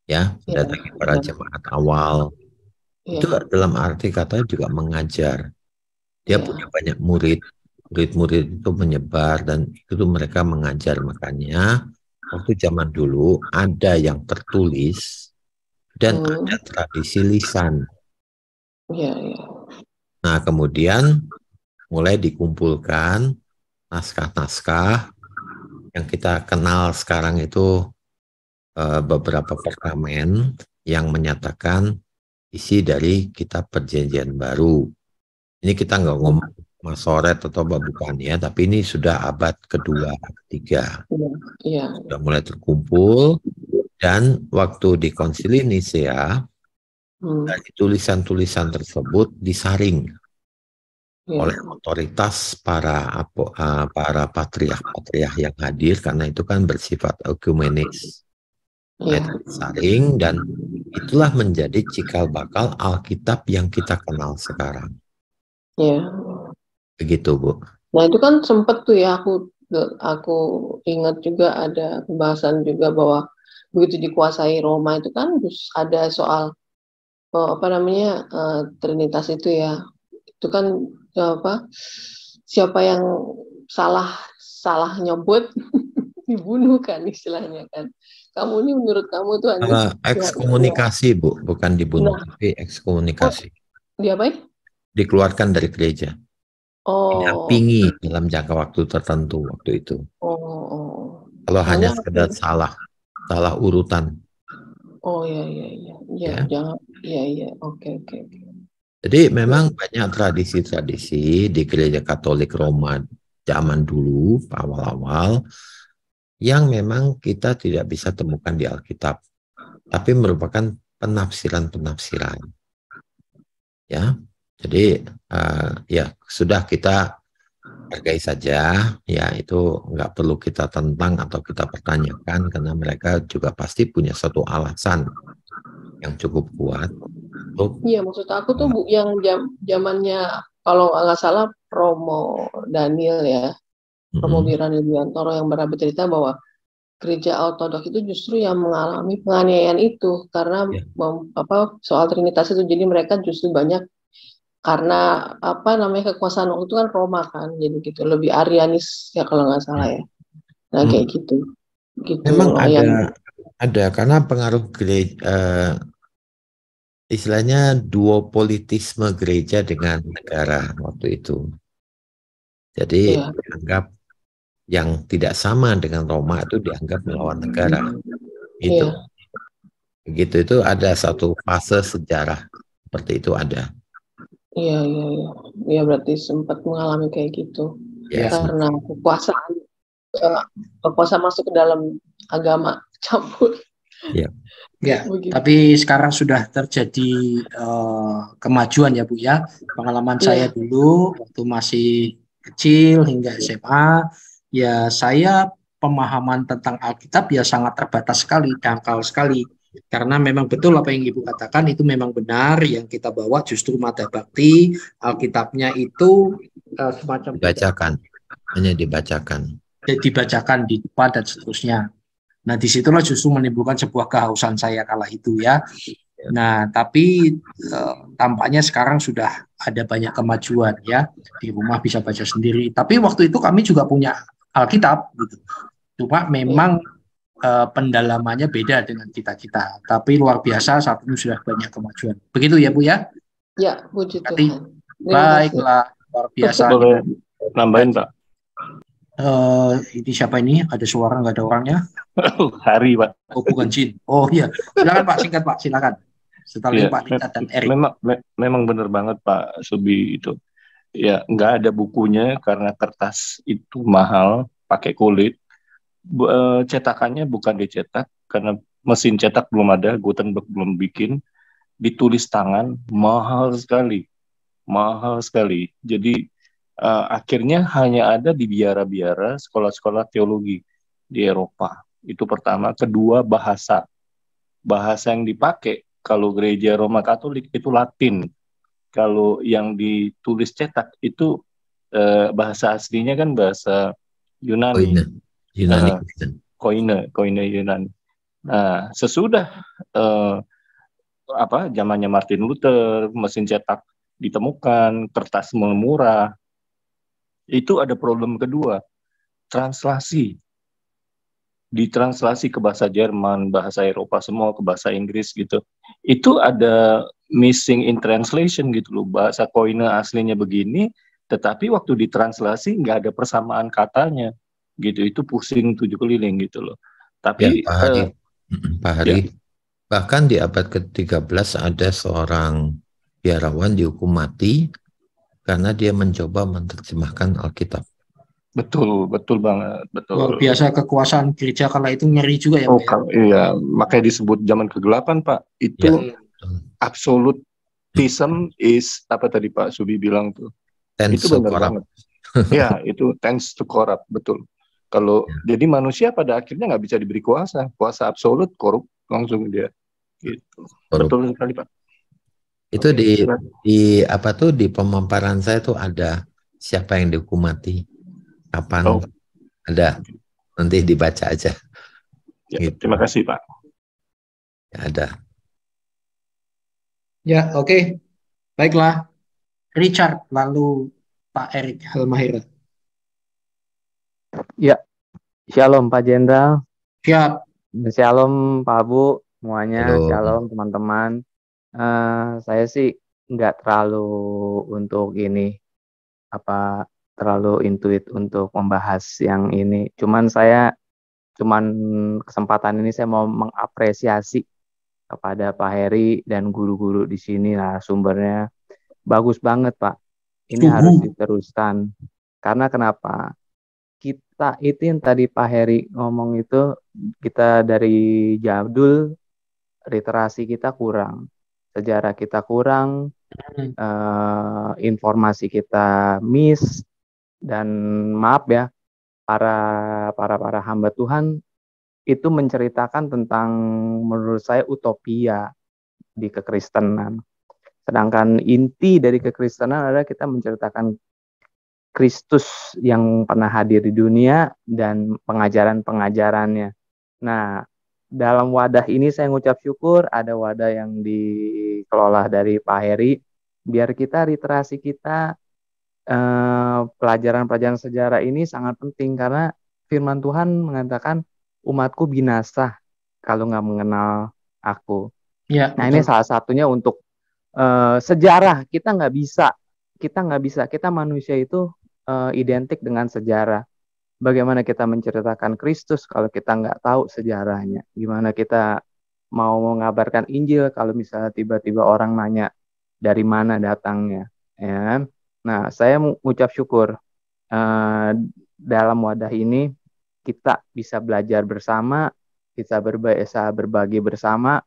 [SPEAKER 4] ya, iya, mendatangi para ya. jemaat awal. Ya. Itu dalam arti kata juga mengajar. Dia ya. punya banyak murid, murid-murid itu menyebar dan itu mereka mengajar. Makanya waktu zaman dulu ada yang tertulis dan hmm. ada tradisi lisan. Ya, ya. Nah kemudian mulai dikumpulkan naskah-naskah yang kita kenal sekarang itu eh, beberapa perkamen yang menyatakan isi dari kitab perjanjian baru. Ini kita nggak ngomong masoret atau bukan ya, tapi ini sudah abad kedua, ketiga. Ya. Sudah mulai terkumpul dan waktu di konsili Nisea hmm. dari tulisan-tulisan tersebut disaring yeah. oleh otoritas para uh, para patriark-patriark yang hadir karena itu kan bersifat ekumenis. Yeah. Iya. saring dan itulah menjadi cikal bakal Alkitab yang kita kenal sekarang. ya Yeah. Begitu, Bu.
[SPEAKER 9] Nah, itu kan sempat tuh ya aku aku ingat juga ada pembahasan juga bahwa begitu dikuasai Roma itu kan terus ada soal oh, apa namanya uh, Trinitas itu ya itu kan eh, apa siapa yang salah salah nyebut dibunuh kan istilahnya kan kamu ini menurut kamu tuh uh, ekskomunikasi
[SPEAKER 4] bu bukan dibunuh nah. tapi ekskomunikasi
[SPEAKER 9] oh, diapain
[SPEAKER 4] dikeluarkan dari gereja
[SPEAKER 9] oh
[SPEAKER 4] pingi dalam jangka waktu tertentu waktu itu
[SPEAKER 9] oh oh.
[SPEAKER 4] kalau hanya oh, sekedar iya. salah salah urutan
[SPEAKER 9] oh ya ya ya ya, ya. jangan ya ya oke oke, oke
[SPEAKER 4] jadi memang banyak tradisi-tradisi di gereja Katolik Roma zaman dulu, awal-awal, yang memang kita tidak bisa temukan di Alkitab, tapi merupakan penafsiran-penafsiran. Ya, jadi uh, ya sudah kita hargai saja, ya itu nggak perlu kita tentang atau kita pertanyakan karena mereka juga pasti punya satu alasan yang cukup kuat.
[SPEAKER 9] Iya, maksud aku tuh bu, yang jam zamannya kalau nggak salah promo Daniel ya, promo mm-hmm. yang pernah bercerita bahwa gereja ortodok itu justru yang mengalami penganiayaan itu karena yeah. Iya. apa soal trinitas itu jadi mereka justru banyak karena apa namanya kekuasaan waktu itu kan Roma kan jadi gitu lebih arianis ya kalau nggak salah iya. ya nah kayak mm-hmm. gitu gitu memang ada yang...
[SPEAKER 4] Ada karena pengaruh gereja, eh, istilahnya duopolitisme gereja dengan negara waktu itu. Jadi ya. dianggap yang tidak sama dengan Roma itu dianggap melawan negara. Itu. Ya. Begitu itu ada satu fase sejarah seperti itu ada.
[SPEAKER 9] Iya, iya, iya. Ya berarti sempat mengalami kayak gitu. Ya, Karena kekuasaan eh, kekuasaan masuk ke dalam agama campur.
[SPEAKER 6] Iya. Ya. ya tapi
[SPEAKER 3] sekarang sudah terjadi uh, kemajuan ya Bu ya. Pengalaman ya. saya dulu waktu masih kecil hingga SMA, ya saya pemahaman tentang Alkitab ya sangat terbatas sekali, dangkal sekali. Karena memang betul apa yang Ibu katakan itu memang benar yang kita bawa justru mata bakti, Alkitabnya itu uh, semacam dibacakan. Hanya dibacakan. Dibacakan di depan dan seterusnya Nah, di disitulah justru menimbulkan sebuah kehausan saya kala itu ya. Iya. Nah, tapi e, tampaknya sekarang sudah ada banyak kemajuan ya di rumah bisa baca sendiri. Tapi waktu itu kami juga punya Alkitab gitu. Cuma memang e, pendalamannya beda dengan kita-kita. Tapi luar biasa saat ini sudah banyak kemajuan. Begitu ya Bu ya?
[SPEAKER 9] Ya, Bu Tuhan. Baiklah, luar biasa. Boleh
[SPEAKER 8] nambahin Pak?
[SPEAKER 3] Uh, ini siapa ini? Ada suara nggak ada orangnya?
[SPEAKER 8] Oh, hari Pak. Oh bukan Jin. Oh iya. Silakan
[SPEAKER 3] Pak, singkat Pak, silakan.
[SPEAKER 8] Setelah ya, Pak Rita dan Eri. Memang me memang benar banget Pak Subi itu. Ya nggak ada bukunya karena kertas itu mahal, pakai kulit. Bu, eh, cetakannya bukan dicetak karena mesin cetak belum ada, Gutenberg belum bikin. Ditulis tangan mahal sekali, mahal sekali. Jadi uh, akhirnya hanya ada di biara-biara sekolah-sekolah teologi di Eropa. Itu pertama, kedua bahasa. Bahasa yang dipakai kalau gereja Roma Katolik itu Latin. Kalau yang ditulis cetak itu uh, bahasa aslinya kan bahasa Yunani. Koine. Yunani. Uh, koine, koine Yunani. Nah, sesudah uh, apa zamannya Martin Luther, mesin cetak ditemukan, kertas murah, itu ada problem kedua, translasi. Ditranslasi ke bahasa Jerman, bahasa Eropa semua, ke bahasa Inggris gitu. Itu ada missing in translation gitu loh. Bahasa koine aslinya begini, tetapi waktu ditranslasi nggak ada persamaan katanya gitu.
[SPEAKER 4] Itu pusing tujuh keliling gitu loh. Tapi ya, Pak Hari, uh, eh, Pak Hari ya. bahkan di abad ke-13 ada seorang biarawan dihukum mati karena dia mencoba menerjemahkan Alkitab.
[SPEAKER 8] Betul, betul banget, betul. Luar biasa kekuasaan gereja kala itu nyeri juga ya. Oh, Pak. Ya?
[SPEAKER 4] iya, makanya disebut zaman
[SPEAKER 8] kegelapan, Pak. Itu ya. absolutism hmm. is apa tadi Pak Subi bilang tuh. Tense itu benar banget. ya, itu tends to corrupt, betul. Kalau ya. jadi manusia pada akhirnya nggak bisa diberi kuasa, kuasa absolut korup langsung dia. Gitu. Betul sekali, Pak
[SPEAKER 4] itu di di apa tuh di pemaparan saya tuh ada siapa yang dihukum mati kapan oh. ada nanti dibaca aja ya, gitu. terima kasih pak ya, ada
[SPEAKER 3] ya oke okay. baiklah Richard lalu Pak Erik Halmahera
[SPEAKER 5] ya Shalom Pak Jenderal siap Shalom Pak Bu semuanya Halo. Shalom teman-teman Eh, saya sih nggak terlalu untuk ini apa terlalu intuit untuk membahas yang ini. Cuman saya cuman kesempatan ini saya mau mengapresiasi kepada Pak Heri dan guru-guru di sini lah sumbernya bagus banget Pak. Ini uhum. harus diteruskan karena kenapa? Kita itu yang tadi Pak Heri ngomong itu kita dari jadul literasi kita kurang sejarah kita kurang, hmm. uh, informasi kita miss, dan maaf ya para para para hamba Tuhan itu menceritakan tentang menurut saya utopia di kekristenan. Sedangkan inti dari kekristenan adalah kita menceritakan Kristus yang pernah hadir di dunia dan pengajaran-pengajarannya. Nah, dalam wadah ini saya ngucap syukur ada wadah yang dikelola dari Pak Heri biar kita literasi kita pelajaran eh, pelajaran-pelajaran sejarah ini sangat penting karena firman Tuhan mengatakan umatku binasa kalau nggak mengenal aku. Ya, nah betul. ini salah satunya untuk eh, sejarah kita nggak bisa kita nggak bisa kita manusia itu eh, identik dengan sejarah bagaimana kita menceritakan Kristus kalau kita nggak tahu sejarahnya? Gimana kita mau mengabarkan Injil kalau misalnya tiba-tiba orang nanya dari mana datangnya? Ya, kan? nah saya mengucap syukur eh, dalam wadah ini kita bisa belajar bersama, kita berbahasa berbagi bersama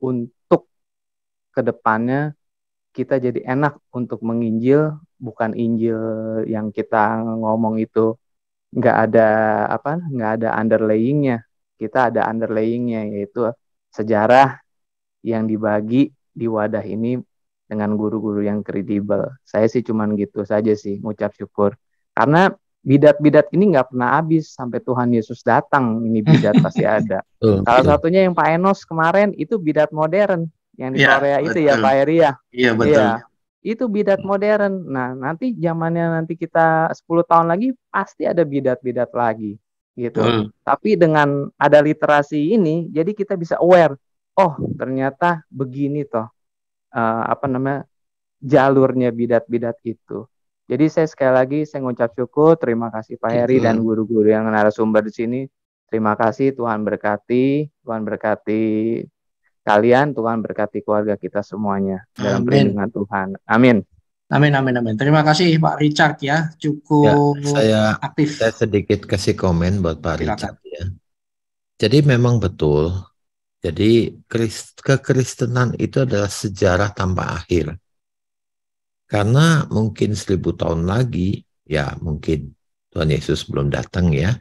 [SPEAKER 5] untuk kedepannya kita jadi enak untuk menginjil bukan Injil yang kita ngomong itu nggak ada apa nggak ada underlayingnya kita ada underlayingnya yaitu sejarah yang dibagi di wadah ini dengan guru-guru yang kredibel saya sih cuman gitu saja sih ngucap syukur karena bidat-bidat ini nggak pernah habis sampai Tuhan Yesus datang ini bidat pasti ada salah satunya yang Pak Enos kemarin itu bidat modern yang di ya, Korea betul. itu ya Pak Eria iya betul ya. Itu bidat modern. Nah, nanti zamannya nanti kita 10 tahun lagi pasti ada bidat-bidat lagi gitu. Hmm. Tapi dengan ada literasi ini jadi kita bisa aware, oh ternyata begini toh. Uh, apa namanya? jalurnya bidat-bidat itu. Jadi saya sekali lagi saya mengucap syukur, terima kasih Pak Heri dan hmm. guru-guru yang narasumber di sini. Terima kasih Tuhan berkati, Tuhan berkati kalian, Tuhan berkati keluarga kita semuanya dalam perlindungan Tuhan. Amin. Amin amin amin. Terima kasih Pak Richard ya, ya
[SPEAKER 3] cukup ya, saya,
[SPEAKER 4] aktif. Saya sedikit kasih komen buat Pak Silakan. Richard ya. Jadi memang betul. Jadi kekristenan itu adalah sejarah tanpa akhir. Karena mungkin seribu tahun lagi, ya mungkin Tuhan Yesus belum datang ya.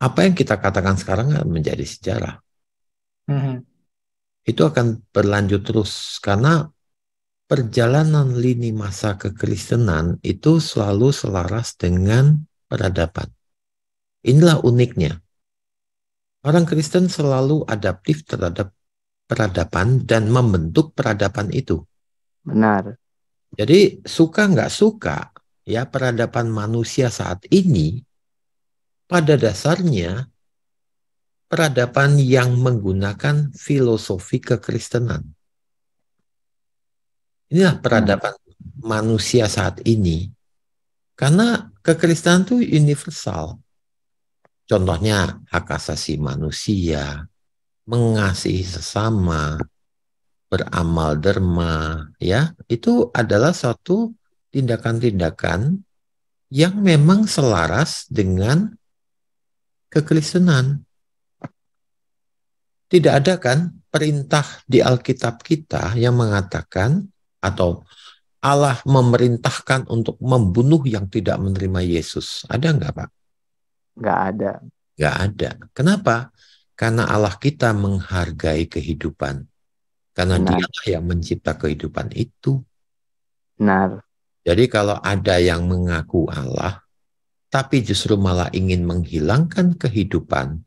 [SPEAKER 4] Apa yang kita katakan sekarang kan menjadi sejarah. Mm -hmm itu akan berlanjut terus karena perjalanan lini masa kekristenan itu selalu selaras dengan peradaban. Inilah uniknya. Orang Kristen selalu adaptif terhadap peradaban dan membentuk peradaban itu. Benar. Jadi suka nggak suka ya peradaban manusia saat ini pada dasarnya peradaban yang menggunakan filosofi kekristenan. Inilah hmm. peradaban hmm. manusia saat ini. Karena kekristenan itu universal. Contohnya hak asasi manusia, mengasihi sesama, beramal derma, ya. Itu adalah satu tindakan-tindakan yang memang selaras dengan kekristenan. Tidak ada kan perintah di Alkitab kita yang mengatakan atau Allah memerintahkan untuk membunuh yang tidak menerima Yesus. Ada nggak Pak? Nggak ada. Nggak ada. Kenapa? Karena Allah kita menghargai kehidupan. Karena Benar. dialah yang mencipta kehidupan itu. Benar. Jadi kalau ada yang mengaku Allah, tapi justru malah ingin menghilangkan kehidupan,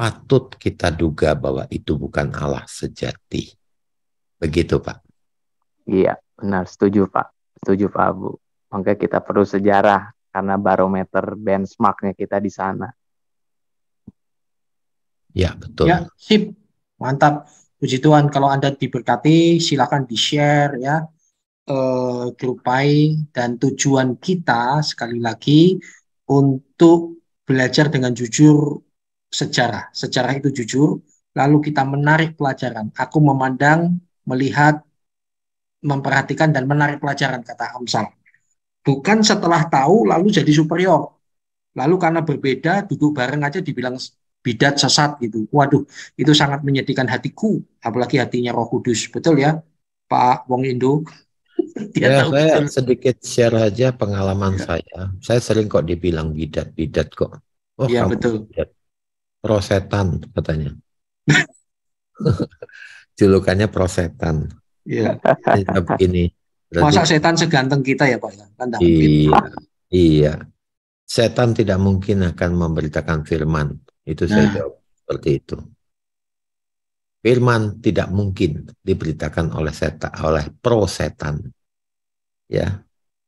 [SPEAKER 4] patut kita duga bahwa itu bukan Allah sejati. Begitu, Pak. Iya, benar. Setuju, Pak. Setuju,
[SPEAKER 5] Pak Abu. Maka kita perlu sejarah karena barometer benchmarknya kita di sana.
[SPEAKER 3] Ya, betul. Ya, sip. Mantap. Puji Tuhan, kalau Anda diberkati, silakan di-share ya eh, grupai dan tujuan kita sekali lagi untuk belajar dengan jujur sejarah. Sejarah itu jujur, lalu kita menarik pelajaran. Aku memandang, melihat, memperhatikan dan menarik pelajaran kata Amsal. Bukan setelah tahu lalu jadi superior. Lalu karena berbeda duduk bareng aja dibilang bidat sesat gitu. Waduh, itu sangat menyedihkan hatiku, apalagi hatinya Roh Kudus. Betul ya, Pak Wong Indo?
[SPEAKER 4] Dia ya, tahu saya betul. sedikit share aja pengalaman ya. saya. Saya sering kok dibilang bidat, bidat kok. Oh, ya betul. Bidat. Prosetan katanya. Julukannya Prosetan. Iya. Ini. Masa setan
[SPEAKER 3] seganteng kita ya Pak ya? Kan iya.
[SPEAKER 4] iya. Setan tidak mungkin akan memberitakan firman. Itu nah. saya jawab seperti itu. Firman tidak mungkin diberitakan oleh setan, oleh pro Ya.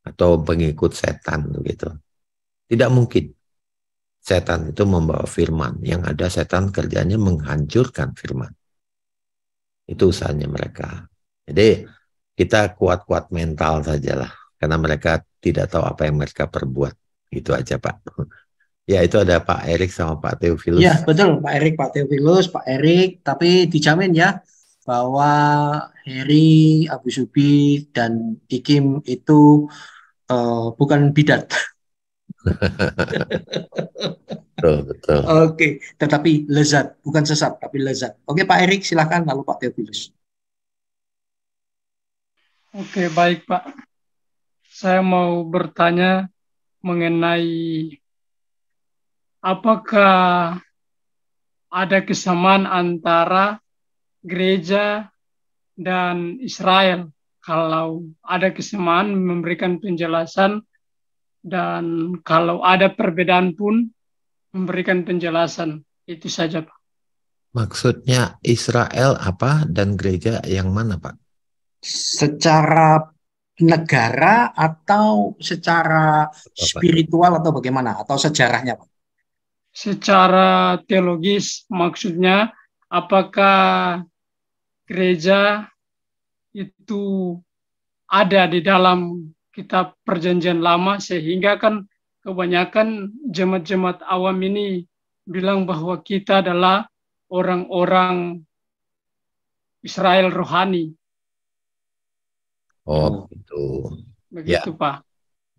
[SPEAKER 4] Atau pengikut setan gitu. Tidak mungkin. Setan itu membawa firman. Yang ada setan kerjanya menghancurkan firman. Itu usahanya mereka. Jadi kita kuat-kuat mental sajalah. Karena mereka tidak tahu apa yang mereka perbuat. Itu aja Pak. Ya itu ada Pak Erik sama Pak Teofilus. Ya betul
[SPEAKER 3] Pak Erik, Pak Teofilus, Pak Erik. Tapi dijamin ya bahwa Heri, Abu Subi, dan Ikim itu uh, bukan bidat. betul, betul. Oke, tetapi lezat, bukan sesat, tapi lezat. Oke Pak Erik, silahkan lalu Pak Teofilus.
[SPEAKER 11] Oke, baik Pak. Saya mau bertanya mengenai apakah ada kesamaan antara gereja dan Israel? Kalau ada kesamaan memberikan penjelasan dan kalau ada perbedaan pun memberikan penjelasan. Itu saja, Pak.
[SPEAKER 4] Maksudnya Israel apa dan gereja yang mana, Pak? Secara negara
[SPEAKER 3] atau secara
[SPEAKER 6] spiritual
[SPEAKER 3] atau bagaimana atau sejarahnya, Pak?
[SPEAKER 11] Secara teologis maksudnya apakah gereja itu ada di dalam kitab perjanjian lama sehingga kan kebanyakan jemaat-jemaat awam ini bilang bahwa kita adalah orang-orang Israel rohani.
[SPEAKER 4] Oh, begitu. Hmm.
[SPEAKER 11] Begitu,
[SPEAKER 3] ya. Pak.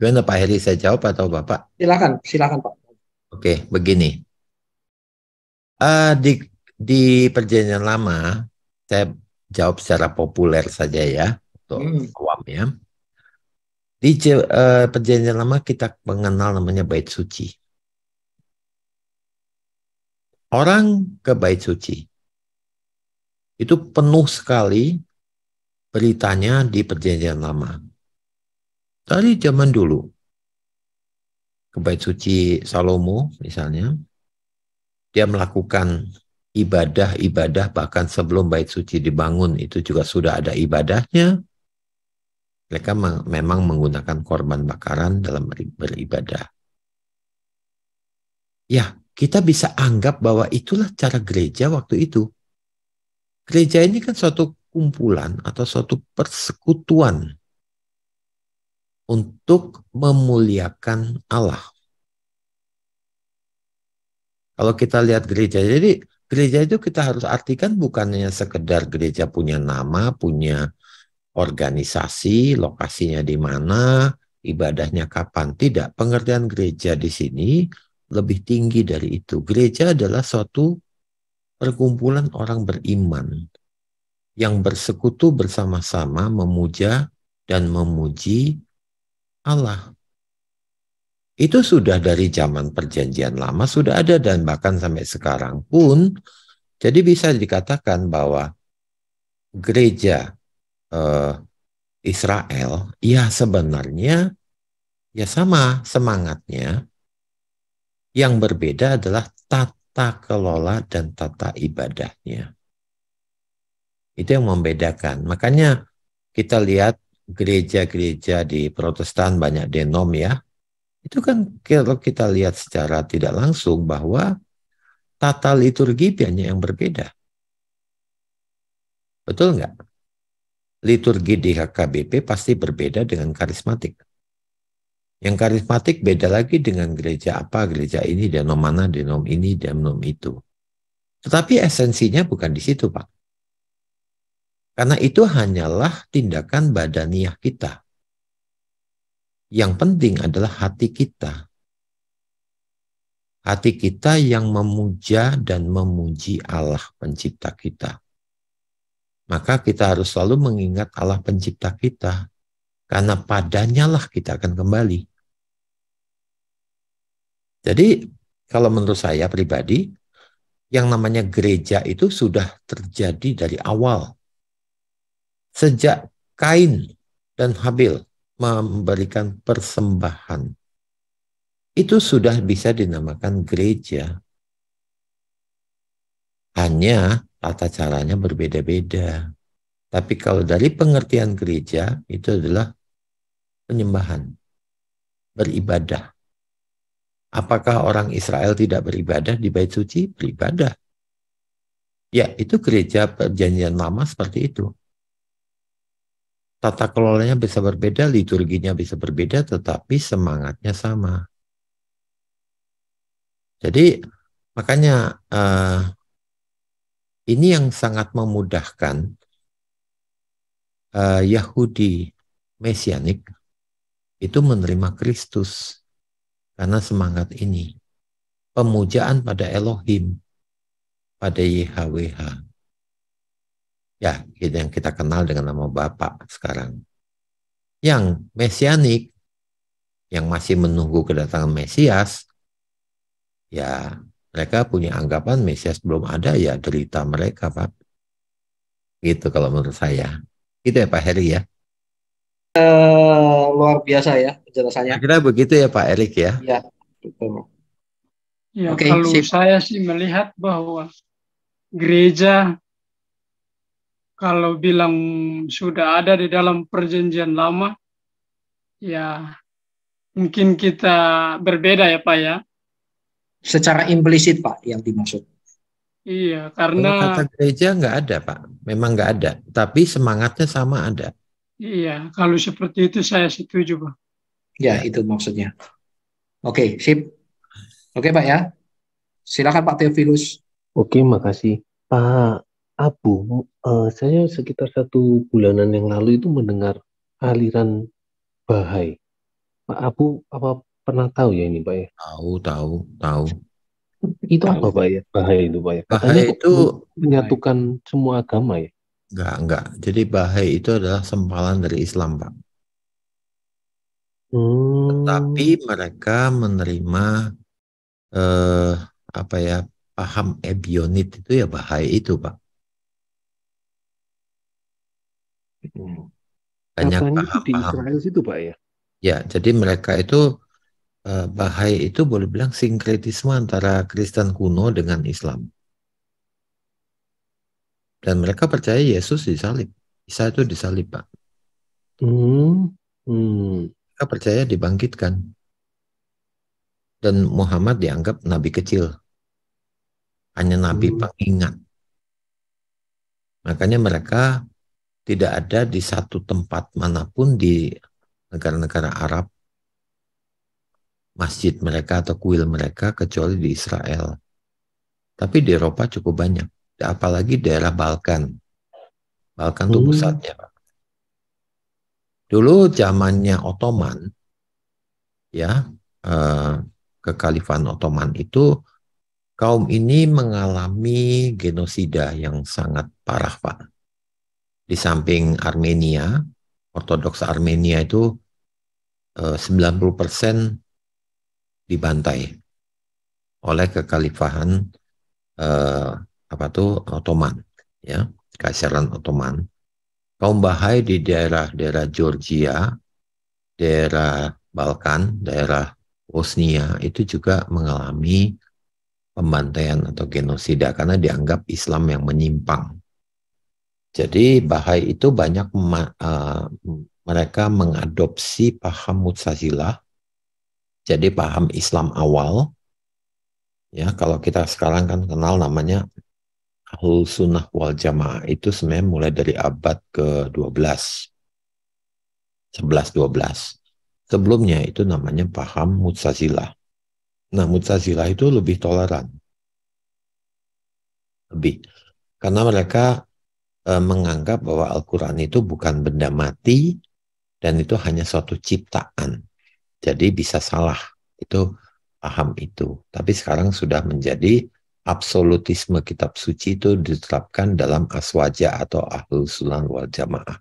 [SPEAKER 4] Gimana Pak Heri, saya jawab atau Bapak? Silakan, silakan Pak. Oke, begini. Uh, di, di perjanjian lama, saya jawab secara populer saja ya, untuk hmm. awam ya. Di uh, perjanjian lama kita mengenal namanya bait suci. Orang ke bait suci. Itu penuh sekali beritanya di perjanjian lama. Tadi zaman dulu. Ke bait suci Salomo misalnya. Dia melakukan ibadah-ibadah bahkan sebelum bait suci dibangun itu juga sudah ada ibadahnya mereka memang menggunakan korban bakaran dalam beribadah. Ya, kita bisa anggap bahwa itulah cara gereja waktu itu. Gereja ini kan suatu kumpulan atau suatu persekutuan untuk memuliakan Allah. Kalau kita lihat gereja, jadi gereja itu kita harus artikan bukannya sekedar gereja punya nama, punya organisasi, lokasinya di mana, ibadahnya kapan. Tidak, pengertian gereja di sini lebih tinggi dari itu. Gereja adalah suatu perkumpulan orang beriman yang bersekutu bersama-sama memuja dan memuji Allah. Itu sudah dari zaman perjanjian lama sudah ada dan bahkan sampai sekarang pun jadi bisa dikatakan bahwa gereja uh, Israel, ya sebenarnya ya sama semangatnya. Yang berbeda adalah tata kelola dan tata ibadahnya. Itu yang membedakan. Makanya kita lihat gereja-gereja di Protestan banyak denom ya. Itu kan kalau kita lihat secara tidak langsung bahwa tata liturgi banyak yang berbeda. Betul nggak? liturgi di HKBP pasti berbeda dengan karismatik. Yang karismatik beda lagi dengan gereja apa, gereja ini, denom mana, denom ini, denom itu. Tetapi esensinya bukan di situ, Pak. Karena itu hanyalah tindakan badaniah kita. Yang penting adalah hati kita. Hati kita yang memuja dan memuji Allah pencipta kita maka kita harus selalu mengingat Allah pencipta kita, karena padanyalah kita akan kembali. Jadi, kalau menurut saya pribadi, yang namanya gereja itu sudah terjadi dari awal. Sejak Kain dan Habil memberikan persembahan, itu sudah bisa dinamakan gereja. Hanya tata caranya berbeda-beda. Tapi kalau dari pengertian gereja itu adalah penyembahan, beribadah. Apakah orang Israel tidak beribadah di bait suci? Beribadah. Ya, itu gereja perjanjian lama seperti itu. Tata kelolanya bisa berbeda, liturginya bisa berbeda, tetapi semangatnya sama. Jadi, makanya uh, ini yang sangat memudahkan uh, Yahudi Mesianik itu menerima Kristus karena semangat ini. Pemujaan pada Elohim, pada YHWH. Ya, itu yang kita kenal dengan nama Bapa sekarang. Yang Mesianik, yang masih menunggu kedatangan Mesias, ya mereka punya anggapan Mesias belum ada ya derita mereka Pak. Gitu kalau menurut saya. Itu ya Pak Heri ya.
[SPEAKER 3] Uh, luar biasa ya penjelasannya. Kira
[SPEAKER 4] begitu ya Pak Erik ya.
[SPEAKER 3] Iya, betul. Ya, okay, kalau
[SPEAKER 4] sip.
[SPEAKER 11] saya sih melihat bahwa
[SPEAKER 4] gereja
[SPEAKER 11] kalau bilang sudah ada di dalam perjanjian lama, ya mungkin kita berbeda ya Pak ya
[SPEAKER 3] secara
[SPEAKER 4] implisit Pak yang dimaksud.
[SPEAKER 11] Iya, karena kata
[SPEAKER 4] gereja nggak ada Pak, memang nggak ada, tapi semangatnya sama ada.
[SPEAKER 11] Iya, kalau seperti itu saya setuju Pak.
[SPEAKER 4] Ya, itu maksudnya. Oke, sip. Oke Pak ya,
[SPEAKER 3] silakan Pak Teofilus.
[SPEAKER 7] Oke, makasih Pak Abu. Uh, saya sekitar satu bulanan yang lalu itu mendengar aliran bahai. Pak Abu, apa pernah tahu ya ini Pak ya? Tahu, tahu, tahu. Itu tahu. apa Pak ya? Bahaya itu Pak ya? Katanya itu menyatukan
[SPEAKER 4] bahaya. semua agama ya? Enggak, enggak. Jadi bahaya itu adalah sempalan dari Islam Pak. Hmm. Tetapi mereka menerima eh, apa ya paham ebionit itu ya bahaya itu Pak. Hmm. Banyak paham-paham. Di Israel situ Pak ya? Ya, jadi mereka itu eh, bahaya itu boleh bilang sinkretisme antara Kristen kuno dengan Islam. Dan mereka percaya Yesus disalib. Isa itu disalib, Pak.
[SPEAKER 7] Hmm.
[SPEAKER 4] Hmm. Mereka percaya dibangkitkan. Dan Muhammad dianggap nabi kecil. Hanya nabi hmm. pengingat. Makanya mereka tidak ada di satu tempat manapun di negara-negara Arab masjid mereka atau kuil mereka kecuali di Israel. Tapi di Eropa cukup banyak, apalagi daerah Balkan. Balkan hmm. tuh pusatnya. Dulu zamannya Ottoman, ya eh, Ottoman itu kaum ini mengalami genosida yang sangat parah, Pak. Di samping Armenia, Ortodoks Armenia itu eh, 90 persen dibantai oleh kekhalifahan eh, apa tuh Ottoman ya Kaisaran Ottoman kaum Bahai di daerah-daerah Georgia daerah Balkan daerah Bosnia itu juga mengalami pembantaian atau genosida karena dianggap Islam yang menyimpang jadi Bahai itu banyak uh, mereka mengadopsi paham Mu'tazilah jadi paham Islam awal, ya kalau kita sekarang kan kenal namanya Ahlul Sunnah wal Jamaah itu sebenarnya mulai dari abad ke-12. 11-12. Sebelumnya itu namanya paham Mutsazilah. Nah, Mutsazilah itu lebih toleran. Lebih. Karena mereka e, menganggap bahwa Al-Quran itu bukan benda mati, dan itu hanya suatu ciptaan. Jadi bisa salah. Itu paham itu. Tapi sekarang sudah menjadi absolutisme kitab suci itu diterapkan dalam aswaja atau ahlul sunnah wal jamaah.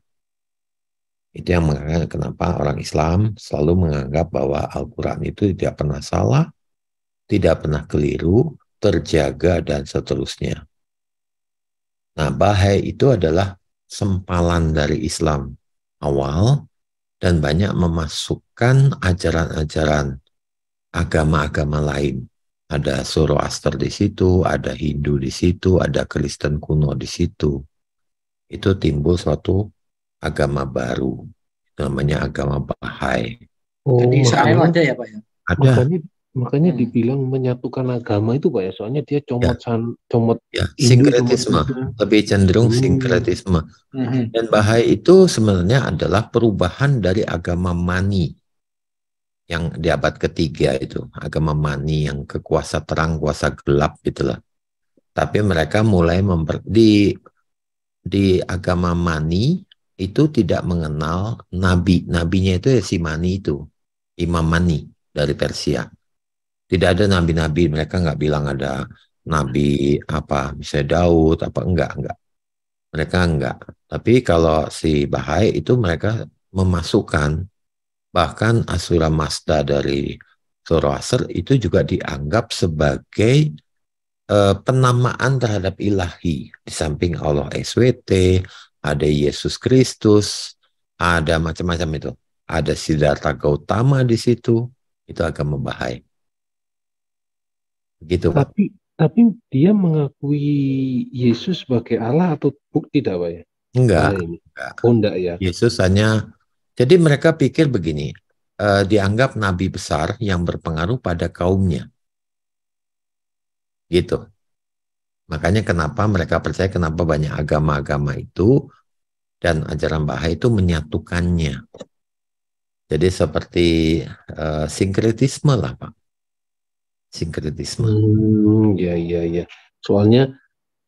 [SPEAKER 4] Itu yang mengatakan kenapa orang Islam selalu menganggap bahwa Al-Quran itu tidak pernah salah, tidak pernah keliru, terjaga, dan seterusnya. Nah, bahaya itu adalah sempalan dari Islam awal dan banyak memasuk bahkan ajaran-ajaran agama-agama lain. Ada Zoroaster di situ, ada Hindu di situ, ada Kristen kuno di situ. Itu timbul suatu agama baru, namanya agama Bahai.
[SPEAKER 7] Oh, Jadi Israel aja ya Pak ya? Ada. Makanya, makanya hmm. dibilang menyatukan agama itu Pak ya,
[SPEAKER 4] soalnya dia comot ya. San, comot ya. sinkretisme, comot lebih cenderung hmm. sinkretisme. Hmm. Dan Bahai itu sebenarnya adalah perubahan dari agama Mani yang di abad ketiga itu agama mani yang kekuasa terang kuasa gelap gitulah tapi mereka mulai memper, di di agama mani itu tidak mengenal nabi nabinya itu ya si mani itu imam mani dari Persia tidak ada nabi-nabi mereka nggak bilang ada nabi apa misalnya Daud apa enggak enggak mereka enggak tapi kalau si Bahai itu mereka memasukkan Bahkan Asura Mazda dari Zoroaster itu juga dianggap sebagai e, penamaan terhadap ilahi. Di samping Allah SWT, ada Yesus Kristus, ada macam-macam itu. Ada Siddhartha Gautama di situ, itu akan membahay. Begitu, Pak. Tapi, tapi
[SPEAKER 7] dia mengakui Yesus sebagai Allah atau tidak, Pak ya?
[SPEAKER 4] Enggak, enggak. Oh, enggak ya. Yesus hanya jadi mereka pikir begini, uh, dianggap nabi besar yang berpengaruh pada kaumnya. Gitu. Makanya kenapa mereka percaya kenapa banyak agama-agama itu dan ajaran bahaya itu menyatukannya. Jadi seperti uh, sinkretisme lah Pak. Sinkretisme. Hmm,
[SPEAKER 7] ya, ya, ya. Soalnya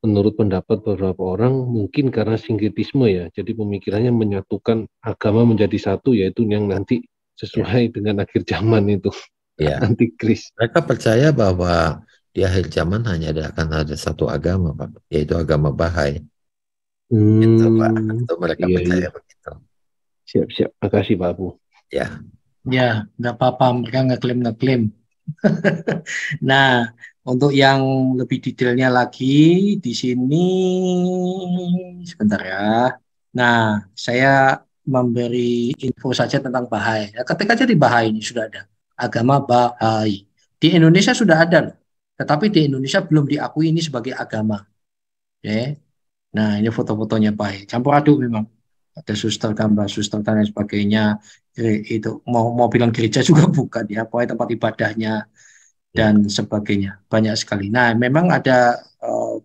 [SPEAKER 7] menurut pendapat beberapa orang mungkin karena sinkretisme ya. Jadi pemikirannya menyatukan agama menjadi satu yaitu yang nanti sesuai
[SPEAKER 4] ya. dengan akhir zaman itu. Ya. kris Mereka percaya bahwa di akhir zaman hanya ada akan ada satu agama, Pak, yaitu agama Bahai.
[SPEAKER 6] Gitu, hmm, itu Pak, itu
[SPEAKER 4] mereka iya, percaya iya. begitu. Siap, siap. Makasih Pak Bu. Ya.
[SPEAKER 3] Ya, nggak apa-apa. Mereka nggak klaim nggak klaim. nah, untuk yang lebih detailnya lagi di sini sebentar ya. Nah, saya memberi info saja tentang bahaya. Ketika jadi bahaya ini sudah ada agama bahaya. Di Indonesia sudah ada loh, tetapi di Indonesia belum diakui ini sebagai agama. Ya. Nah, ini foto-fotonya bahaya. Campur aduk memang. Ada suster gambar suster dan lain sebagainya. Itu mau mau bilang gereja juga bukan ya, pokoknya tempat ibadahnya Iya. dan sebagainya banyak sekali. Nah memang ada uh,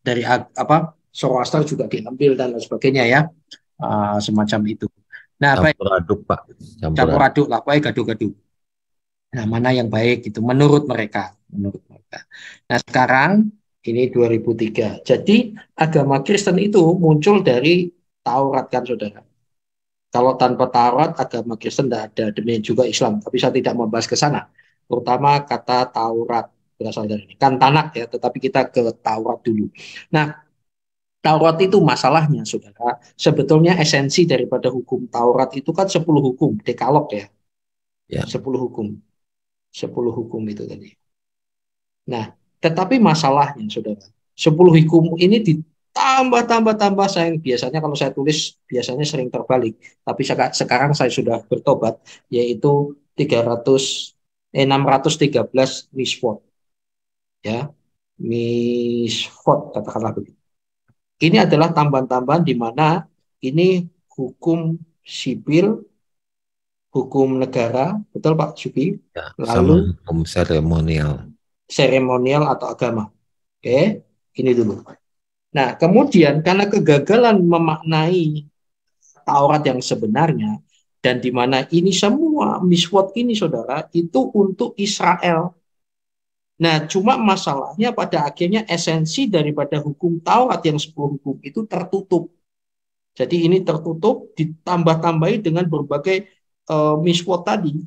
[SPEAKER 3] dari apa Soroaster juga diambil dan sebagainya ya uh, semacam itu.
[SPEAKER 4] Nah campur baik aduk pak
[SPEAKER 3] campur, campur aduk lah baik gaduh-gaduh. Nah mana yang baik itu menurut mereka
[SPEAKER 6] menurut mereka.
[SPEAKER 3] Nah sekarang ini 2003. Jadi agama Kristen itu muncul dari Taurat kan saudara. Kalau tanpa Taurat agama Kristen tidak ada demikian juga Islam. Tapi saya tidak membahas ke sana terutama kata Taurat berasal dari ini. Kan Tanak ya, tetapi kita ke Taurat dulu. Nah, Taurat itu masalahnya, saudara. Sebetulnya esensi daripada hukum Taurat itu kan sepuluh hukum, dekalog ya. ya. hukum. sepuluh hukum itu tadi. Nah, tetapi masalahnya, saudara. sepuluh hukum ini ditambah, tambah, tambah. Saya biasanya kalau saya tulis, biasanya sering terbalik. Tapi sekarang saya sudah bertobat, yaitu 300 eh, 613 misfot Ya, misfot katakanlah begitu. Ini adalah tambahan-tambahan di mana ini hukum sipil, hukum negara, betul Pak Suki? Ya, Lalu hukum
[SPEAKER 4] seremonial.
[SPEAKER 3] Seremonial atau agama. Oke, ini dulu. Nah, kemudian karena kegagalan memaknai Taurat yang sebenarnya, dan di mana ini semua miswot ini saudara itu untuk Israel. Nah, cuma masalahnya pada akhirnya esensi daripada hukum Taurat yang 10 hukum itu tertutup. Jadi ini tertutup ditambah-tambahi dengan berbagai uh, eh, miswot tadi.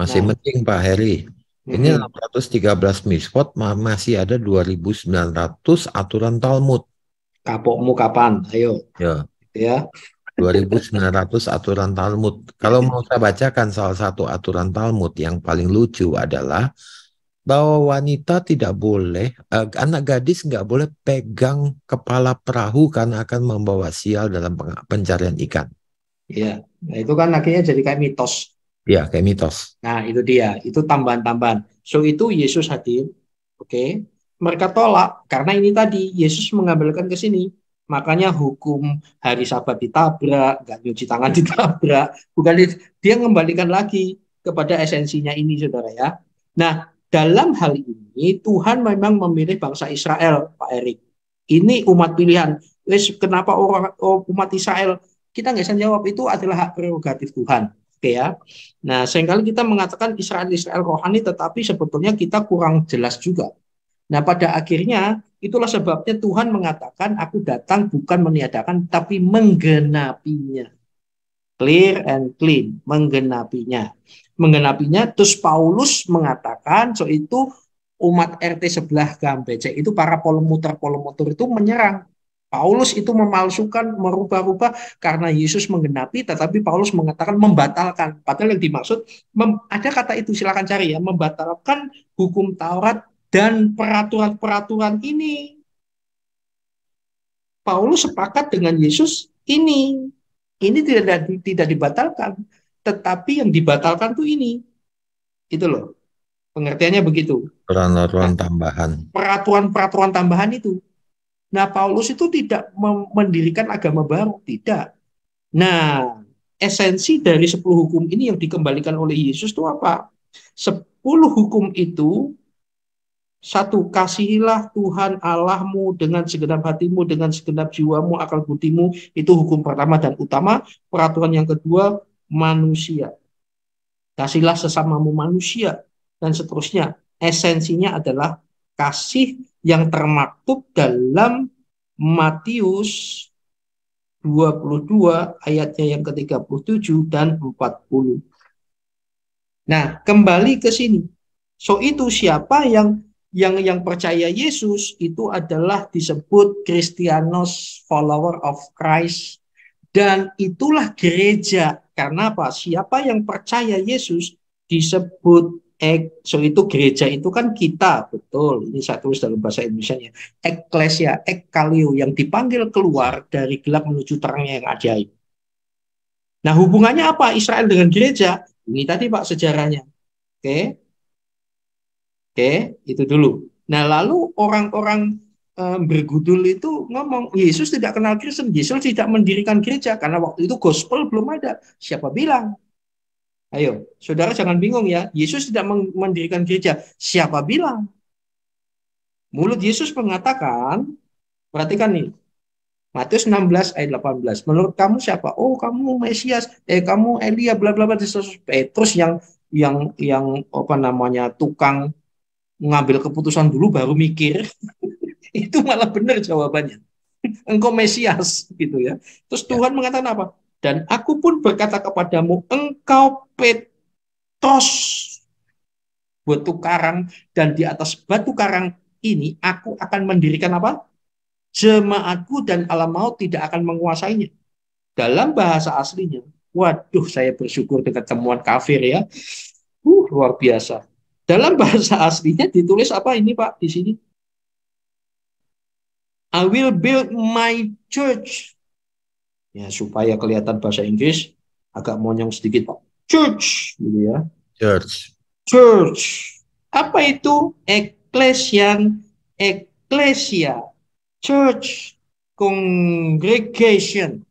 [SPEAKER 4] Masih nah, penting Pak Heri. Ini mm -hmm. 613 miswot masih ada 2900 aturan Talmud. Kapokmu kapan? Ayo. Ya. Gitu ya 2900 aturan Talmud. Kalau mau saya bacakan salah satu aturan Talmud yang paling lucu adalah bahwa wanita tidak boleh, uh, anak gadis nggak boleh pegang kepala perahu karena akan membawa sial dalam pencarian ikan.
[SPEAKER 3] Iya, nah, itu kan akhirnya jadi kayak mitos.
[SPEAKER 4] Iya, kayak mitos.
[SPEAKER 3] Nah itu dia, itu tambahan-tambahan. So itu Yesus hadir, oke? Okay? Mereka tolak karena ini tadi Yesus mengambilkan ke sini Makanya hukum hari sabat ditabrak, nggak nyuci tangan ditabrak, bukan dia mengembalikan lagi kepada esensinya ini, saudara ya. Nah, dalam hal ini Tuhan memang memilih bangsa Israel, Pak Erik. Ini umat pilihan. kenapa orang oh, umat Israel? Kita nggak bisa jawab itu adalah hak prerogatif Tuhan. Oke ya. Nah, seringkali kita mengatakan Israel Israel rohani, tetapi sebetulnya kita kurang jelas juga Nah, pada akhirnya itulah sebabnya Tuhan mengatakan, "Aku datang bukan meniadakan, tapi menggenapinya." Clear and clean, menggenapinya. Menggenapinya, terus Paulus mengatakan, so itu umat RT sebelah Gambece itu para polemuter-polemuter itu menyerang. Paulus itu memalsukan, merubah-rubah karena Yesus menggenapi, tetapi Paulus mengatakan membatalkan. Padahal yang dimaksud, mem, ada kata itu, silakan cari ya, membatalkan hukum Taurat dan peraturan-peraturan ini Paulus sepakat dengan Yesus ini. Ini tidak tidak dibatalkan, tetapi yang dibatalkan tuh ini. Itu loh. Pengertiannya begitu.
[SPEAKER 4] Peraturan tambahan.
[SPEAKER 3] Peraturan-peraturan tambahan itu. Nah, Paulus itu tidak mendirikan agama baru, tidak. Nah, esensi dari sepuluh hukum ini yang dikembalikan oleh Yesus itu apa? sepuluh hukum itu satu, kasihilah Tuhan Allahmu dengan segenap hatimu, dengan segenap jiwamu, akal budimu. Itu hukum pertama dan utama. Peraturan yang kedua, manusia. Kasihilah sesamamu manusia. Dan seterusnya, esensinya adalah kasih yang termaktub dalam Matius 22 ayatnya yang ke-37 dan 40. Nah, kembali ke sini. So itu siapa yang yang yang percaya Yesus itu adalah disebut Christianos, follower of Christ dan itulah gereja karena apa siapa yang percaya Yesus disebut ek so itu gereja itu kan kita betul ini satu tulis dalam bahasa Indonesia ya eklesia ekkalio yang dipanggil keluar dari gelap menuju terangnya yang ajaib nah hubungannya apa Israel dengan gereja ini tadi pak sejarahnya oke okay? Oke, itu dulu. Nah, lalu orang-orang um, bergudul itu ngomong, Yesus tidak kenal Kristen, Yesus tidak mendirikan gereja, karena waktu itu gospel belum ada. Siapa bilang? Ayo, saudara jangan bingung ya, Yesus tidak mendirikan gereja. Siapa bilang? Mulut Yesus mengatakan, perhatikan nih, Matius 16 ayat 18. Menurut kamu siapa? Oh, kamu Mesias, eh kamu Elia Blablabla. bla bla Petrus yang yang yang apa namanya tukang mengambil keputusan dulu baru mikir itu malah benar jawabannya engkau Mesias gitu ya terus ya. Tuhan ya. mengatakan apa dan aku pun berkata kepadamu engkau Petos batu karang dan di atas batu karang ini aku akan mendirikan apa jemaatku dan alam maut tidak akan menguasainya dalam bahasa aslinya waduh saya bersyukur dengan temuan kafir ya uh, luar biasa dalam bahasa aslinya ditulis apa ini Pak di sini? I will build my church. Ya, supaya kelihatan bahasa Inggris agak monyong sedikit Pak. Church gitu ya. Church. Church. Apa itu eklesian eklesia? Church congregation.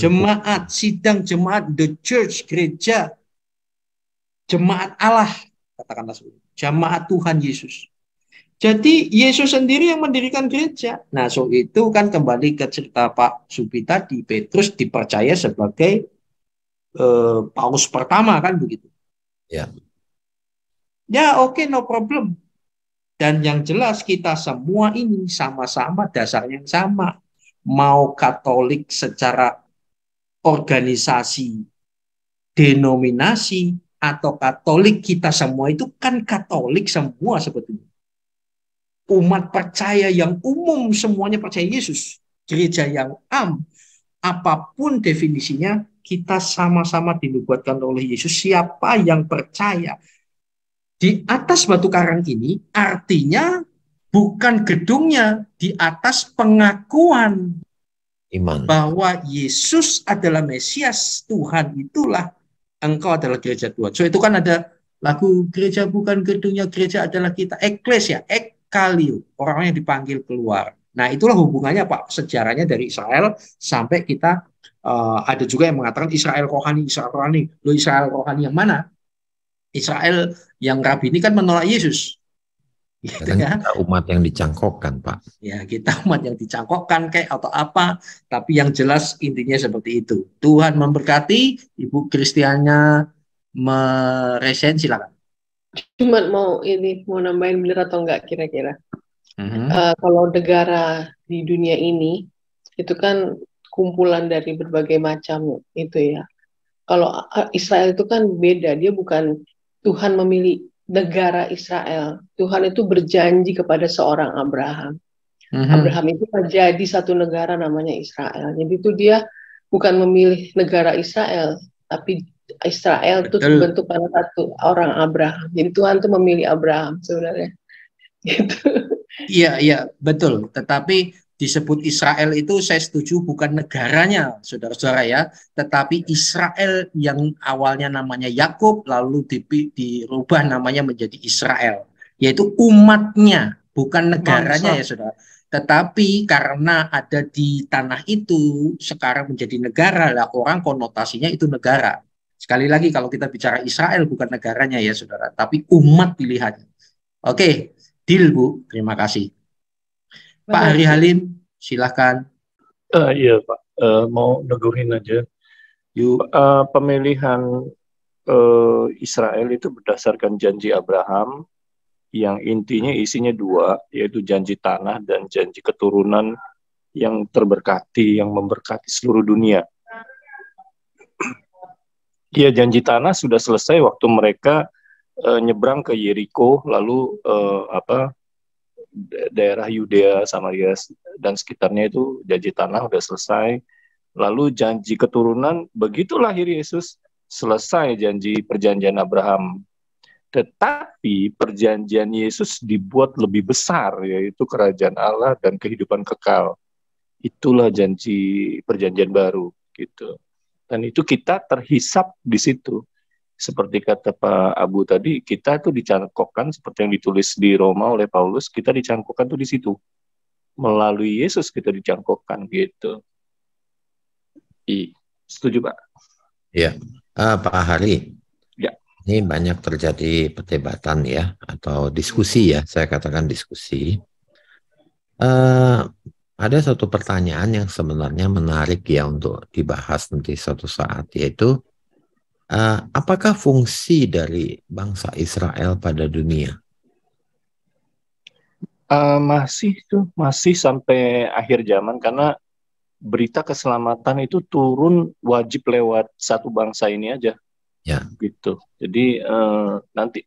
[SPEAKER 3] Jemaat sidang jemaat the church gereja. Jemaat Allah katakanlah jamaah Tuhan Yesus. Jadi Yesus sendiri yang mendirikan gereja. Nah, so itu kan kembali ke cerita Pak Subi tadi, Petrus dipercaya sebagai eh, paus pertama kan begitu. Ya. Ya, oke, okay, no problem. Dan yang jelas kita semua ini sama-sama dasarnya yang sama. Mau Katolik secara organisasi denominasi atau Katolik kita semua itu kan Katolik semua sebetulnya. Umat percaya yang umum semuanya percaya Yesus. Gereja yang am, apapun definisinya, kita sama-sama dinubuatkan oleh Yesus. Siapa yang percaya di atas batu karang ini artinya bukan gedungnya, di atas pengakuan Iman. bahwa Yesus adalah Mesias, Tuhan itulah engkau adalah gereja Tuhan. So itu kan ada lagu gereja bukan gedungnya gereja adalah kita eklesia, ekkalio, orang yang dipanggil keluar. Nah, itulah hubungannya Pak sejarahnya dari Israel sampai kita uh, ada juga yang mengatakan Israel rohani, Israel rohani. Lo Israel rohani yang mana? Israel yang rabi ini kan menolak Yesus. Iya,
[SPEAKER 4] gitu kan? kita umat yang dicangkokkan, Pak.
[SPEAKER 3] Ya, kita umat yang dicangkokkan kayak atau apa, tapi yang jelas intinya seperti itu. Tuhan memberkati, Ibu Kristiannya meresen silakan.
[SPEAKER 9] Cuma mau ini mau nambahin bener atau enggak kira-kira? Mm-hmm. Uh, kalau negara di dunia ini itu kan kumpulan dari berbagai macam itu ya. Kalau eh, Israel itu kan beda, dia bukan Tuhan memilih negara Israel. Tuhan itu berjanji kepada seorang Abraham. Mm-hmm. Abraham itu menjadi satu negara namanya Israel. Jadi itu dia bukan memilih negara Israel, tapi Israel itu terbentuk pada satu orang Abraham. Jadi Tuhan itu memilih Abraham sebenarnya.
[SPEAKER 3] Gitu. Iya, iya, betul. Tetapi disebut Israel itu saya setuju bukan negaranya saudara-saudara ya tetapi Israel yang awalnya namanya Yakub lalu di, dirubah namanya menjadi Israel yaitu umatnya bukan negaranya Masa. ya saudara tetapi karena ada di tanah itu sekarang menjadi negara lah orang konotasinya itu negara sekali lagi kalau kita bicara Israel bukan negaranya ya saudara tapi umat pilihan oke deal bu terima kasih Pak
[SPEAKER 8] Hari Halim, silakan. Uh, iya Pak, uh, mau negurin aja. You. Uh, eh, pemilihan uh, Israel itu berdasarkan janji Abraham yang intinya isinya dua, yaitu janji tanah dan janji keturunan yang terberkati, yang memberkati seluruh dunia. Ya, janji tanah sudah selesai waktu mereka e, nyebrang ke Yeriko, lalu e, apa daerah Yudea, Samaria dan sekitarnya itu janji tanah sudah selesai. Lalu janji keturunan begitu lahir Yesus selesai janji perjanjian Abraham. Tetapi perjanjian Yesus dibuat lebih besar yaitu kerajaan Allah dan kehidupan kekal. Itulah janji perjanjian baru gitu. Dan itu kita terhisap di situ seperti kata Pak Abu tadi, kita tuh dicangkokkan seperti yang ditulis di Roma oleh Paulus, kita dicangkokkan tuh di situ. Melalui Yesus kita dicangkokkan gitu. I, setuju Pak?
[SPEAKER 4] Ya, uh, Pak Hari. Ya. Ini banyak terjadi perdebatan ya, atau diskusi ya, saya katakan diskusi. Uh, ada satu pertanyaan yang sebenarnya menarik ya untuk dibahas nanti suatu saat, yaitu Eh, apakah fungsi dari bangsa Israel pada dunia?
[SPEAKER 8] Uh, masih tuh masih sampai akhir zaman karena berita keselamatan itu turun wajib lewat satu bangsa ini aja. Ya. Gitu. Jadi uh, nanti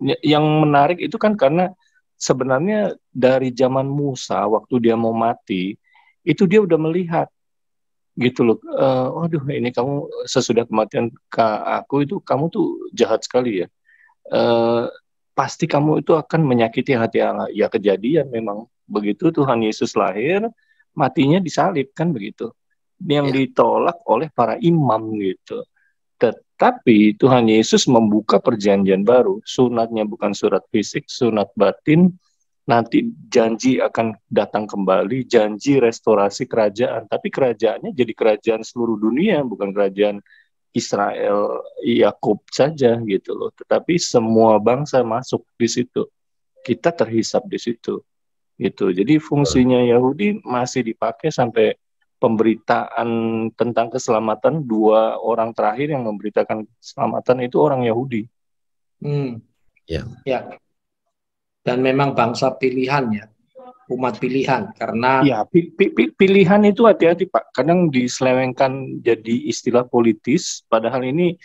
[SPEAKER 8] ya, yang menarik itu kan karena sebenarnya dari zaman Musa waktu dia mau mati itu dia udah melihat gitu loh uh, waduh ini kamu sesudah kematian ke aku itu kamu tuh jahat sekali ya uh, pasti kamu itu akan menyakiti hati Allah ya kejadian memang begitu Tuhan Yesus lahir matinya disalib kan begitu yang ya. ditolak oleh para imam gitu tetapi Tuhan Yesus membuka perjanjian baru sunatnya bukan surat fisik sunat batin nanti janji akan datang kembali, janji restorasi kerajaan. Tapi kerajaannya jadi kerajaan seluruh dunia, bukan kerajaan Israel Yakub saja gitu loh. Tetapi semua bangsa masuk di situ. Kita terhisap di situ. Gitu. Jadi fungsinya Yahudi masih dipakai sampai pemberitaan tentang keselamatan dua orang terakhir yang memberitakan keselamatan itu orang Yahudi. Hmm. Ya. Yeah. Yeah dan memang bangsa pilihannya umat pilihan karena ya pilihan itu hati-hati Pak kadang diselewengkan jadi istilah politis padahal ini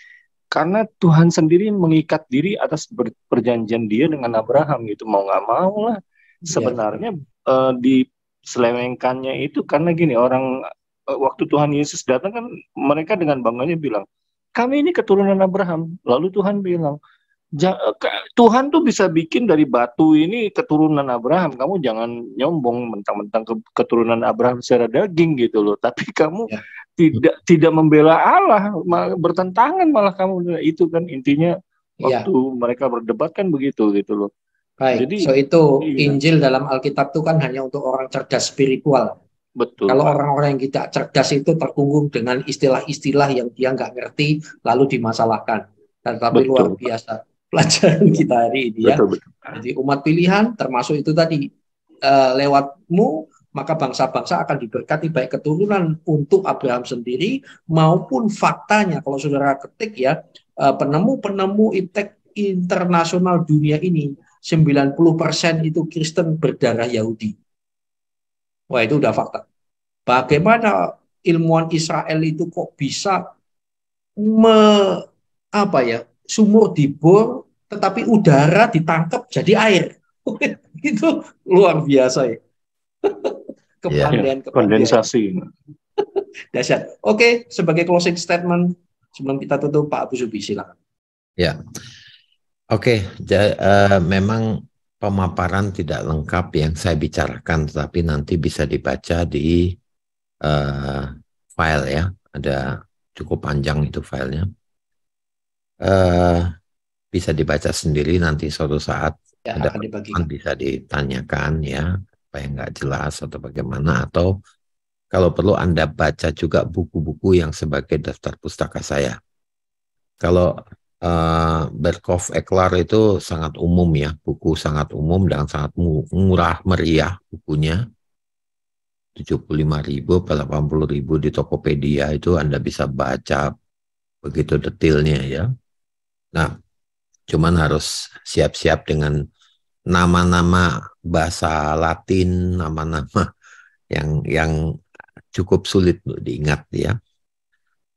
[SPEAKER 8] karena Tuhan sendiri mengikat diri atas perjanjian dia dengan Abraham gitu mau nggak mau lah iya. sebenarnya ya. uh, diselewengkannya itu karena gini orang uh, waktu Tuhan Yesus datang kan mereka dengan bangganya bilang kami ini keturunan Abraham lalu Tuhan bilang Tuhan tuh bisa bikin dari batu ini keturunan Abraham. Kamu jangan nyombong mentang-mentang ke, keturunan Abraham secara daging gitu loh. Tapi kamu ya. tidak tidak membela Allah, bertentangan malah kamu nah, itu kan intinya ya. waktu ya. mereka berdebat kan begitu gitu loh. Baik. Jadi, so itu iya. Injil
[SPEAKER 3] dalam Alkitab tuh kan hanya untuk orang cerdas spiritual. Betul. Kalau orang-orang yang tidak cerdas itu terkungkung dengan istilah-istilah yang dia nggak ngerti lalu dimasalahkan. Dan tapi luar biasa pelajaran kita hari ini ya. Betul, betul. Jadi umat pilihan termasuk itu tadi uh, lewatmu maka bangsa-bangsa akan diberkati baik keturunan untuk Abraham sendiri maupun faktanya kalau saudara ketik ya eh, penemu-penemu intek internasional dunia ini 90% itu Kristen berdarah Yahudi. Wah itu udah fakta. Bagaimana ilmuwan Israel itu kok bisa me, apa ya sumur dibor, tetapi udara ditangkap jadi air. itu luar biasa ya.
[SPEAKER 8] Iya, kepandaian, ya, kondensasi.
[SPEAKER 3] dasar Oke, sebagai closing statement sebelum kita tutup Pak Abu Subi silakan.
[SPEAKER 4] Ya. Oke, ja, uh, memang pemaparan tidak lengkap yang saya bicarakan tetapi nanti bisa dibaca di uh, file ya. Ada cukup panjang itu filenya uh, bisa dibaca sendiri nanti suatu saat ya, ada akan bisa ditanyakan ya apa yang nggak jelas atau bagaimana atau kalau perlu anda baca juga buku-buku yang sebagai daftar pustaka saya kalau uh, eh, Berkov Eklar itu sangat umum ya buku sangat umum dan sangat murah meriah bukunya 75.000 atau 80.000 di Tokopedia itu Anda bisa baca begitu detailnya ya Nah, cuman harus siap-siap dengan nama-nama bahasa Latin, nama-nama yang yang cukup sulit untuk diingat ya.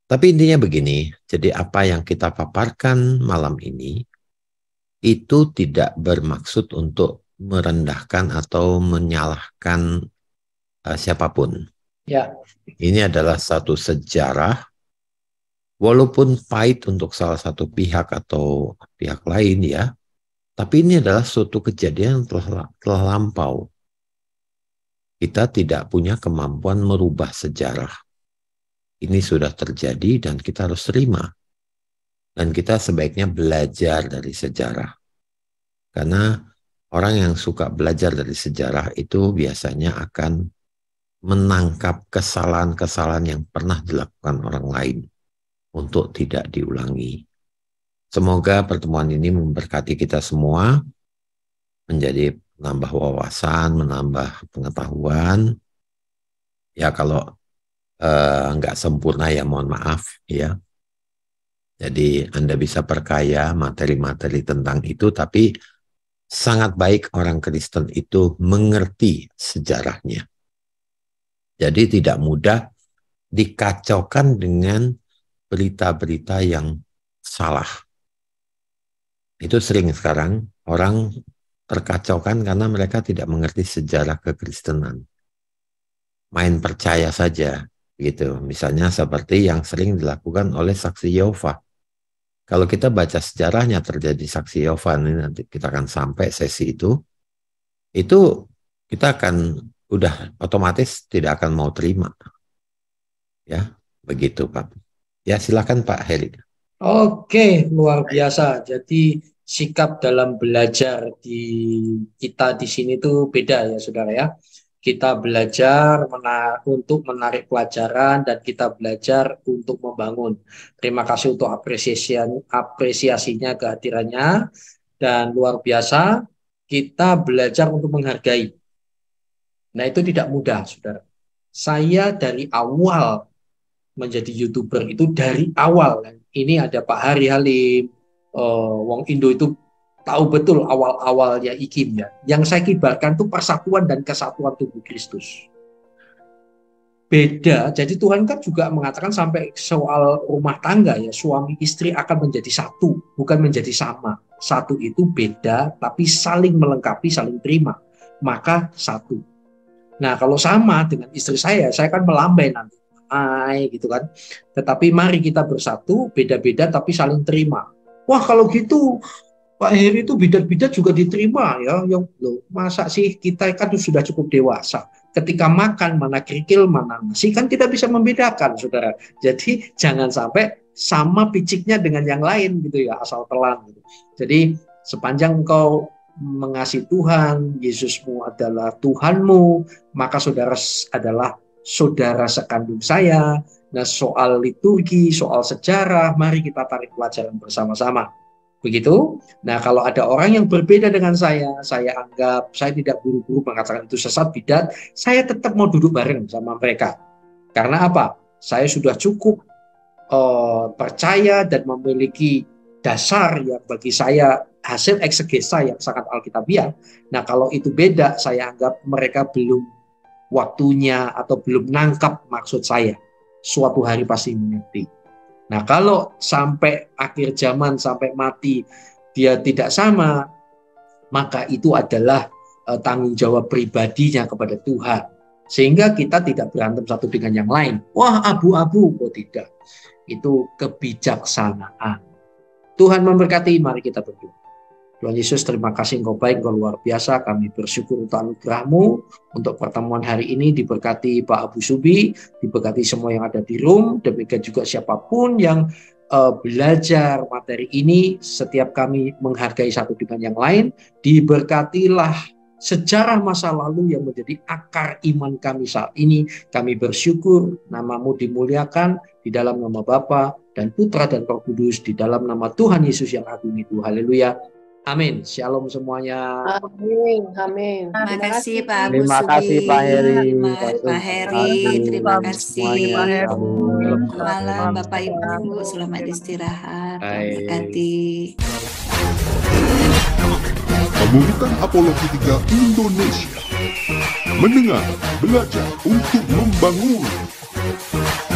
[SPEAKER 4] Tapi intinya begini, jadi apa yang kita paparkan malam ini itu tidak bermaksud untuk merendahkan atau menyalahkan uh, siapapun. Ya. Ini adalah satu sejarah walaupun pahit untuk salah satu pihak atau pihak lain ya, tapi ini adalah suatu kejadian yang telah, telah lampau. Kita tidak punya kemampuan merubah sejarah. Ini sudah terjadi dan kita harus terima. Dan kita sebaiknya belajar dari sejarah. Karena orang yang suka belajar dari sejarah itu biasanya akan menangkap kesalahan-kesalahan yang pernah dilakukan orang lain untuk tidak diulangi. Semoga pertemuan ini memberkati kita semua, menjadi menambah wawasan, menambah pengetahuan. Ya kalau eh, nggak sempurna ya mohon maaf ya. Jadi Anda bisa perkaya materi-materi tentang itu, tapi sangat baik orang Kristen itu mengerti sejarahnya. Jadi tidak mudah dikacaukan dengan berita-berita yang salah. Itu sering sekarang orang terkacaukan karena mereka tidak mengerti sejarah kekristenan. Main percaya saja gitu. Misalnya seperti yang sering dilakukan oleh saksi Yehova. Kalau kita baca sejarahnya terjadi saksi Yehova ini nanti kita akan sampai sesi itu. Itu kita akan udah otomatis tidak akan mau terima. Ya, begitu Pak. Ya silakan Pak Heri.
[SPEAKER 3] Oke, luar biasa. Jadi sikap dalam belajar di kita di sini tuh beda ya saudara ya. Kita belajar menar untuk menarik pelajaran dan kita belajar untuk membangun. Terima kasih untuk apresiasi apresiasinya kehadirannya dan luar biasa kita belajar untuk menghargai. Nah itu tidak mudah saudara. Saya dari awal menjadi youtuber itu dari awal. Ini ada Pak Hari Halim, uh, Wong Indo itu tahu betul awal-awalnya IKIM ya. Yang saya kibarkan itu persatuan dan kesatuan tubuh Kristus. Beda, jadi Tuhan kan juga mengatakan sampai soal rumah tangga ya, suami istri akan menjadi satu, bukan menjadi sama. Satu itu beda, tapi saling melengkapi, saling terima. Maka satu. Nah kalau sama dengan istri saya, saya kan melambai nanti damai gitu kan. Tetapi mari kita bersatu, beda-beda tapi saling terima. Wah kalau gitu Pak Heri itu beda-beda juga diterima ya. Yang loh, masa sih kita kan sudah cukup dewasa. Ketika makan mana kerikil mana nasi kan kita bisa membedakan saudara. Jadi jangan sampai sama piciknya dengan yang lain gitu ya asal telan gitu. Jadi sepanjang engkau mengasihi Tuhan, Yesusmu adalah Tuhanmu, maka saudara adalah saudara sekandung saya. Nah, soal liturgi, soal sejarah, mari kita tarik pelajaran bersama-sama. Begitu. Nah, kalau ada orang yang berbeda dengan saya, saya anggap saya tidak buru-buru mengatakan itu sesat bidat, saya tetap mau duduk bareng sama mereka. Karena apa? Saya sudah cukup uh, percaya dan memiliki dasar yang bagi saya hasil eksegesa yang sangat alkitabiah. Nah, kalau itu beda, saya anggap mereka belum waktunya atau belum nangkap maksud saya. Suatu hari pasti mengerti. Nah, kalau sampai akhir zaman sampai mati dia tidak sama, maka itu adalah uh, tanggung jawab pribadinya kepada Tuhan. Sehingga kita tidak berantem satu dengan yang lain. Wah, abu-abu kok oh, tidak. Itu kebijaksanaan. Tuhan memberkati, mari kita berdoa. Tuhan Yesus, terima kasih Engkau baik, Engkau luar biasa. Kami bersyukur untuk anugerahmu untuk pertemuan hari ini diberkati Pak Abu Subi, diberkati semua yang ada di room, demikian juga siapapun yang uh, belajar materi ini, setiap kami menghargai satu dengan yang lain, diberkatilah sejarah masa lalu yang menjadi akar iman kami saat ini. Kami bersyukur namamu dimuliakan di dalam nama Bapa dan Putra dan Roh Kudus di dalam nama Tuhan Yesus yang agung itu. Haleluya. Amin. Shalom semuanya.
[SPEAKER 9] Amin. Amin. Terima kasih Pak Abu Terima kasih Pak Heri. Pak Heri, terima kasih. Selamat malam Bapak Ibu. Selamat istirahat. Berkati.
[SPEAKER 3] Pemuritan Apologi 3 Indonesia.
[SPEAKER 6] Mendengar, belajar untuk membangun.